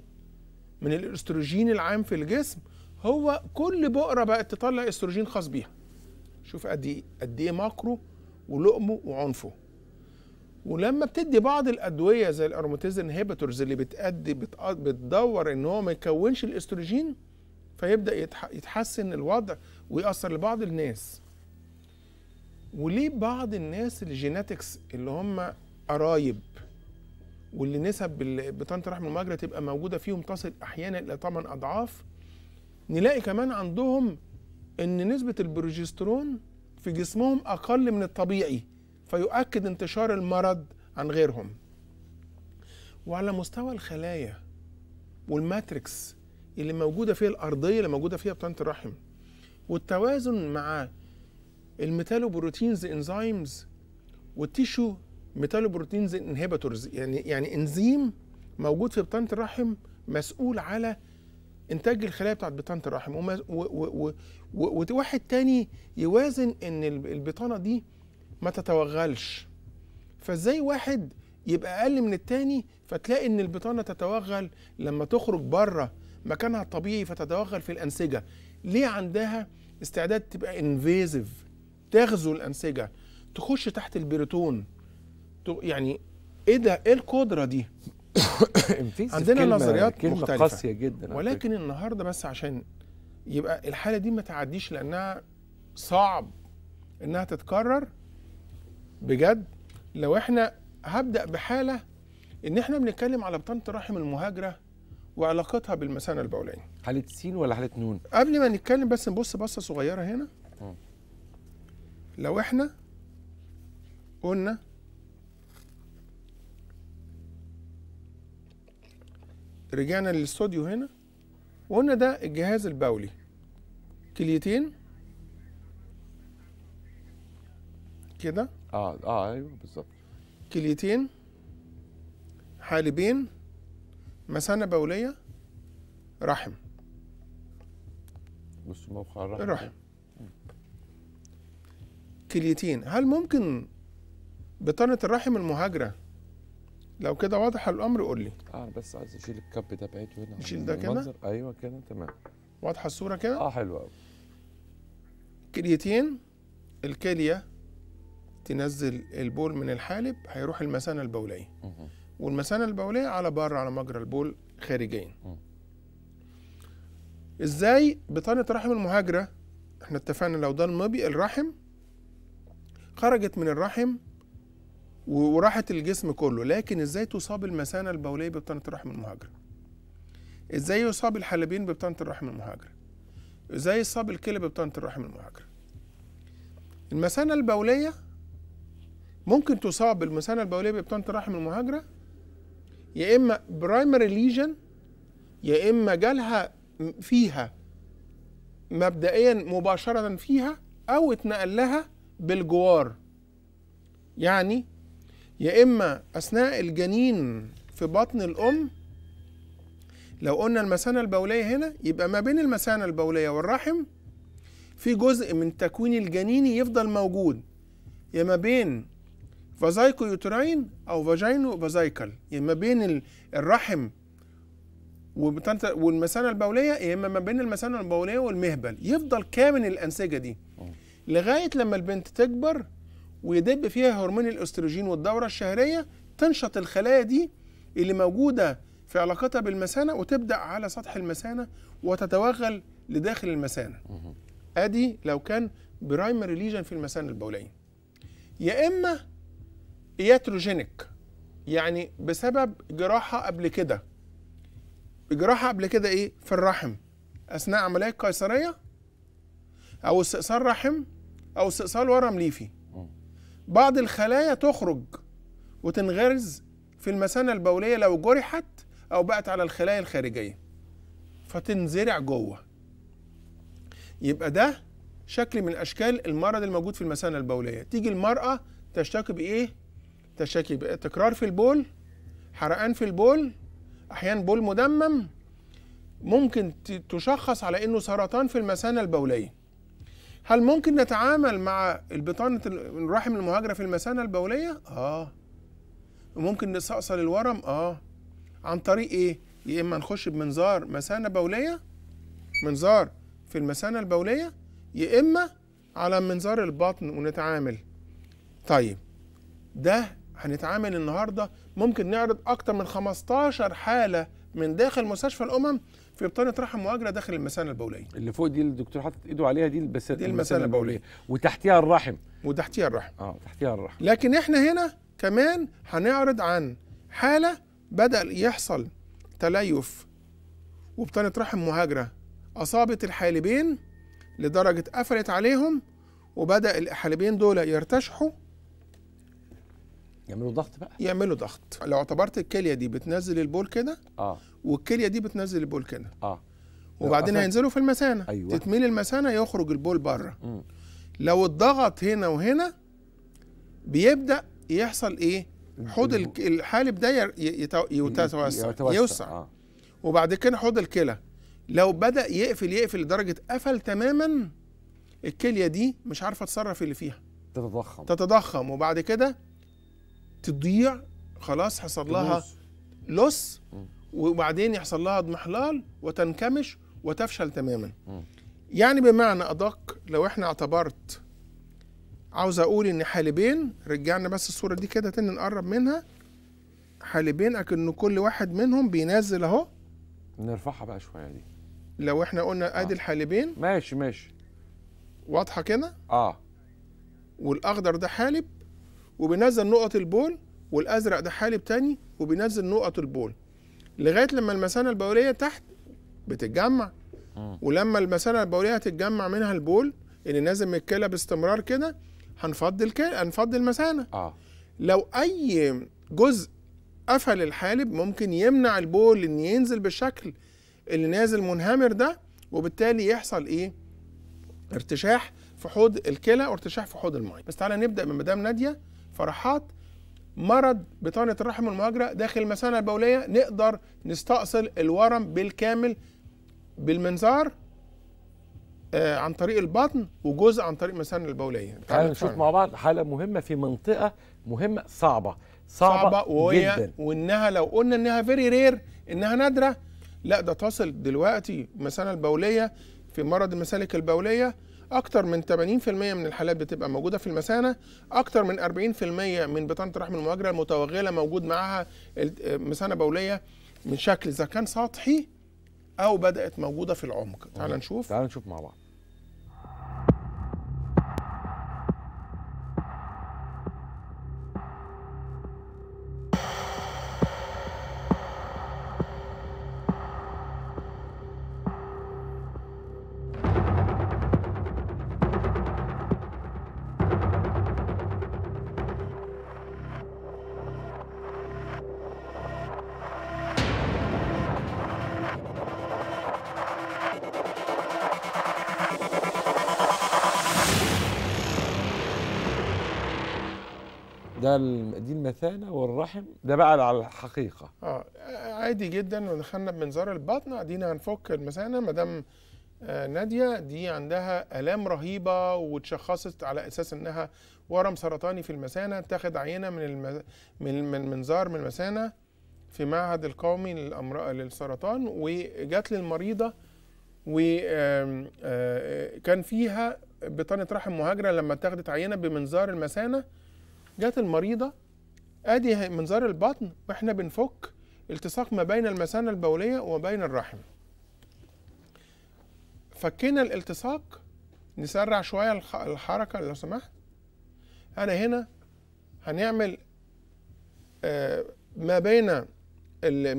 من الاستروجين العام في الجسم هو كل بؤره بقت تطلع استروجين خاص بيها شوف قد ايه قد ايه ماكرو ولقمه وعنفه ولما بتدي بعض الادويه زي الاروماتيز انهيبيتورز اللي بتأدي بتدور ان هو ما يكونش الاستروجين فيبدا يتحسن الوضع ويأثر لبعض الناس وليه بعض الناس الجيناتكس اللي هم قرايب واللي نسب بطانه رحم المجرى تبقى موجوده فيهم تصل احيانا الى 8 اضعاف نلاقي كمان عندهم ان نسبه البروجسترون في جسمهم اقل من الطبيعي فيؤكد انتشار المرض عن غيرهم وعلى مستوى الخلايا والماتريكس اللي موجودة فيها الأرضية اللي موجودة فيها بطانة الرحم والتوازن مع الميتالوبروتينز انزيمز والتيشو ميتالوبروتينز انهبيتورز يعني يعني انزيم موجود في بطانه الرحم مسؤول على انتاج الخلايا بتاعت بطانه الرحم وواحد تاني يوازن ان البطانه دي ما تتوغلش فازاي واحد يبقى اقل من التاني فتلاقي ان البطانه تتوغل لما تخرج بره مكانها الطبيعي فتتوغل في الانسجه ليه عندها استعداد تبقى انفيزيف تغزو الانسجه تخش تحت البريتون يعني ايه ده ايه القدره دي (coughs) عندنا كلمة نظريات كلمة مختلفه قاسيه جدا ولكن النهارده بس عشان يبقى الحاله دي ما تعديش لانها صعب انها تتكرر بجد لو احنا هبدا بحاله ان احنا بنتكلم على بطانه الرحم المهاجره وعلاقتها بالمثانه البوليه حاله سين ولا حاله نون قبل ما نتكلم بس نبص بصه صغيره هنا لو احنا قلنا رجعنا للاستوديو هنا وقلنا ده الجهاز البولي كليتين كده اه اه ايوه بالظبط كليتين حالبين مثانه بوليه رحم بص موقع الرحم الرحم كليتين هل ممكن بطانه الرحم المهاجره لو كده واضح الامر قول لي اه بس عايز اشيل الكب ده بعيد هنا نشيل ده كده ايوه كده تمام واضحه الصوره كده اه حلوه قوي كليتين الكليه تنزل البول من الحالب هيروح المثانه البوليه والمثانه البوليه على بره على مجرى البول خارجيا ازاي بطانه رحم المهاجره احنا اتفقنا لو ده المبي الرحم خرجت من الرحم وراحت الجسم كله لكن ازاي تصاب المثانه البوليه ببطانه الرحم المهاجره ازاي يصاب الحلبين ببطانه الرحم المهاجره ازاي يصاب الكلى ببطانه الرحم المهاجره المثانه البوليه ممكن تصاب بالمثانه البوليه بابطانه الرحم المهاجره يا اما برايمري ليجن يا اما جالها فيها مبدئيا مباشره فيها او اتنقل لها بالجوار يعني يا اما اثناء الجنين في بطن الام لو قلنا المثانه البوليه هنا يبقى ما بين المثانه البوليه والرحم في جزء من تكوين الجنيني يفضل موجود يا ما بين فازايكو يوتراين او فاجينو فازايكال يعني ما بين الرحم والمثانه البوليه يا اما ما بين المثانه البوليه والمهبل يفضل كامن الانسجه دي لغايه لما البنت تكبر ويدب فيها هرمون الاستروجين والدوره الشهريه تنشط الخلايا دي اللي موجوده في علاقتها بالمثانه وتبدا على سطح المثانه وتتوغل لداخل المثانه ادي لو كان برايمري ليجن في المثانه البوليه يا اما ياتروجينيك يعني بسبب جراحه قبل كده جراحه قبل كده ايه في الرحم اثناء عمليه قيصريه او استئصال رحم او استئصال ورم ليفي بعض الخلايا تخرج وتنغرز في المثانه البوليه لو جرحت او بقت على الخلايا الخارجيه فتنزرع جوه يبقى ده شكل من اشكال المرض الموجود في المثانه البوليه تيجي المراه تشتكي بايه تشاكي تكرار في البول حرقان في البول احيانا بول مدمم ممكن تشخص على انه سرطان في المثانه البوليه هل ممكن نتعامل مع البطانه الرحم المهاجره في المثانه البوليه اه وممكن نستأصل الورم اه عن طريق ايه يا اما نخش بمنظار مثانه بوليه منظار في المثانه البوليه يا اما على منظار البطن ونتعامل طيب ده هنتعامل النهارده ممكن نعرض اكتر من 15 حاله من داخل مستشفى الامم في بطانه رحم واجره داخل المثانه البوليه اللي فوق دي اللي الدكتور حاطط ايده عليها دي البس... دي المثانه البوليه وتحتها الرحم وتحتها الرحم اه تحتها الرحم لكن احنا هنا كمان هنعرض عن حاله بدا يحصل تليف وبطانه رحم مهاجره اصابت الحالبين لدرجه قفلت عليهم وبدا الحالبين دول يرتشحوا يعملوا ضغط بقى يعملوا ضغط لو اعتبرت الكليه دي بتنزل البول كده اه والكليه دي بتنزل البول كده اه وبعدين هينزلوا في المثانه أيوة. تتميل المثانه يخرج البول بره لو اتضغط هنا وهنا بيبدا يحصل ايه حوض الحالب ده يتوسع يوسع آه. وبعد كده حوض الكلى لو بدا يقفل يقفل لدرجه قفل تماما الكليه دي مش عارفه تصرف اللي فيها تتضخم تتضخم وبعد كده تضيع خلاص حصل لها لص وبعدين يحصل لها اضمحلال وتنكمش وتفشل تماما يعني بمعنى ادق لو احنا اعتبرت عاوز اقول ان حالبين رجعنا بس الصوره دي كده تاني نقرب منها حالبين اكن كل واحد منهم بينزل اهو نرفعها بقى شويه دي لو احنا قلنا آه. ادي آه. الحالبين ماشي ماشي واضحه كده اه والاخضر ده حالب وبينزل نقط البول والازرق ده حالب تاني وبينزل نقط البول لغايه لما المثانه البوليه تحت بتتجمع ولما المثانه البوليه هتتجمع منها البول اللي نازل من الكلى باستمرار كده هنفضي الكلى هنفضي المثانه اه لو اي جزء قفل الحالب ممكن يمنع البول ان ينزل بالشكل اللي نازل منهمر ده وبالتالي يحصل ايه ارتشاح في حوض الكلى وارتشاح في حوض المايه بس تعالى نبدا من مدام ناديه فرحات مرض بطانة الرحم المهاجرة داخل المثانة البولية نقدر نستأصل الورم بالكامل بالمنظار آه، عن طريق البطن وجزء عن طريق المثانة البولية تعالى نشوف مع بعض حالة مهمة في منطقة مهمة صعبة صعبة, صعبة وهي جدا. وانها لو قلنا انها فيري رير انها نادرة لا ده تصل دلوقتي المثانة البولية في مرض المسالك البولية اكتر من 80% من الحالات بتبقى موجوده في المثانه اكتر من 40% من بطانه الرحم المهاجره المتوغله موجود معاها مثانه بوليه من شكل اذا كان سطحي او بدات موجوده في العمق تعال نشوف تعال نشوف مع بعض المثانه والرحم ده بقى على الحقيقه اه عادي جدا ودخلنا بمنظار البطن ادينا هنفك المثانه ما دام آه ناديه دي عندها الام رهيبه وتشخصت على اساس انها ورم سرطاني في المثانه تاخد عينه من الم... من من منظار من المثانه في معهد القومي للامراض للسرطان وجات للمريضه وكان آه، فيها بطانه رحم مهاجره لما اتاخدت عينه بمنظار المثانه جات المريضه ادي منظار البطن واحنا بنفك التصاق ما بين المثانه البوليه وما بين الرحم فكينا الالتصاق نسرع شويه الحركه لو سمحت انا هنا هنعمل آه، ما بين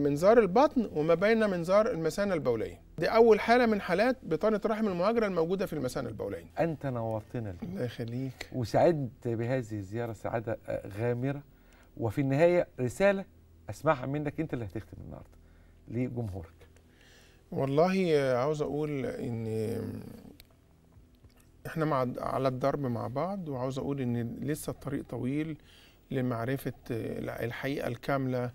منظار البطن وما بين منظار المثانه البوليه دي اول حاله من حالات بطانه رحم المهاجره الموجوده في المثانه البوليه انت نورتنا الله يخليك وسعدت بهذه الزياره سعاده آه، غامره وفي النهايه رساله اسمعها منك انت اللي هتختم النهارده لجمهورك والله عاوز اقول ان احنا مع على الدرب مع بعض وعاوز اقول ان لسه الطريق طويل لمعرفه الحقيقه الكامله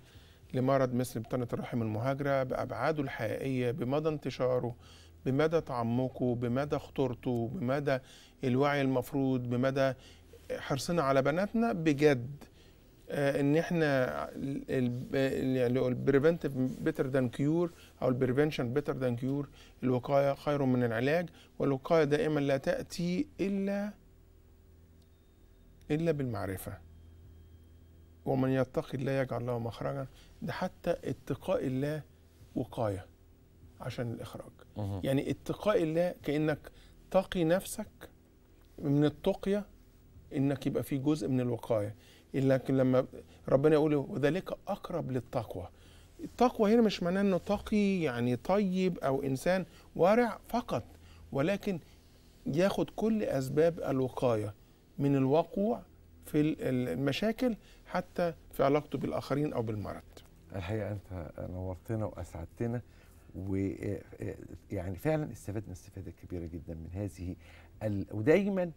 لمرض مثل بطانه الرحم المهاجره بابعاده الحقيقيه بمدى انتشاره بمدى تعمقه بمدى خطورته بمدى الوعي المفروض بمدى حرصنا على بناتنا بجد آه، ان احنا البريفنتيف بيتر ذان كيور او البريفنشن بيتر ذان كيور الوقايه خير من العلاج والوقايه دائما لا تاتي الا الا بالمعرفه ومن يتقي الله يجعل له مخرجا ده حتى اتقاء الله وقايه عشان الاخراج يعني اتقاء الله كانك تقي نفسك من التقيه انك يبقى في جزء من الوقايه لكن لما ربنا يقول وذلك اقرب للتقوى التقوى هنا مش معناه انه تقي يعني طيب او انسان ورع فقط ولكن ياخد كل اسباب الوقايه من الوقوع في المشاكل حتى في علاقته بالاخرين او بالمرض. الحقيقه انت نورتنا واسعدتنا ويعني آه، آه، فعلا استفدنا استفاده كبيره جدا من هذه ال... ودايما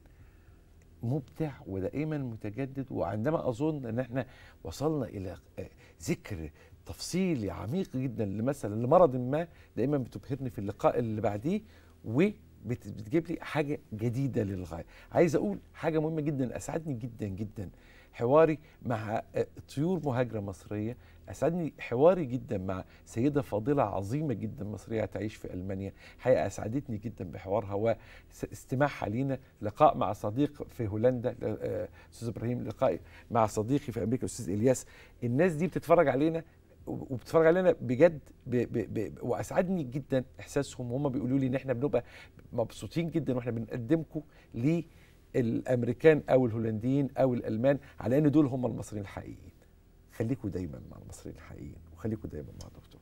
مبدع ودائما متجدد وعندما اظن ان احنا وصلنا الى آه، ذكر تفصيلي عميق جدا لمثلا لمرض ما دائما بتبهرني في اللقاء اللي بعديه وبتجيب لي حاجه جديده للغايه عايز اقول حاجه مهمه جدا اسعدني جدا جدا حواري مع آه، طيور مهاجرة مصرية أسعدني حواري جدا مع سيدة فاضلة عظيمة جدا مصرية تعيش في ألمانيا حقيقة أسعدتني جدا بحوارها واستماعها لينا لقاء مع صديق في هولندا آه، أستاذ إبراهيم لقاء مع صديقي في أمريكا أستاذ إلياس الناس دي بتتفرج علينا وبتتفرج علينا بجد ب ب ب واسعدني جدا احساسهم وهم بيقولوا لي ان احنا بنبقى مبسوطين جدا واحنا بنقدمكم ليه الامريكان او الهولنديين او الالمان على ان دول هم المصريين الحقيقيين خليكوا دايما مع المصريين الحقيقيين وخليكوا دايما مع دكتور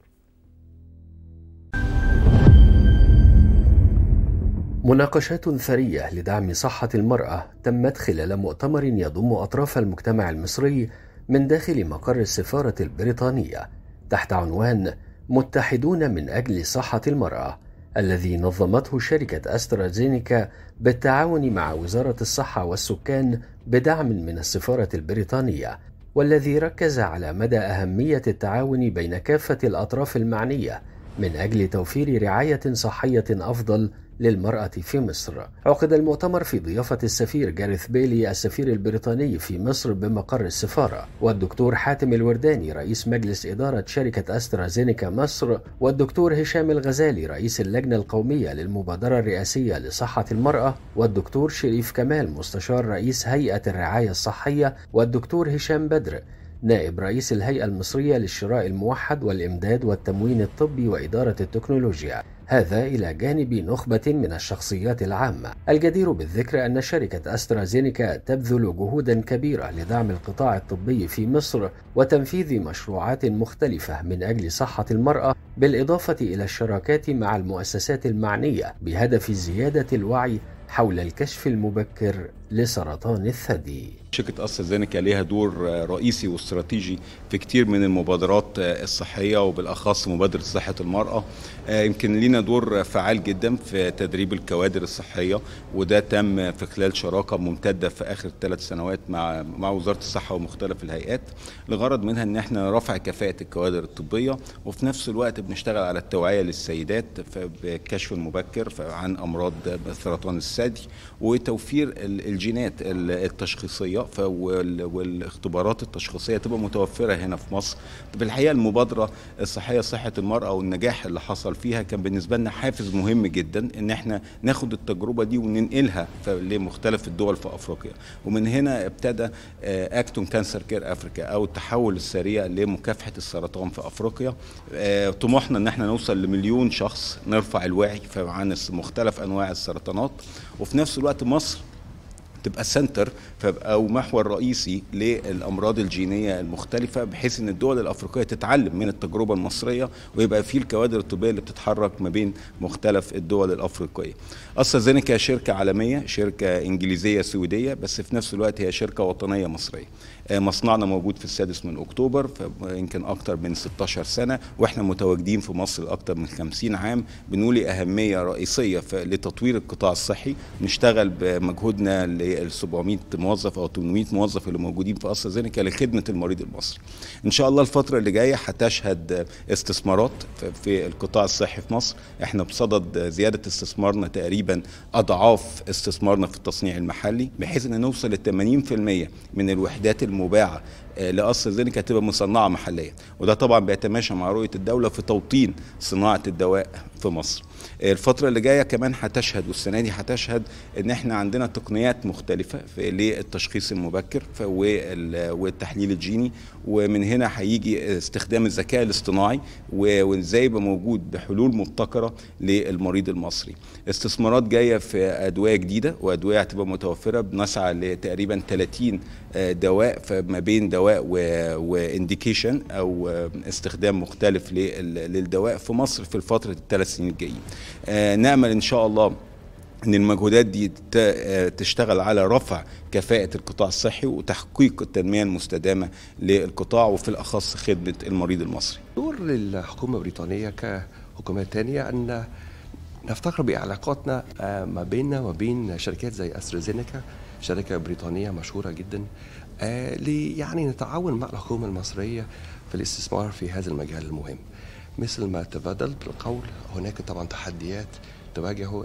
مناقشات ثرية لدعم صحة المرأة تمت خلال مؤتمر يضم أطراف المجتمع المصري من داخل مقر السفارة البريطانية تحت عنوان متحدون من أجل صحة المرأة الذي نظمته شركة أسترازينيكا بالتعاون مع وزارة الصحة والسكان بدعم من السفارة البريطانية والذي ركز على مدى أهمية التعاون بين كافة الأطراف المعنية من أجل توفير رعاية صحية أفضل للمرأة في مصر عقد المؤتمر في ضيافة السفير جاريث بيلي السفير البريطاني في مصر بمقر السفارة والدكتور حاتم الورداني رئيس مجلس إدارة شركة أسترازينيكا مصر والدكتور هشام الغزالي رئيس اللجنة القومية للمبادرة الرئاسية لصحة المرأة والدكتور شريف كمال مستشار رئيس هيئة الرعاية الصحية والدكتور هشام بدر نائب رئيس الهيئة المصرية للشراء الموحد والإمداد والتموين الطبي وإدارة التكنولوجيا هذا إلى جانب نخبة من الشخصيات العامة الجدير بالذكر أن شركة أسترازينيكا تبذل جهودا كبيرة لدعم القطاع الطبي في مصر وتنفيذ مشروعات مختلفة من أجل صحة المرأة بالإضافة إلى الشراكات مع المؤسسات المعنية بهدف زيادة الوعي حول الكشف المبكر لسرطان الثدي شركة أسترازينيكا ليها دور رئيسي واستراتيجي في كتير من المبادرات الصحية وبالأخص مبادرة صحة المرأة آه، يمكن لينا دور فعال جدا في تدريب الكوادر الصحية وده تم في خلال شراكة ممتدة في آخر ثلاث سنوات مع مع وزارة الصحة ومختلف الهيئات لغرض منها إن احنا رفع كفاءة الكوادر الطبية وفي نفس الوقت بنشتغل على التوعية للسيدات بالكشف المبكر عن أمراض سرطان الثدي وتوفير الجينات التشخيصية الضيافه والاختبارات التشخيصيه تبقى متوفره هنا في مصر الحقيقة المبادره الصحيه صحه المراه والنجاح اللي حصل فيها كان بالنسبه لنا حافز مهم جدا ان احنا ناخد التجربه دي وننقلها لمختلف الدول في افريقيا ومن هنا ابتدى اكتون كانسر كير افريكا او التحول السريع لمكافحه السرطان في افريقيا آه، طموحنا ان احنا نوصل لمليون شخص نرفع الوعي عن مختلف انواع السرطانات وفي نفس الوقت مصر تبقى سنتر او محور رئيسي للامراض الجينيه المختلفه بحيث ان الدول الافريقيه تتعلم من التجربه المصريه ويبقى في الكوادر الطبيه اللي بتتحرك ما بين مختلف الدول الافريقيه. استرازينيكا شركه عالميه، شركه انجليزيه سويديه بس في نفس الوقت هي شركه وطنيه مصريه. آه، مصنعنا موجود في السادس من اكتوبر يمكن اكثر من 16 سنه واحنا متواجدين في مصر اكثر من 50 عام بنولي اهميه رئيسيه لتطوير القطاع الصحي، نشتغل بمجهودنا ل 700 موظف او 800 موظف اللي موجودين في استرازينيكا لخدمه المريض المصري. ان شاء الله الفتره اللي جايه هتشهد استثمارات في القطاع الصحي في مصر، احنا بصدد زياده استثمارنا تقريبا اضعاف استثمارنا في التصنيع المحلي بحيث ان نوصل ل 80% من الوحدات المباعه آه، لاسترازينيكا هتبقى مصنعه محليا، وده طبعا بيتماشى مع رؤيه الدوله في توطين صناعه الدواء في مصر. الفترة اللي جاية كمان هتشهد والسنة دي هتشهد ان احنا عندنا تقنيات مختلفة للتشخيص المبكر والتحليل الجيني ومن هنا هيجي استخدام الذكاء الاصطناعي وازاي يبقى موجود بحلول مبتكرة للمريض المصري استثمارات جاية في أدوية جديدة وأدوية هتبقى متوفرة بنسعى لتقريبا 30 دواء فما بين دواء وانديكيشن أو استخدام مختلف للدواء في مصر في الفترة الثلاث سنين الجايين آه، نامل ان شاء الله ان المجهودات دي آه، تشتغل على رفع كفاءة القطاع الصحي وتحقيق التنمية المستدامة للقطاع وفي الأخص خدمة المريض المصري دور للحكومة البريطانية كحكومات تانية أن نفتخر بعلاقاتنا آه، ما بيننا وما بين شركات زي أسترازينيكا شركة بريطانية مشهورة جدا يعني نتعاون مع الحكومة المصرية في الاستثمار في هذا المجال المهم مثل ما تبادلت بالقول هناك طبعا تحديات تواجه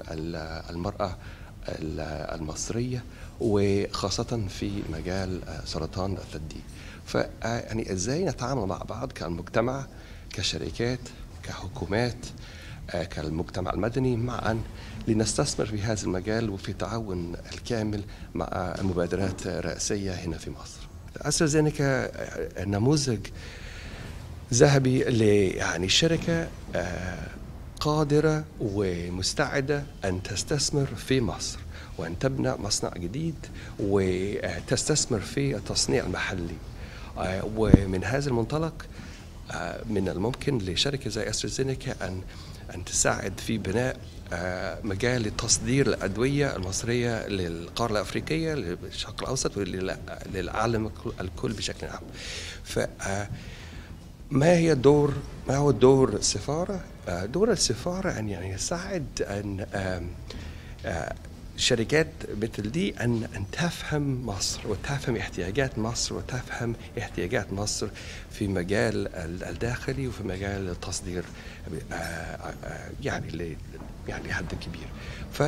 المرأة المصرية وخاصة في مجال سرطان الثدي فيعني ازاي نتعامل مع بعض كالمجتمع كشركات كحكومات آه، كالمجتمع المدني معا لنستثمر في هذا المجال وفي تعاون الكامل مع مبادرات رئاسية هنا في مصر ذلك آه، آه، نموذج ذهبي يعني شركة آه، قادرة ومستعدة أن تستثمر في مصر وأن تبنى مصنع جديد وتستثمر في التصنيع المحلي آه، ومن هذا المنطلق آه، من الممكن لشركة زي أسترازينيكا أن أن تساعد في بناء مجال تصدير الأدوية المصرية للقارة الأفريقية للشرق الأوسط وللعالم الكل بشكل عام. ف ما هي دور ما هو دور السفارة؟ آه، دور السفارة أن يعني يساعد أن آه، شركات مثل دي أن أن تفهم مصر وتفهم احتياجات مصر وتفهم احتياجات مصر في مجال الداخلي وفي مجال التصدير آه، يعني يعني لحد كبير ف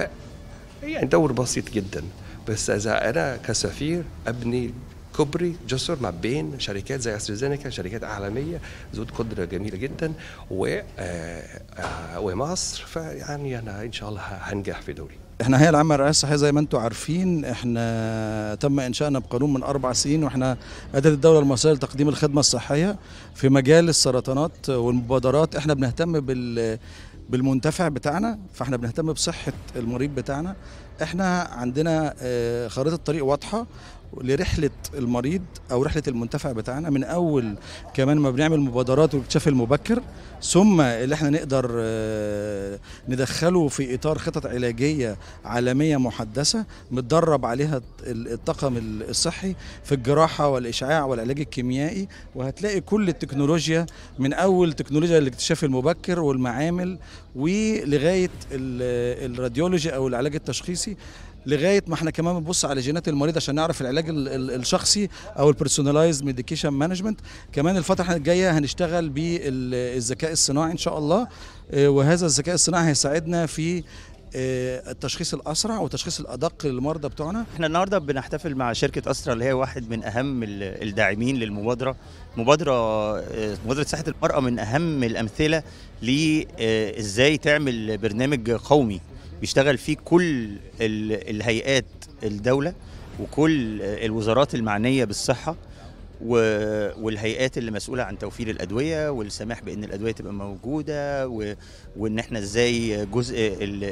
يعني دور بسيط جدا بس إذا أنا كسفير أبني كوبري جسر ما بين شركات زي استرازينيكا شركات عالميه ذات قدره جميله جدا و آه، آه، ومصر فيعني انا ان شاء الله هنجح في دول احنا هي العامه الرئاسه الصحيه زي ما انتم عارفين احنا تم انشائنا بقانون من اربع سنين واحنا اداه الدوله المصريه لتقديم الخدمه الصحيه في مجال السرطانات والمبادرات احنا بنهتم بال بالمنتفع بتاعنا فاحنا بنهتم بصحه المريض بتاعنا احنا عندنا آه، خريطه طريق واضحه لرحله المريض او رحله المنتفع بتاعنا من اول كمان ما بنعمل مبادرات والاكتشاف المبكر ثم اللي احنا نقدر آه، ندخله في اطار خطط علاجيه عالميه محدثه متدرب عليها الطاقم الصحي في الجراحه والاشعاع والعلاج الكيميائي وهتلاقي كل التكنولوجيا من اول تكنولوجيا الاكتشاف المبكر والمعامل ولغايه الراديولوجي او العلاج التشخيصي لغايه ما احنا كمان بنبص على جينات المريض عشان نعرف العلاج الشخصي او البيرسونلايز ميديكيشن مانجمنت كمان الفتره الجايه هنشتغل بالذكاء الصناعي ان شاء الله آه، وهذا الذكاء الصناعي هيساعدنا في آه، التشخيص الاسرع والتشخيص الادق للمرضى بتوعنا احنا النهارده بنحتفل مع شركه استرا اللي هي واحد من اهم الداعمين للمبادره مبادره آه، مبادره صحه المراه من اهم الامثله لازاي تعمل برنامج قومي بيشتغل فيه كل الهيئات الدوله وكل الوزارات المعنيه بالصحه والهيئات اللي مسؤوله عن توفير الادويه والسماح بان الادويه تبقى موجوده وان احنا ازاي جزء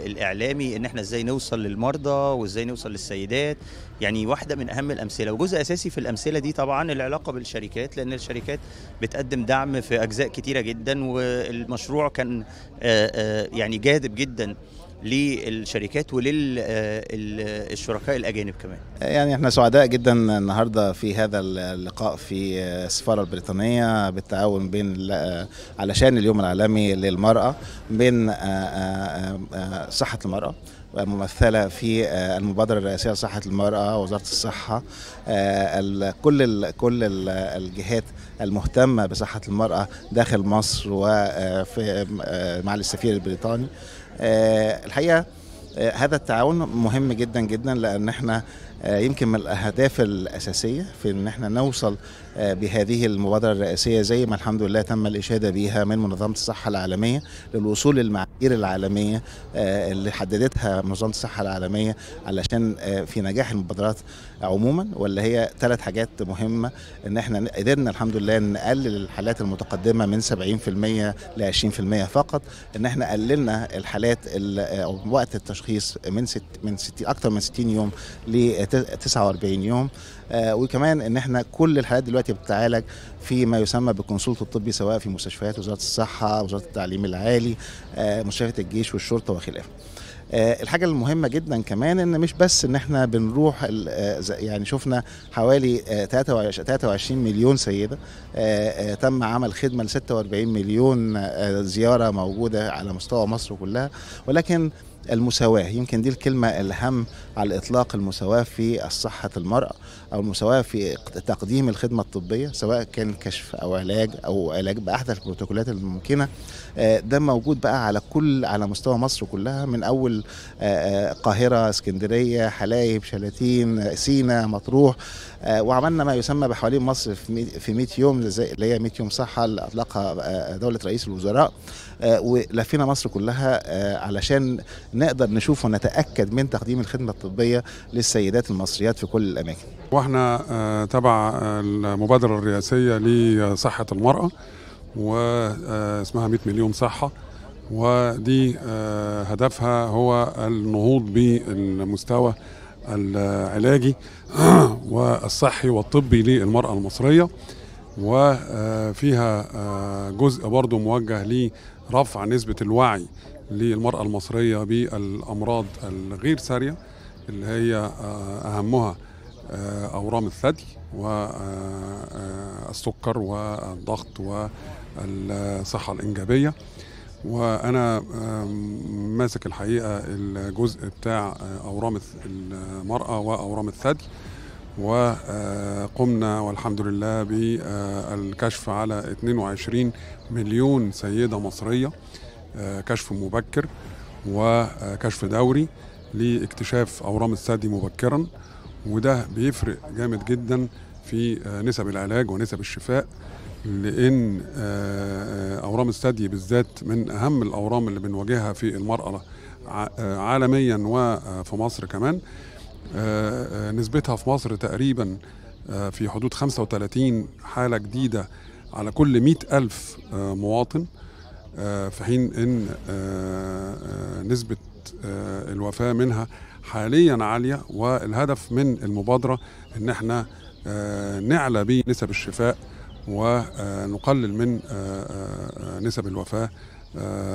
الاعلامي ان احنا ازاي نوصل للمرضى وازاي نوصل للسيدات يعني واحده من اهم الامثله وجزء اساسي في الامثله دي طبعا العلاقه بالشركات لان الشركات بتقدم دعم في اجزاء كتيره جدا والمشروع كان يعني جاذب جدا للشركات وللشركاء آه، الاجانب كمان. يعني احنا سعداء جدا النهارده في هذا اللقاء في آه، السفاره البريطانيه بالتعاون بين آه، علشان اليوم العالمي للمراه بين صحه المراه ممثله في المبادره الرئاسيه لصحه المراه وزاره الصحه كل كل الجهات المهتمه بصحه المراه داخل مصر ومع السفير البريطاني آه، الحقيقه آه، هذا التعاون مهم جدا جدا لان احنا آه، يمكن من الاهداف الاساسيه في ان احنا نوصل آه، بهذه المبادره الرئاسيه زي ما الحمد لله تم الاشاده بها من منظمه الصحه العالميه للوصول للمعايير العالميه آه، اللي حددتها منظمه الصحه العالميه علشان في نجاح المبادرات عموما واللي هي ثلاث حاجات مهمه ان احنا قدرنا الحمد لله نقلل الحالات المتقدمه من 70% ل 20% فقط ان احنا قللنا الحالات وقت التشخيص من ست من 60 اكثر من 60 يوم ل 49 يوم آه، وكمان ان احنا كل الحالات دلوقتي بتتعالج في ما يسمى بالكونسولت الطبي سواء في مستشفيات وزاره الصحه وزاره التعليم العالي آه، مستشفيات الجيش والشرطه وخلافه آه، الحاجة المهمة جدا كمان ان مش بس ان احنا بنروح يعني شفنا حوالي 23 مليون سيدة تم عمل خدمة ل 46 مليون زيارة موجودة على مستوى مصر كلها ولكن المساواة يمكن دي الكلمة الأهم على الإطلاق المساواة في صحة المرأة أو المساواة في تقديم الخدمة الطبية سواء كان كشف أو علاج أو علاج بأحدث البروتوكولات الممكنة آه، ده موجود بقى على كل على مستوى مصر كلها من أول آه، آه، القاهرة اسكندرية حلايب شلاتين سينا مطروح آه، وعملنا ما يسمى بحوالين مصر في 100 يوم اللي هي 100 يوم صحه اللي اطلقها آه، دوله رئيس الوزراء آه، ولفينا مصر كلها علشان نقدر نشوف ونتاكد من تقديم الخدمه الطبيه للسيدات المصريات في كل الاماكن. واحنا تبع المبادره الرئاسيه لصحه المراه واسمها 100 مليون صحه ودي هدفها هو النهوض بالمستوى العلاجي (clears throat) والصحي والطبي للمرأة المصرية وفيها آه، جزء برضه موجه لرفع نسبة الوعي للمرأة المصرية بالأمراض الغير سارية اللي هي آه، أهمها آه، أورام الثدي والسكر والضغط والصحة الإنجابية وانا ماسك الحقيقه الجزء بتاع آه، اورام المراه واورام الثدي وقمنا آه، والحمد لله بالكشف آه، على 22 مليون سيده مصريه كشف مبكر وكشف دوري لاكتشاف اورام الثدي مبكرا وده بيفرق جامد جدا في نسب العلاج ونسب الشفاء لان آه، آه، اورام الثدي بالذات من اهم الاورام اللي بنواجهها في المراه آه، عالميا وفي مصر كمان نسبتها في مصر تقريبا في حدود 35 حالة جديدة على كل 100 ألف مواطن في حين أن نسبة الوفاة منها حاليا عالية والهدف من المبادرة أن احنا نعلى بنسب الشفاء ونقلل من آه، آه، آه، نسب الوفاه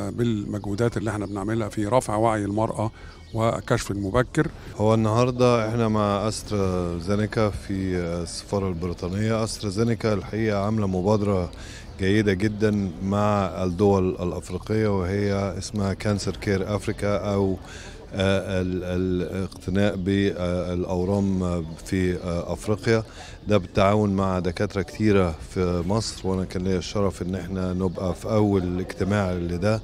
بالمجهودات اللي احنا بنعملها في رفع وعي المرأة والكشف المبكر هو النهاردة احنا مع استرا زينيكا في السفارة البريطانية استرا زينيكا الحقيقة عاملة مبادرة جيدة جدا مع الدول الأفريقية وهي اسمها كانسر كير أفريكا أو الاقتناء بالاورام في افريقيا ده بالتعاون مع دكاتره كتيره في مصر وانا كان ليا الشرف ان احنا نبقى في اول اجتماع لده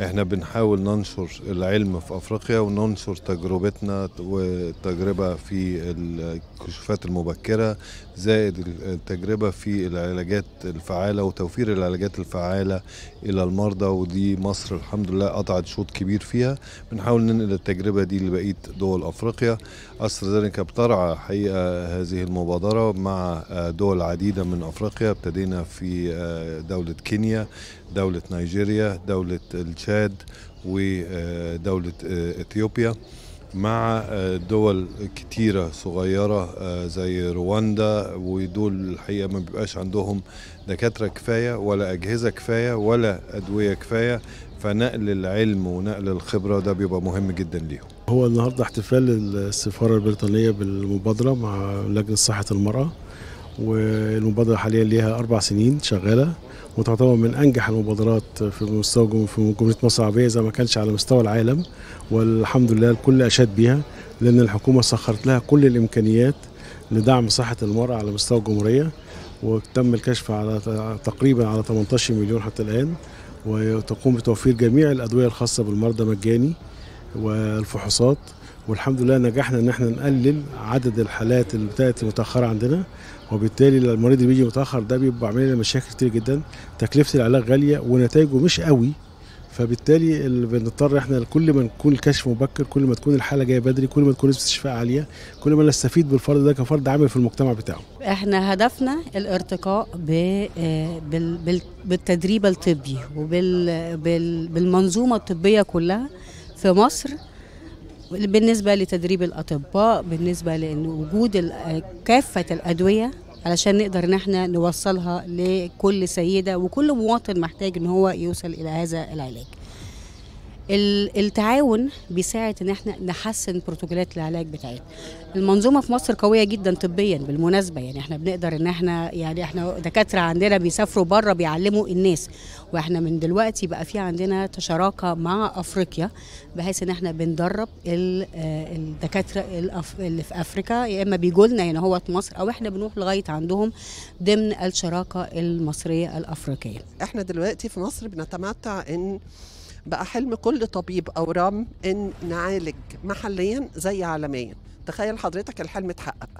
احنا بنحاول ننشر العلم في افريقيا وننشر تجربتنا والتجربه في الكشوفات المبكره زائد التجربه في العلاجات الفعاله وتوفير العلاجات الفعاله الى المرضى ودي مصر الحمد لله قطعت شوط كبير فيها بنحاول ننقل التجربه دي لبقيه دول افريقيا قصر زرنك ابترع حقيقة هذه المبادرة مع آه، دول عديدة من أفريقيا ابتدينا في آه، دولة كينيا دولة نيجيريا دولة الشاد ودولة آه، إثيوبيا مع دول كتيرة صغيرة زي رواندا ودول الحقيقة ما بيبقاش عندهم دكاترة كفاية ولا أجهزة كفاية ولا أدوية كفاية فنقل العلم ونقل الخبرة ده بيبقى مهم جدا ليهم هو النهارده احتفال السفاره البريطانيه بالمبادره مع لجنه صحه المراه والمبادره حاليا ليها اربع سنين شغاله وتعتبر من انجح المبادرات في مستوى في جمهوريه مصر العربيه اذا ما كانش على مستوى العالم والحمد لله الكل اشاد بيها لان الحكومه سخرت لها كل الامكانيات لدعم صحه المراه على مستوى الجمهوريه وتم الكشف على تقريبا على 18 مليون حتى الان وتقوم بتوفير جميع الادويه الخاصه بالمرضى مجاني والفحوصات والحمد لله نجحنا ان احنا نقلل عدد الحالات اللي بتاعت متاخره عندنا وبالتالي المريض اللي بيجي متاخر ده بيبقى عامل لنا مشاكل كتير جدا تكلفه العلاج غاليه ونتائجه مش قوي فبالتالي اللي بنضطر احنا كل ما نكون الكشف مبكر كل ما تكون الحاله جايه بدري كل ما تكون نسبه الاستشفاء عاليه كل ما نستفيد بالفرد ده كفرد عامل في المجتمع بتاعه احنا هدفنا الارتقاء آه، بالتدريب الطبي وبالمنظومه الطبيه كلها في مصر بالنسبة لتدريب الأطباء بالنسبة لأن وجود كافة الأدوية علشان نقدر ان احنا نوصلها لكل سيدة وكل مواطن محتاج ان هو يوصل الى هذا العلاج التعاون بيساعد ان احنا نحسن بروتوكولات العلاج بتاعتنا المنظومه في مصر قويه جدا طبيا بالمناسبه يعني احنا بنقدر ان احنا يعني احنا دكاتره عندنا بيسافروا بره بيعلموا الناس واحنا من دلوقتي بقى في عندنا تشاركه مع افريقيا بحيث ان احنا بندرب آه، الدكاتره اللي في افريقيا يا اما بيجوا لنا يعني هو في مصر او احنا بنروح لغايه عندهم ضمن الشراكه المصريه الافريقيه. احنا دلوقتي في مصر بنتمتع ان بقى حلم كل طبيب او رام ان نعالج محليا زي عالميا. تخيل حضرتك الحلم اتحقق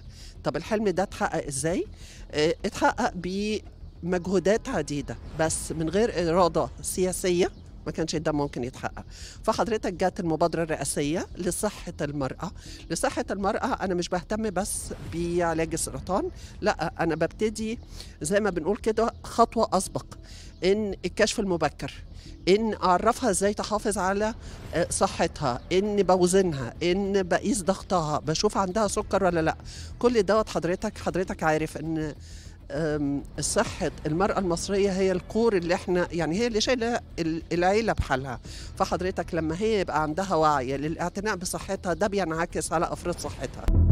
طب الحلم ده اتحقق ازاي آه، اتحقق بمجهودات عديده بس من غير اراده سياسيه ما كانش ده ممكن يتحقق فحضرتك جات المبادرة الرئاسية لصحة المرأة لصحة المرأة أنا مش بهتم بس بعلاج السرطان لا أنا ببتدي زي ما بنقول كده خطوة أسبق إن الكشف المبكر ان اعرفها ازاي تحافظ على آه، صحتها ان بوزنها ان بقيس ضغطها بشوف عندها سكر ولا لا كل دوت حضرتك حضرتك عارف ان صحة المرأة المصرية هي الكور اللي احنا يعني هي اللي شايلة العيلة بحالها فحضرتك لما هي يبقى عندها وعي للاعتناء بصحتها ده بينعكس على أفراد صحتها